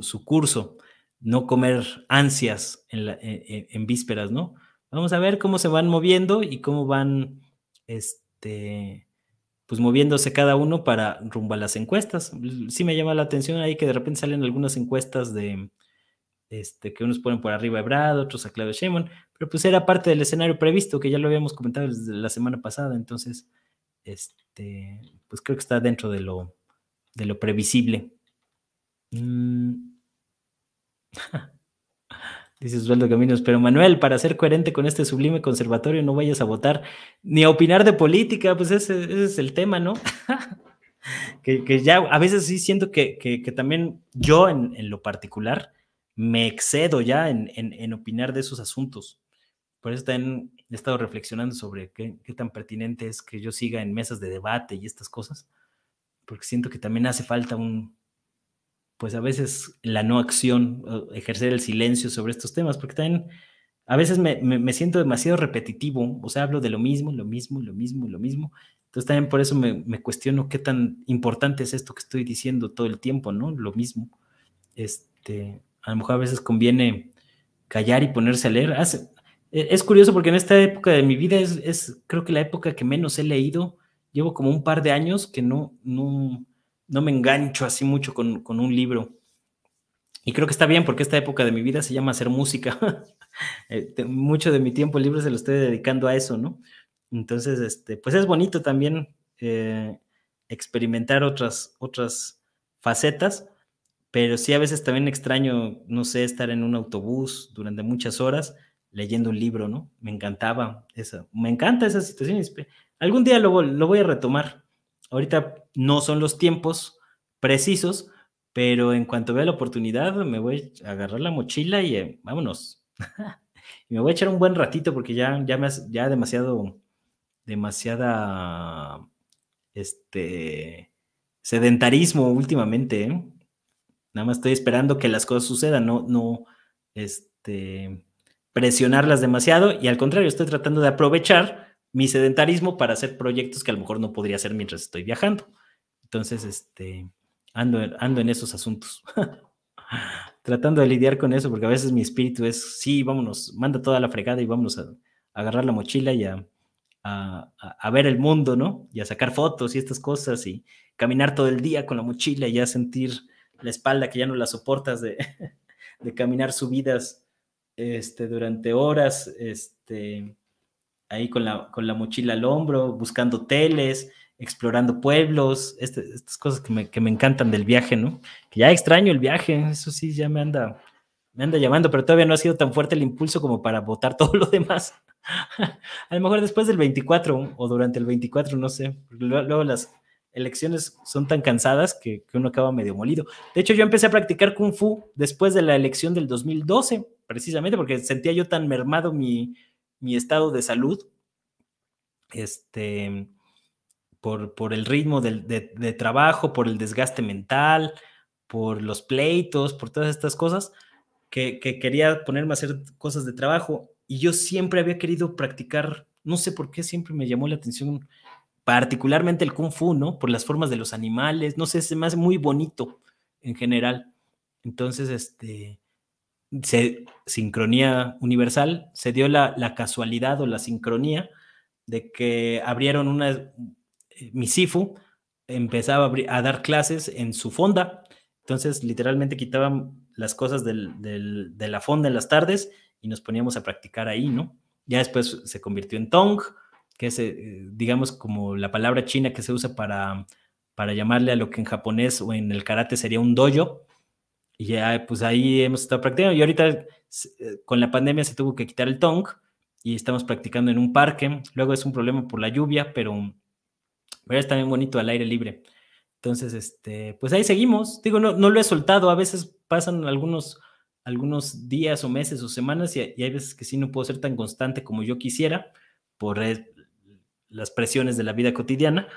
su, curso, no comer ansias e, e, en, vísperas, ¿no? Vamos a ver cómo se van moviendo y cómo van, este, pues moviéndose cada uno para rumbo a las encuestas. Sí me llama la atención ahí que de repente salen algunas encuestas de, este, que unos ponen por arriba de Brad, otros a Claudio shaman pero pues era parte del escenario previsto, que ya lo habíamos comentado desde la semana pasada, entonces, este, pues creo que está dentro de lo, de lo previsible. Mm. Dice Osvaldo Caminos, pero Manuel, para ser coherente con este sublime conservatorio, no vayas a votar ni a opinar de política, pues ese, es el tema, ¿no? que, ya a veces sí siento que, también yo en, lo particular me excedo ya en opinar de esos asuntos. Por eso también he estado reflexionando sobre qué, tan pertinente es que yo siga en mesas de debate y estas cosas, porque siento que también hace falta un, pues a veces la no acción, ejercer el silencio sobre estos temas, porque también a veces me, me, siento demasiado repetitivo, o sea, hablo de lo mismo, lo mismo, lo mismo, lo mismo. Entonces también por eso me, me cuestiono qué tan importante es esto que estoy diciendo todo el tiempo, ¿no? Lo mismo. Este, a lo mejor a veces conviene callar y ponerse a leer. Hace, eh, es curioso porque en esta época de mi vida es, creo que la época que menos he leído. Llevo como un par de años que no, no, me engancho así mucho con, un libro. Y creo que está bien porque esta época de mi vida se llama hacer música. Eh, mucho de mi tiempo libre se lo estoy dedicando a eso, ¿no? Entonces, este, pues es bonito también eh, experimentar otras, otras facetas, pero sí a veces también extraño, no sé, estar en un autobús durante muchas horas leyendo un libro, ¿no? Me encantaba eso, me encanta esa situación. Algún día lo, voy a retomar. Ahorita no son los tiempos precisos, pero en cuanto vea la oportunidad me voy a agarrar la mochila y eh, vámonos. me voy a echar un buen ratito porque ya, ya, me, ya demasiado, demasiada, este, sedentarismo últimamente. ¿eh? Nada más estoy esperando que las cosas sucedan, no, no, este presionarlas demasiado y al contrario, estoy tratando de aprovechar mi sedentarismo para hacer proyectos que a lo mejor no podría hacer mientras estoy viajando. Entonces, este, ando, ando en esos asuntos. tratando de lidiar con eso, porque a veces mi espíritu es, sí, vámonos, manda toda la fregada y vámonos a, agarrar la mochila y a, ver el mundo, ¿no? Y a sacar fotos y estas cosas y caminar todo el día con la mochila y ya sentir la espalda que ya no la soportas de, de caminar subidas este, durante horas este, ahí con la, con la mochila al hombro, buscando teles, explorando pueblos, este, estas cosas que me, que me, encantan del viaje, ¿no? Que ya extraño el viaje, eso sí, ya me anda, me anda llamando, pero todavía no ha sido tan fuerte el impulso como para votar todo lo demás. A lo mejor después del 24 o durante el 24, no sé, luego las, elecciones son tan cansadas que, uno acaba medio molido. De hecho, yo empecé a practicar kung fu después de la elección del 2012, precisamente porque sentía yo tan mermado mi, mi estado de salud este, por, por el ritmo de, trabajo, por el desgaste mental, por los pleitos, por todas estas cosas, que, que quería ponerme a hacer cosas de trabajo. Y yo siempre había querido practicar, no sé por qué siempre me llamó la atención particularmente el kung fu, ¿no? Por las formas de los animales, no sé, es más muy bonito en general. Entonces, este, se, sincronía universal, se dio la, casualidad o la sincronía de que abrieron una, eh, Misifu empezaba a, dar clases en su fonda, entonces literalmente quitaban las cosas de la fonda en las tardes y nos poníamos a practicar ahí, ¿no? Ya después se convirtió en Tong, que es, eh, digamos, como la palabra china que se usa para, para llamarle a lo que en japonés o en el karate sería un dojo. Y ya, pues ahí hemos estado practicando. Y ahorita eh, con la pandemia se tuvo que quitar el tong y estamos practicando en un parque. Luego es un problema por la lluvia, pero, pero es también bonito al aire libre. Entonces, este, pues ahí seguimos. Digo, no, no lo he soltado. A veces pasan algunos, algunos días o meses o semanas y, y hay veces que sí no puedo ser tan constante como yo quisiera por eh, las presiones de la vida cotidiana,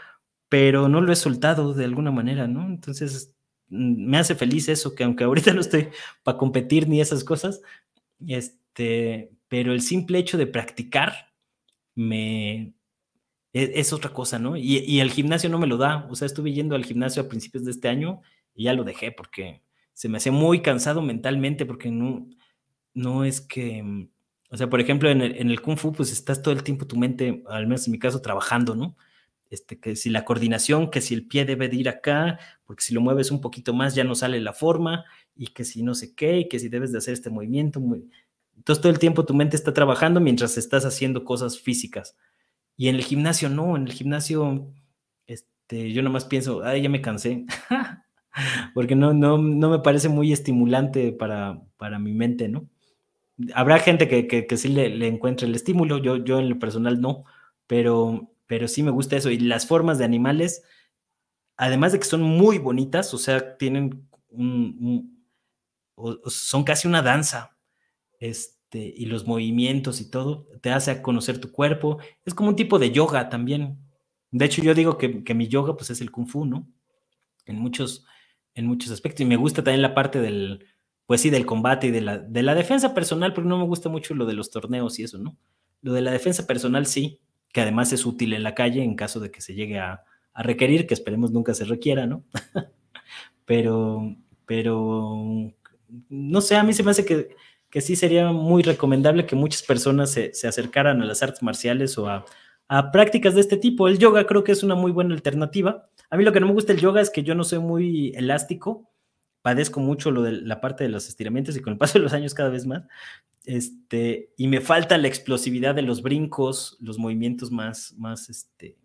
pero no lo he soltado de alguna manera, ¿no? Entonces, mm, me hace feliz eso, que aunque ahorita no estoy para competir ni esas cosas, este, pero el simple hecho de practicar me e-, es, otra cosa, ¿no? Y, el gimnasio no me lo da, o sea, estuve yendo al gimnasio a principios de este año y ya lo dejé porque se me hace muy cansado mentalmente porque no, no es que mm, o sea, por ejemplo, en el, Kung Fu, pues estás todo el tiempo tu mente, al menos en mi caso, trabajando, ¿no? Este, que si la coordinación, que si el pie debe ir acá, porque si lo mueves un poquito más ya no sale la forma, y que si no sé qué, y que si debes de hacer este movimiento. Entonces todo el tiempo tu mente está trabajando mientras estás haciendo cosas físicas. Y en el gimnasio no, en el gimnasio este, yo nomás pienso, ay, ya me cansé, porque no, no, no me parece muy estimulante para, para mi mente, ¿no? habrá gente que, que, sí le, encuentre el estímulo, yo, yo en lo personal no, pero, pero sí me gusta eso. Y las formas de animales, además de que son muy bonitas, o sea, tienen un, son casi una danza, este, y los movimientos y todo, te hace conocer tu cuerpo, es como un tipo de yoga también. De hecho, yo digo que, mi yoga pues es el kung fu, ¿no? En muchos, en muchos aspectos. Y me gusta también la parte del, pues sí, del combate y de la, de la defensa personal, pero no me gusta mucho lo de los torneos y eso, ¿no? Lo de la defensa personal sí, que además es útil en la calle en caso de que se llegue a, requerir, que esperemos nunca se requiera, ¿no? pero, pero, no sé, a mí se me hace que, que sí sería muy recomendable que muchas personas se, acercaran a las artes marciales o a, a, prácticas de este tipo. El yoga creo que es una muy buena alternativa. A mí lo que no me gusta el yoga es que yo no soy muy elástico padezco mucho lo de la parte de los estiramientos y con el paso de los años cada vez más. Este, y me falta la explosividad de los brincos, los movimientos más, más, este,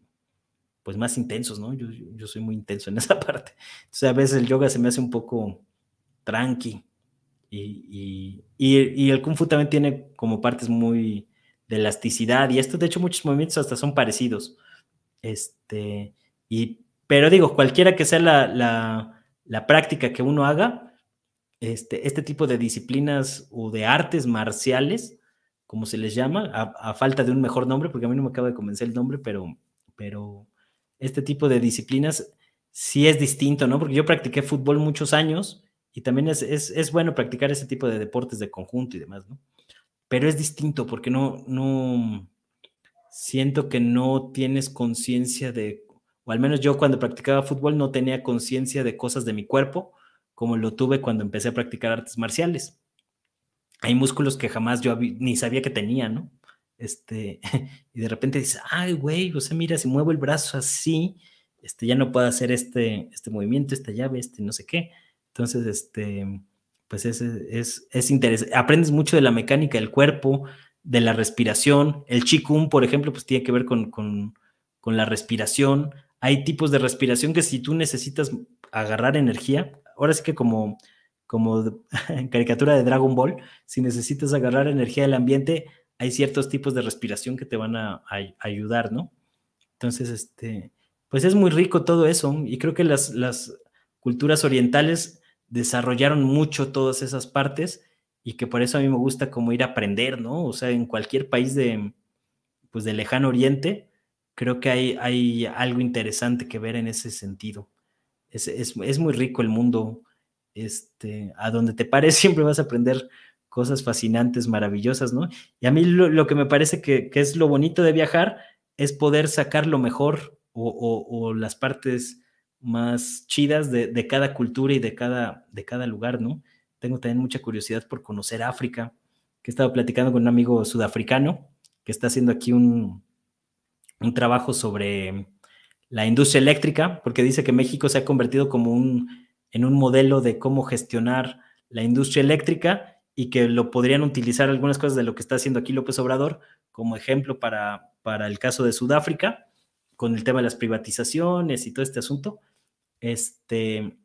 pues más intensos, ¿no? Yo, yo, soy muy intenso en esa parte. Entonces a veces el yoga se me hace un poco tranqui. Y, y, el kung fu también tiene como partes muy de elasticidad y esto, de hecho, muchos movimientos hasta son parecidos. Este, y, pero digo, cualquiera que sea la la práctica que uno haga, este, este tipo de disciplinas o de artes marciales, como se les llama, a, falta de un mejor nombre, porque a mí no me acaba de convencer el nombre, pero, pero este tipo de disciplinas sí es distinto, ¿no? Porque yo practiqué fútbol muchos años y también es, bueno practicar ese tipo de deportes de conjunto y demás, ¿no? Pero es distinto porque no, no, siento que no tienes conciencia de o al menos yo cuando practicaba fútbol no tenía conciencia de cosas de mi cuerpo como lo tuve cuando empecé a practicar artes marciales. Hay músculos que jamás yo ni sabía que tenía, ¿no? Este, y de repente dices, ay, güey, o sea, mira, si muevo el brazo así, este, ya no puedo hacer este, este movimiento, esta llave, este no sé qué. Entonces, este, pues es, es, interesante. Aprendes mucho de la mecánica del cuerpo, de la respiración. El chikung, por ejemplo, pues tiene que ver con, con, con la respiración. Hay tipos de respiración que si tú necesitas agarrar energía, ahora sí que como, como en caricatura de Dragon Ball, si necesitas agarrar energía del ambiente, hay ciertos tipos de respiración que te van a, ayudar, ¿no? Entonces, este, pues es muy rico todo eso y creo que las, culturas orientales desarrollaron mucho todas esas partes y que por eso a mí me gusta como ir a aprender, ¿no? O sea, en cualquier país de, pues, de lejano oriente, creo que hay, hay algo interesante que ver en ese sentido. Es, muy rico el mundo. Este, a donde te pares siempre vas a aprender cosas fascinantes, maravillosas, ¿no? Y a mí lo, que me parece que, es lo bonito de viajar es poder sacar lo mejor o, las partes más chidas de, cada cultura y de cada, de cada lugar, ¿no? Tengo también mucha curiosidad por conocer África, que estado platicando con un amigo sudafricano que está haciendo aquí un, un trabajo sobre la industria eléctrica, porque dice que México se ha convertido como un, en un modelo de cómo gestionar la industria eléctrica y que lo podrían utilizar algunas cosas de lo que está haciendo aquí López Obrador como ejemplo para, para el caso de Sudáfrica, con el tema de las privatizaciones y todo este asunto. Este,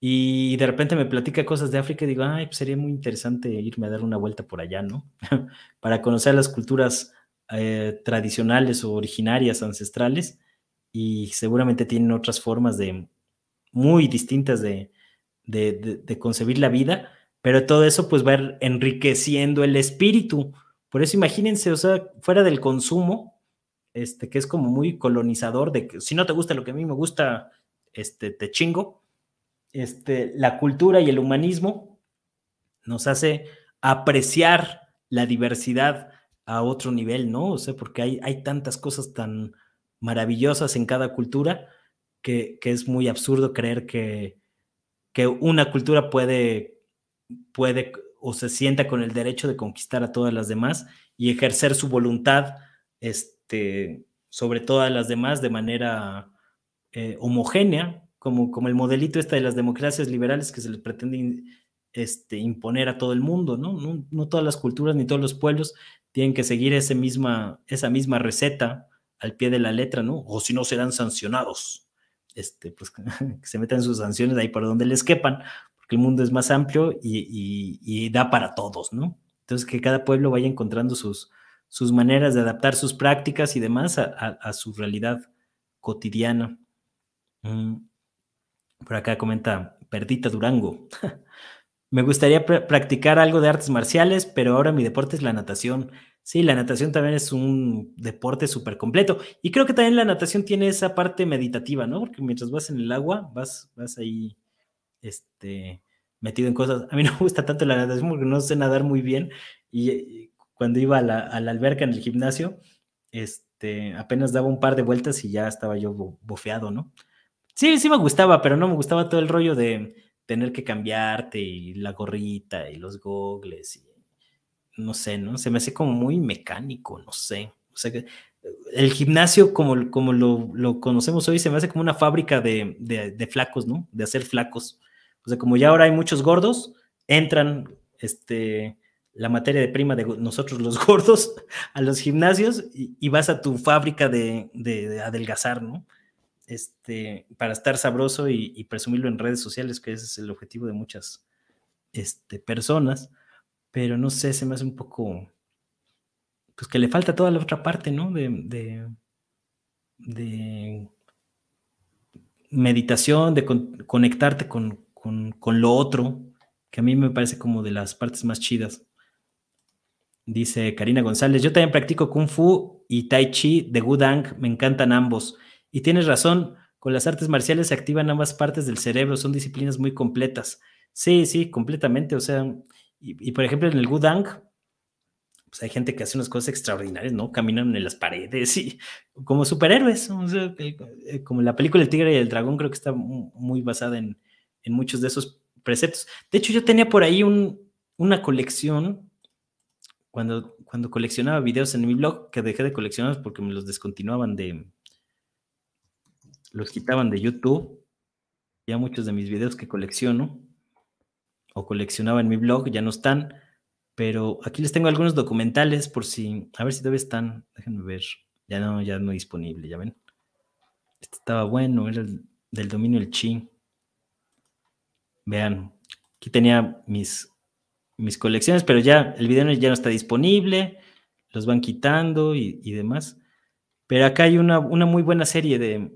y de repente me platica cosas de África y digo, ay, pues sería muy interesante irme a dar una vuelta por allá, ¿no? para conocer las culturas eh, tradicionales o originarias, ancestrales, y seguramente tienen otras formas de muy distintas de, concebir la vida, pero todo eso pues va er, enriqueciendo el espíritu. Por eso imagínense, o sea, fuera del consumo, este, que es como muy colonizador, de que si no te gusta lo que a mí me gusta, este, te chingo. Este, la cultura y el humanismo nos hace apreciar la diversidad a otro nivel, ¿no? O sea, porque hay, hay tantas cosas tan maravillosas en cada cultura que, es muy absurdo creer que, que una cultura puede, puede o se sienta con el derecho de conquistar a todas las demás y ejercer su voluntad este, sobre todas las demás de manera eh, homogénea, como, como el modelito este de las democracias liberales que se les pretende este, imponer a todo el mundo, ¿no? ¿no? todas las culturas ni todos los pueblos tienen que seguir misma, esa misma receta al pie de la letra, ¿no? O si no serán sancionados. Este, pues que se metan sus sanciones ahí por donde les quepan, porque el mundo es más amplio y, da para todos, ¿no? Entonces, que cada pueblo vaya encontrando sus, sus maneras de adaptar sus prácticas y demás a, su realidad cotidiana. Mm. Por acá comenta Perdita Durango. Me gustaría practicar algo de artes marciales, pero ahora mi deporte es la natación. Sí, la natación también es un deporte súper completo. Y creo que también la natación tiene esa parte meditativa, ¿no? Porque mientras vas en el agua, vas, vas ahí este, metido en cosas. A mí no me gusta tanto la natación porque no sé nadar muy bien. Y, cuando iba a la, alberca en el gimnasio, este, apenas daba un par de vueltas y ya estaba yo bofeado, ¿no? Sí, sí me gustaba, pero no me gustaba todo el rollo de tener que cambiarte y la gorrita y los gogles y no sé, ¿no? Se me hace como muy mecánico, no sé. O sea, que el gimnasio como, como lo, conocemos hoy se me hace como una fábrica de, de, flacos, ¿no? De hacer flacos. O sea, como ya ahora hay muchos gordos, entran este, la materia de prima de nosotros los gordos a los gimnasios y, vas a tu fábrica de, de adelgazar, ¿no? Este, para estar sabroso y, presumirlo en redes sociales, que ese es el objetivo de muchas este, personas, pero no sé, se me hace un poco, pues que le falta toda la otra parte, ¿no? De, meditación, de conectarte con, con lo otro, que a mí me parece como de las partes más chidas. Dice Karina González, yo también practico kung fu y tai chi de Gudang, me encantan ambos. Y tienes razón, con las artes marciales se activan ambas partes del cerebro, son disciplinas muy completas. Sí, sí, completamente. O sea, y, por ejemplo en el Gudang, pues hay gente que hace unas cosas extraordinarias, ¿no? Caminan en las paredes y como superhéroes. Eh, como la película El Tigre y el Dragón creo que está muy basada en, muchos de esos preceptos. De hecho, yo tenía por ahí una colección cuando, cuando coleccionaba videos en mi blog, que dejé de coleccionar porque me los descontinuaban de, los quitaban de YouTube. Ya muchos de mis videos que colecciono o coleccionaba en mi blog ya no están, pero aquí les tengo algunos documentales por si, a ver si todavía están, déjenme ver, ya no, ya no disponible, ya ven. Este estaba bueno, era del dominio el chi. Vean, aquí tenía mis, mis colecciones, pero ya el video ya no está disponible, los van quitando y, demás. Pero acá hay una muy buena serie de,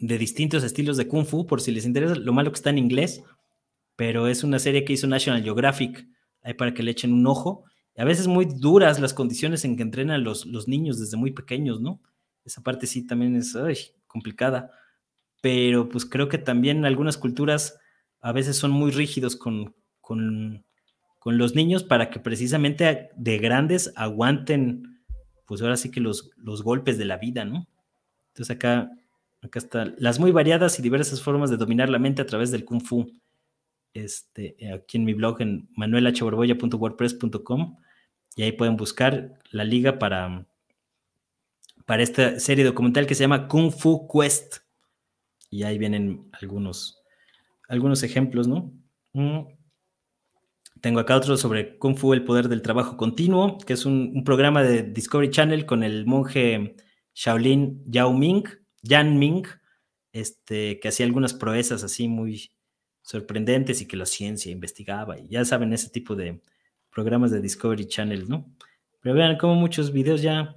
de distintos estilos de kung fu, por si les interesa. Lo malo que está en inglés, pero es una serie que hizo National Geographic, ahí para que le echen un ojo. a veces muy duras las condiciones en que entrenan los, los niños desde muy pequeños, ¿no? Esa parte sí también es complicada, pero pues creo que también algunas culturas a veces son muy rígidos con, con, con los niños para que precisamente de grandes aguanten, pues ahora sí que los, los golpes de la vida, ¿no? Entonces acá Acá está. Las muy variadas y diversas formas de dominar la mente a través del Kung Fu. Este, eh, aquí en mi blog en manuelhborboya.wordpress.com y ahí pueden buscar la liga para, para esta serie documental que se llama Kung Fu Quest. Y ahí vienen algunos, algunos ejemplos, ¿no? Mm. Tengo acá otro sobre Kung Fu, el poder del trabajo continuo, que es un programa de Discovery Channel con el monje Shaolin Yao Ming Yan Ming, este, que hacía algunas proezas así muy sorprendentes y que la ciencia investigaba. Y ya saben, ese tipo de programas de Discovery Channel, ¿no? Pero vean cómo muchos videos ya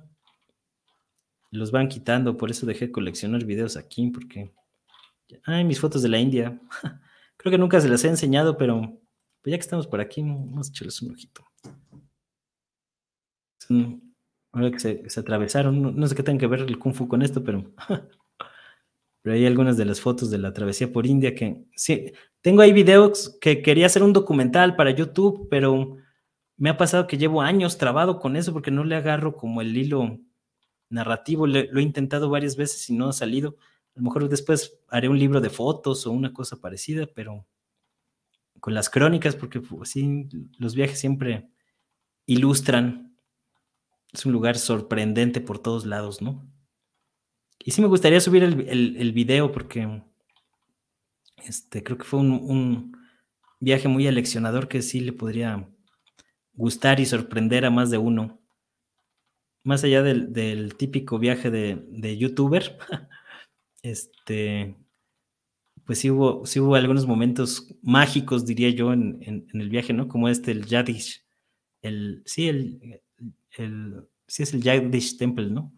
los van quitando. Por eso dejé coleccionar videos aquí, porque... Ay, mis fotos de la India. Creo que nunca se las he enseñado, pero pues ya que estamos por aquí, vamos a echarles un ojito. Ahora que se, atravesaron, no, sé qué tiene que ver el Kung Fu con esto, pero, pero hay algunas de las fotos de la travesía por India que sí, tengo ahí videos que quería hacer un documental para YouTube, pero me ha pasado que llevo años trabado con eso porque no le agarro como el hilo narrativo, lo he intentado varias veces y no ha salido. A lo mejor después haré un libro de fotos o una cosa parecida, pero con las crónicas, porque así pues, los viajes siempre ilustran es un lugar sorprendente por todos lados, ¿no? Y sí me gustaría subir el, el, video porque este, creo que fue un, viaje muy aleccionador que sí le podría gustar y sorprender a más de uno. Más allá del, típico viaje de, youtuber, este, pues sí hubo, hubo algunos momentos mágicos, diría yo, en, el viaje, ¿no? Como este, el Yadish, el, sí, el, el, sí es el Jagdish Temple, ¿no?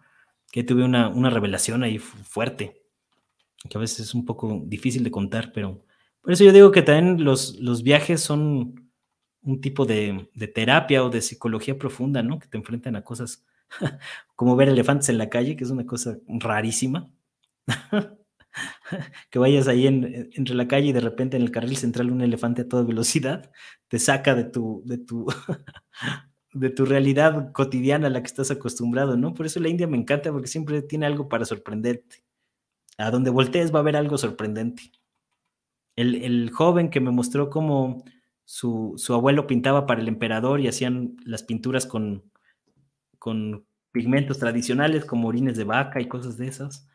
Que tuve una, una revelación ahí fuerte, que a veces es un poco difícil de contar, pero por eso yo digo que también los, los viajes son un tipo de, terapia o de psicología profunda, ¿no? Que te enfrentan a cosas como ver elefantes en la calle, que es una cosa rarísima. que vayas ahí entre la calle y de repente en el carril central un elefante a toda velocidad te saca de tu, de tu, de tu realidad cotidiana a la que estás acostumbrado, ¿no? Por eso la India me encanta porque siempre tiene algo para sorprenderte. A donde voltees va a haber algo sorprendente. El, joven que me mostró cómo su, abuelo pintaba para el emperador y hacían las pinturas con, con pigmentos tradicionales como orines de vaca y cosas de esas.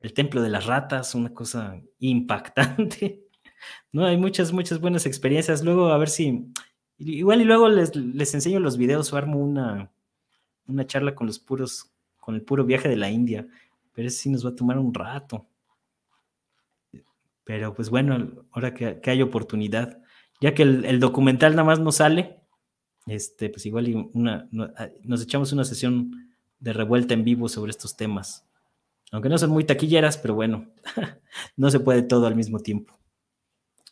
El templo de las ratas, una cosa impactante. No, hay muchas, muchas buenas experiencias. Luego, a ver si Igual y luego les, enseño los videos o armo una, una charla con los puros, con el puro viaje de la India, pero eso sí nos va a tomar un rato. Pero pues bueno, ahora que, hay oportunidad, ya que el, documental nada más no sale, este, pues igual y una, ah, nos echamos una sesión de revuelta en vivo sobre estos temas. Aunque no son muy taquilleras, pero bueno, no se puede todo al mismo tiempo.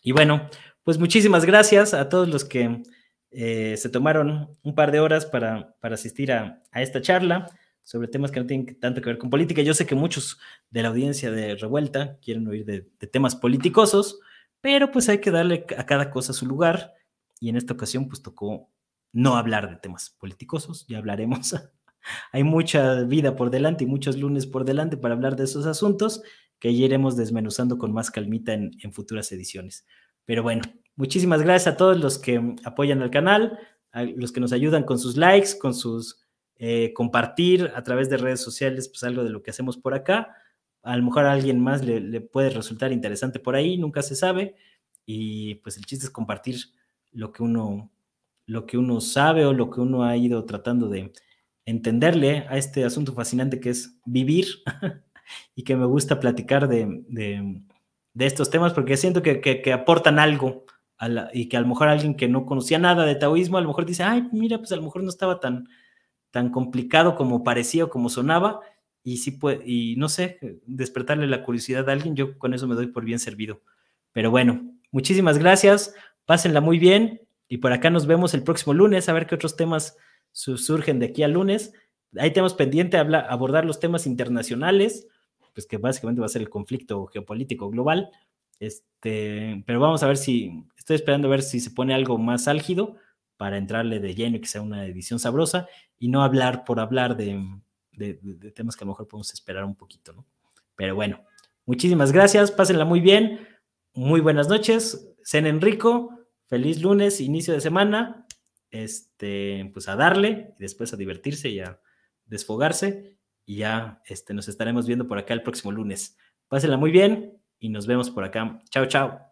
Y bueno, pues muchísimas gracias a todos los que eh, se tomaron un par de horas para, asistir a, esta charla sobre temas que no tienen tanto que ver con política. Yo sé que muchos de la audiencia de Revuelta quieren oír de, temas politicosos, pero pues hay que darle a cada cosa su lugar y en esta ocasión pues tocó no hablar de temas politicosos, ya hablaremos. Hay mucha vida por delante y muchos lunes por delante para hablar de esos asuntos que ya iremos desmenuzando con más calmita en, en futuras ediciones. Pero bueno, Muchísimas gracias a todos los que apoyan al canal, a los que nos ayudan con sus likes, con sus eh, compartir a través de redes sociales, pues algo de lo que hacemos por acá. A lo mejor a alguien más le, puede resultar interesante por ahí, nunca se sabe. Y pues el chiste es compartir lo que uno, lo que uno sabe o lo que uno ha ido tratando de entenderle a este asunto fascinante que es vivir y que me gusta platicar de, estos temas porque siento que aportan algo y que a lo mejor alguien que no conocía nada de taoísmo, a lo mejor dice, ay, mira, pues a lo mejor no estaba tan, tan complicado como parecía o como sonaba, y sí puede, y no sé, despertarle la curiosidad a alguien, yo con eso me doy por bien servido. Pero bueno, muchísimas gracias, pásenla muy bien, y por acá nos vemos el próximo lunes, a ver qué otros temas surgen de aquí a lunes. Ahí tenemos pendiente abordar los temas internacionales, pues que básicamente va a ser el conflicto geopolítico global. Este, pero vamos a ver si, estoy esperando a ver si se pone algo más álgido para entrarle de lleno y que sea una edición sabrosa y no hablar por hablar de, temas que a lo mejor podemos esperar un poquito, ¿no? Pero bueno, muchísimas gracias, pásenla muy bien, muy buenas noches, en rico, feliz lunes, inicio de semana, este, pues a darle y después a divertirse y a desfogarse y ya este, nos estaremos viendo por acá el próximo lunes. Pásenla muy bien, y nos vemos por acá. Chao, chao.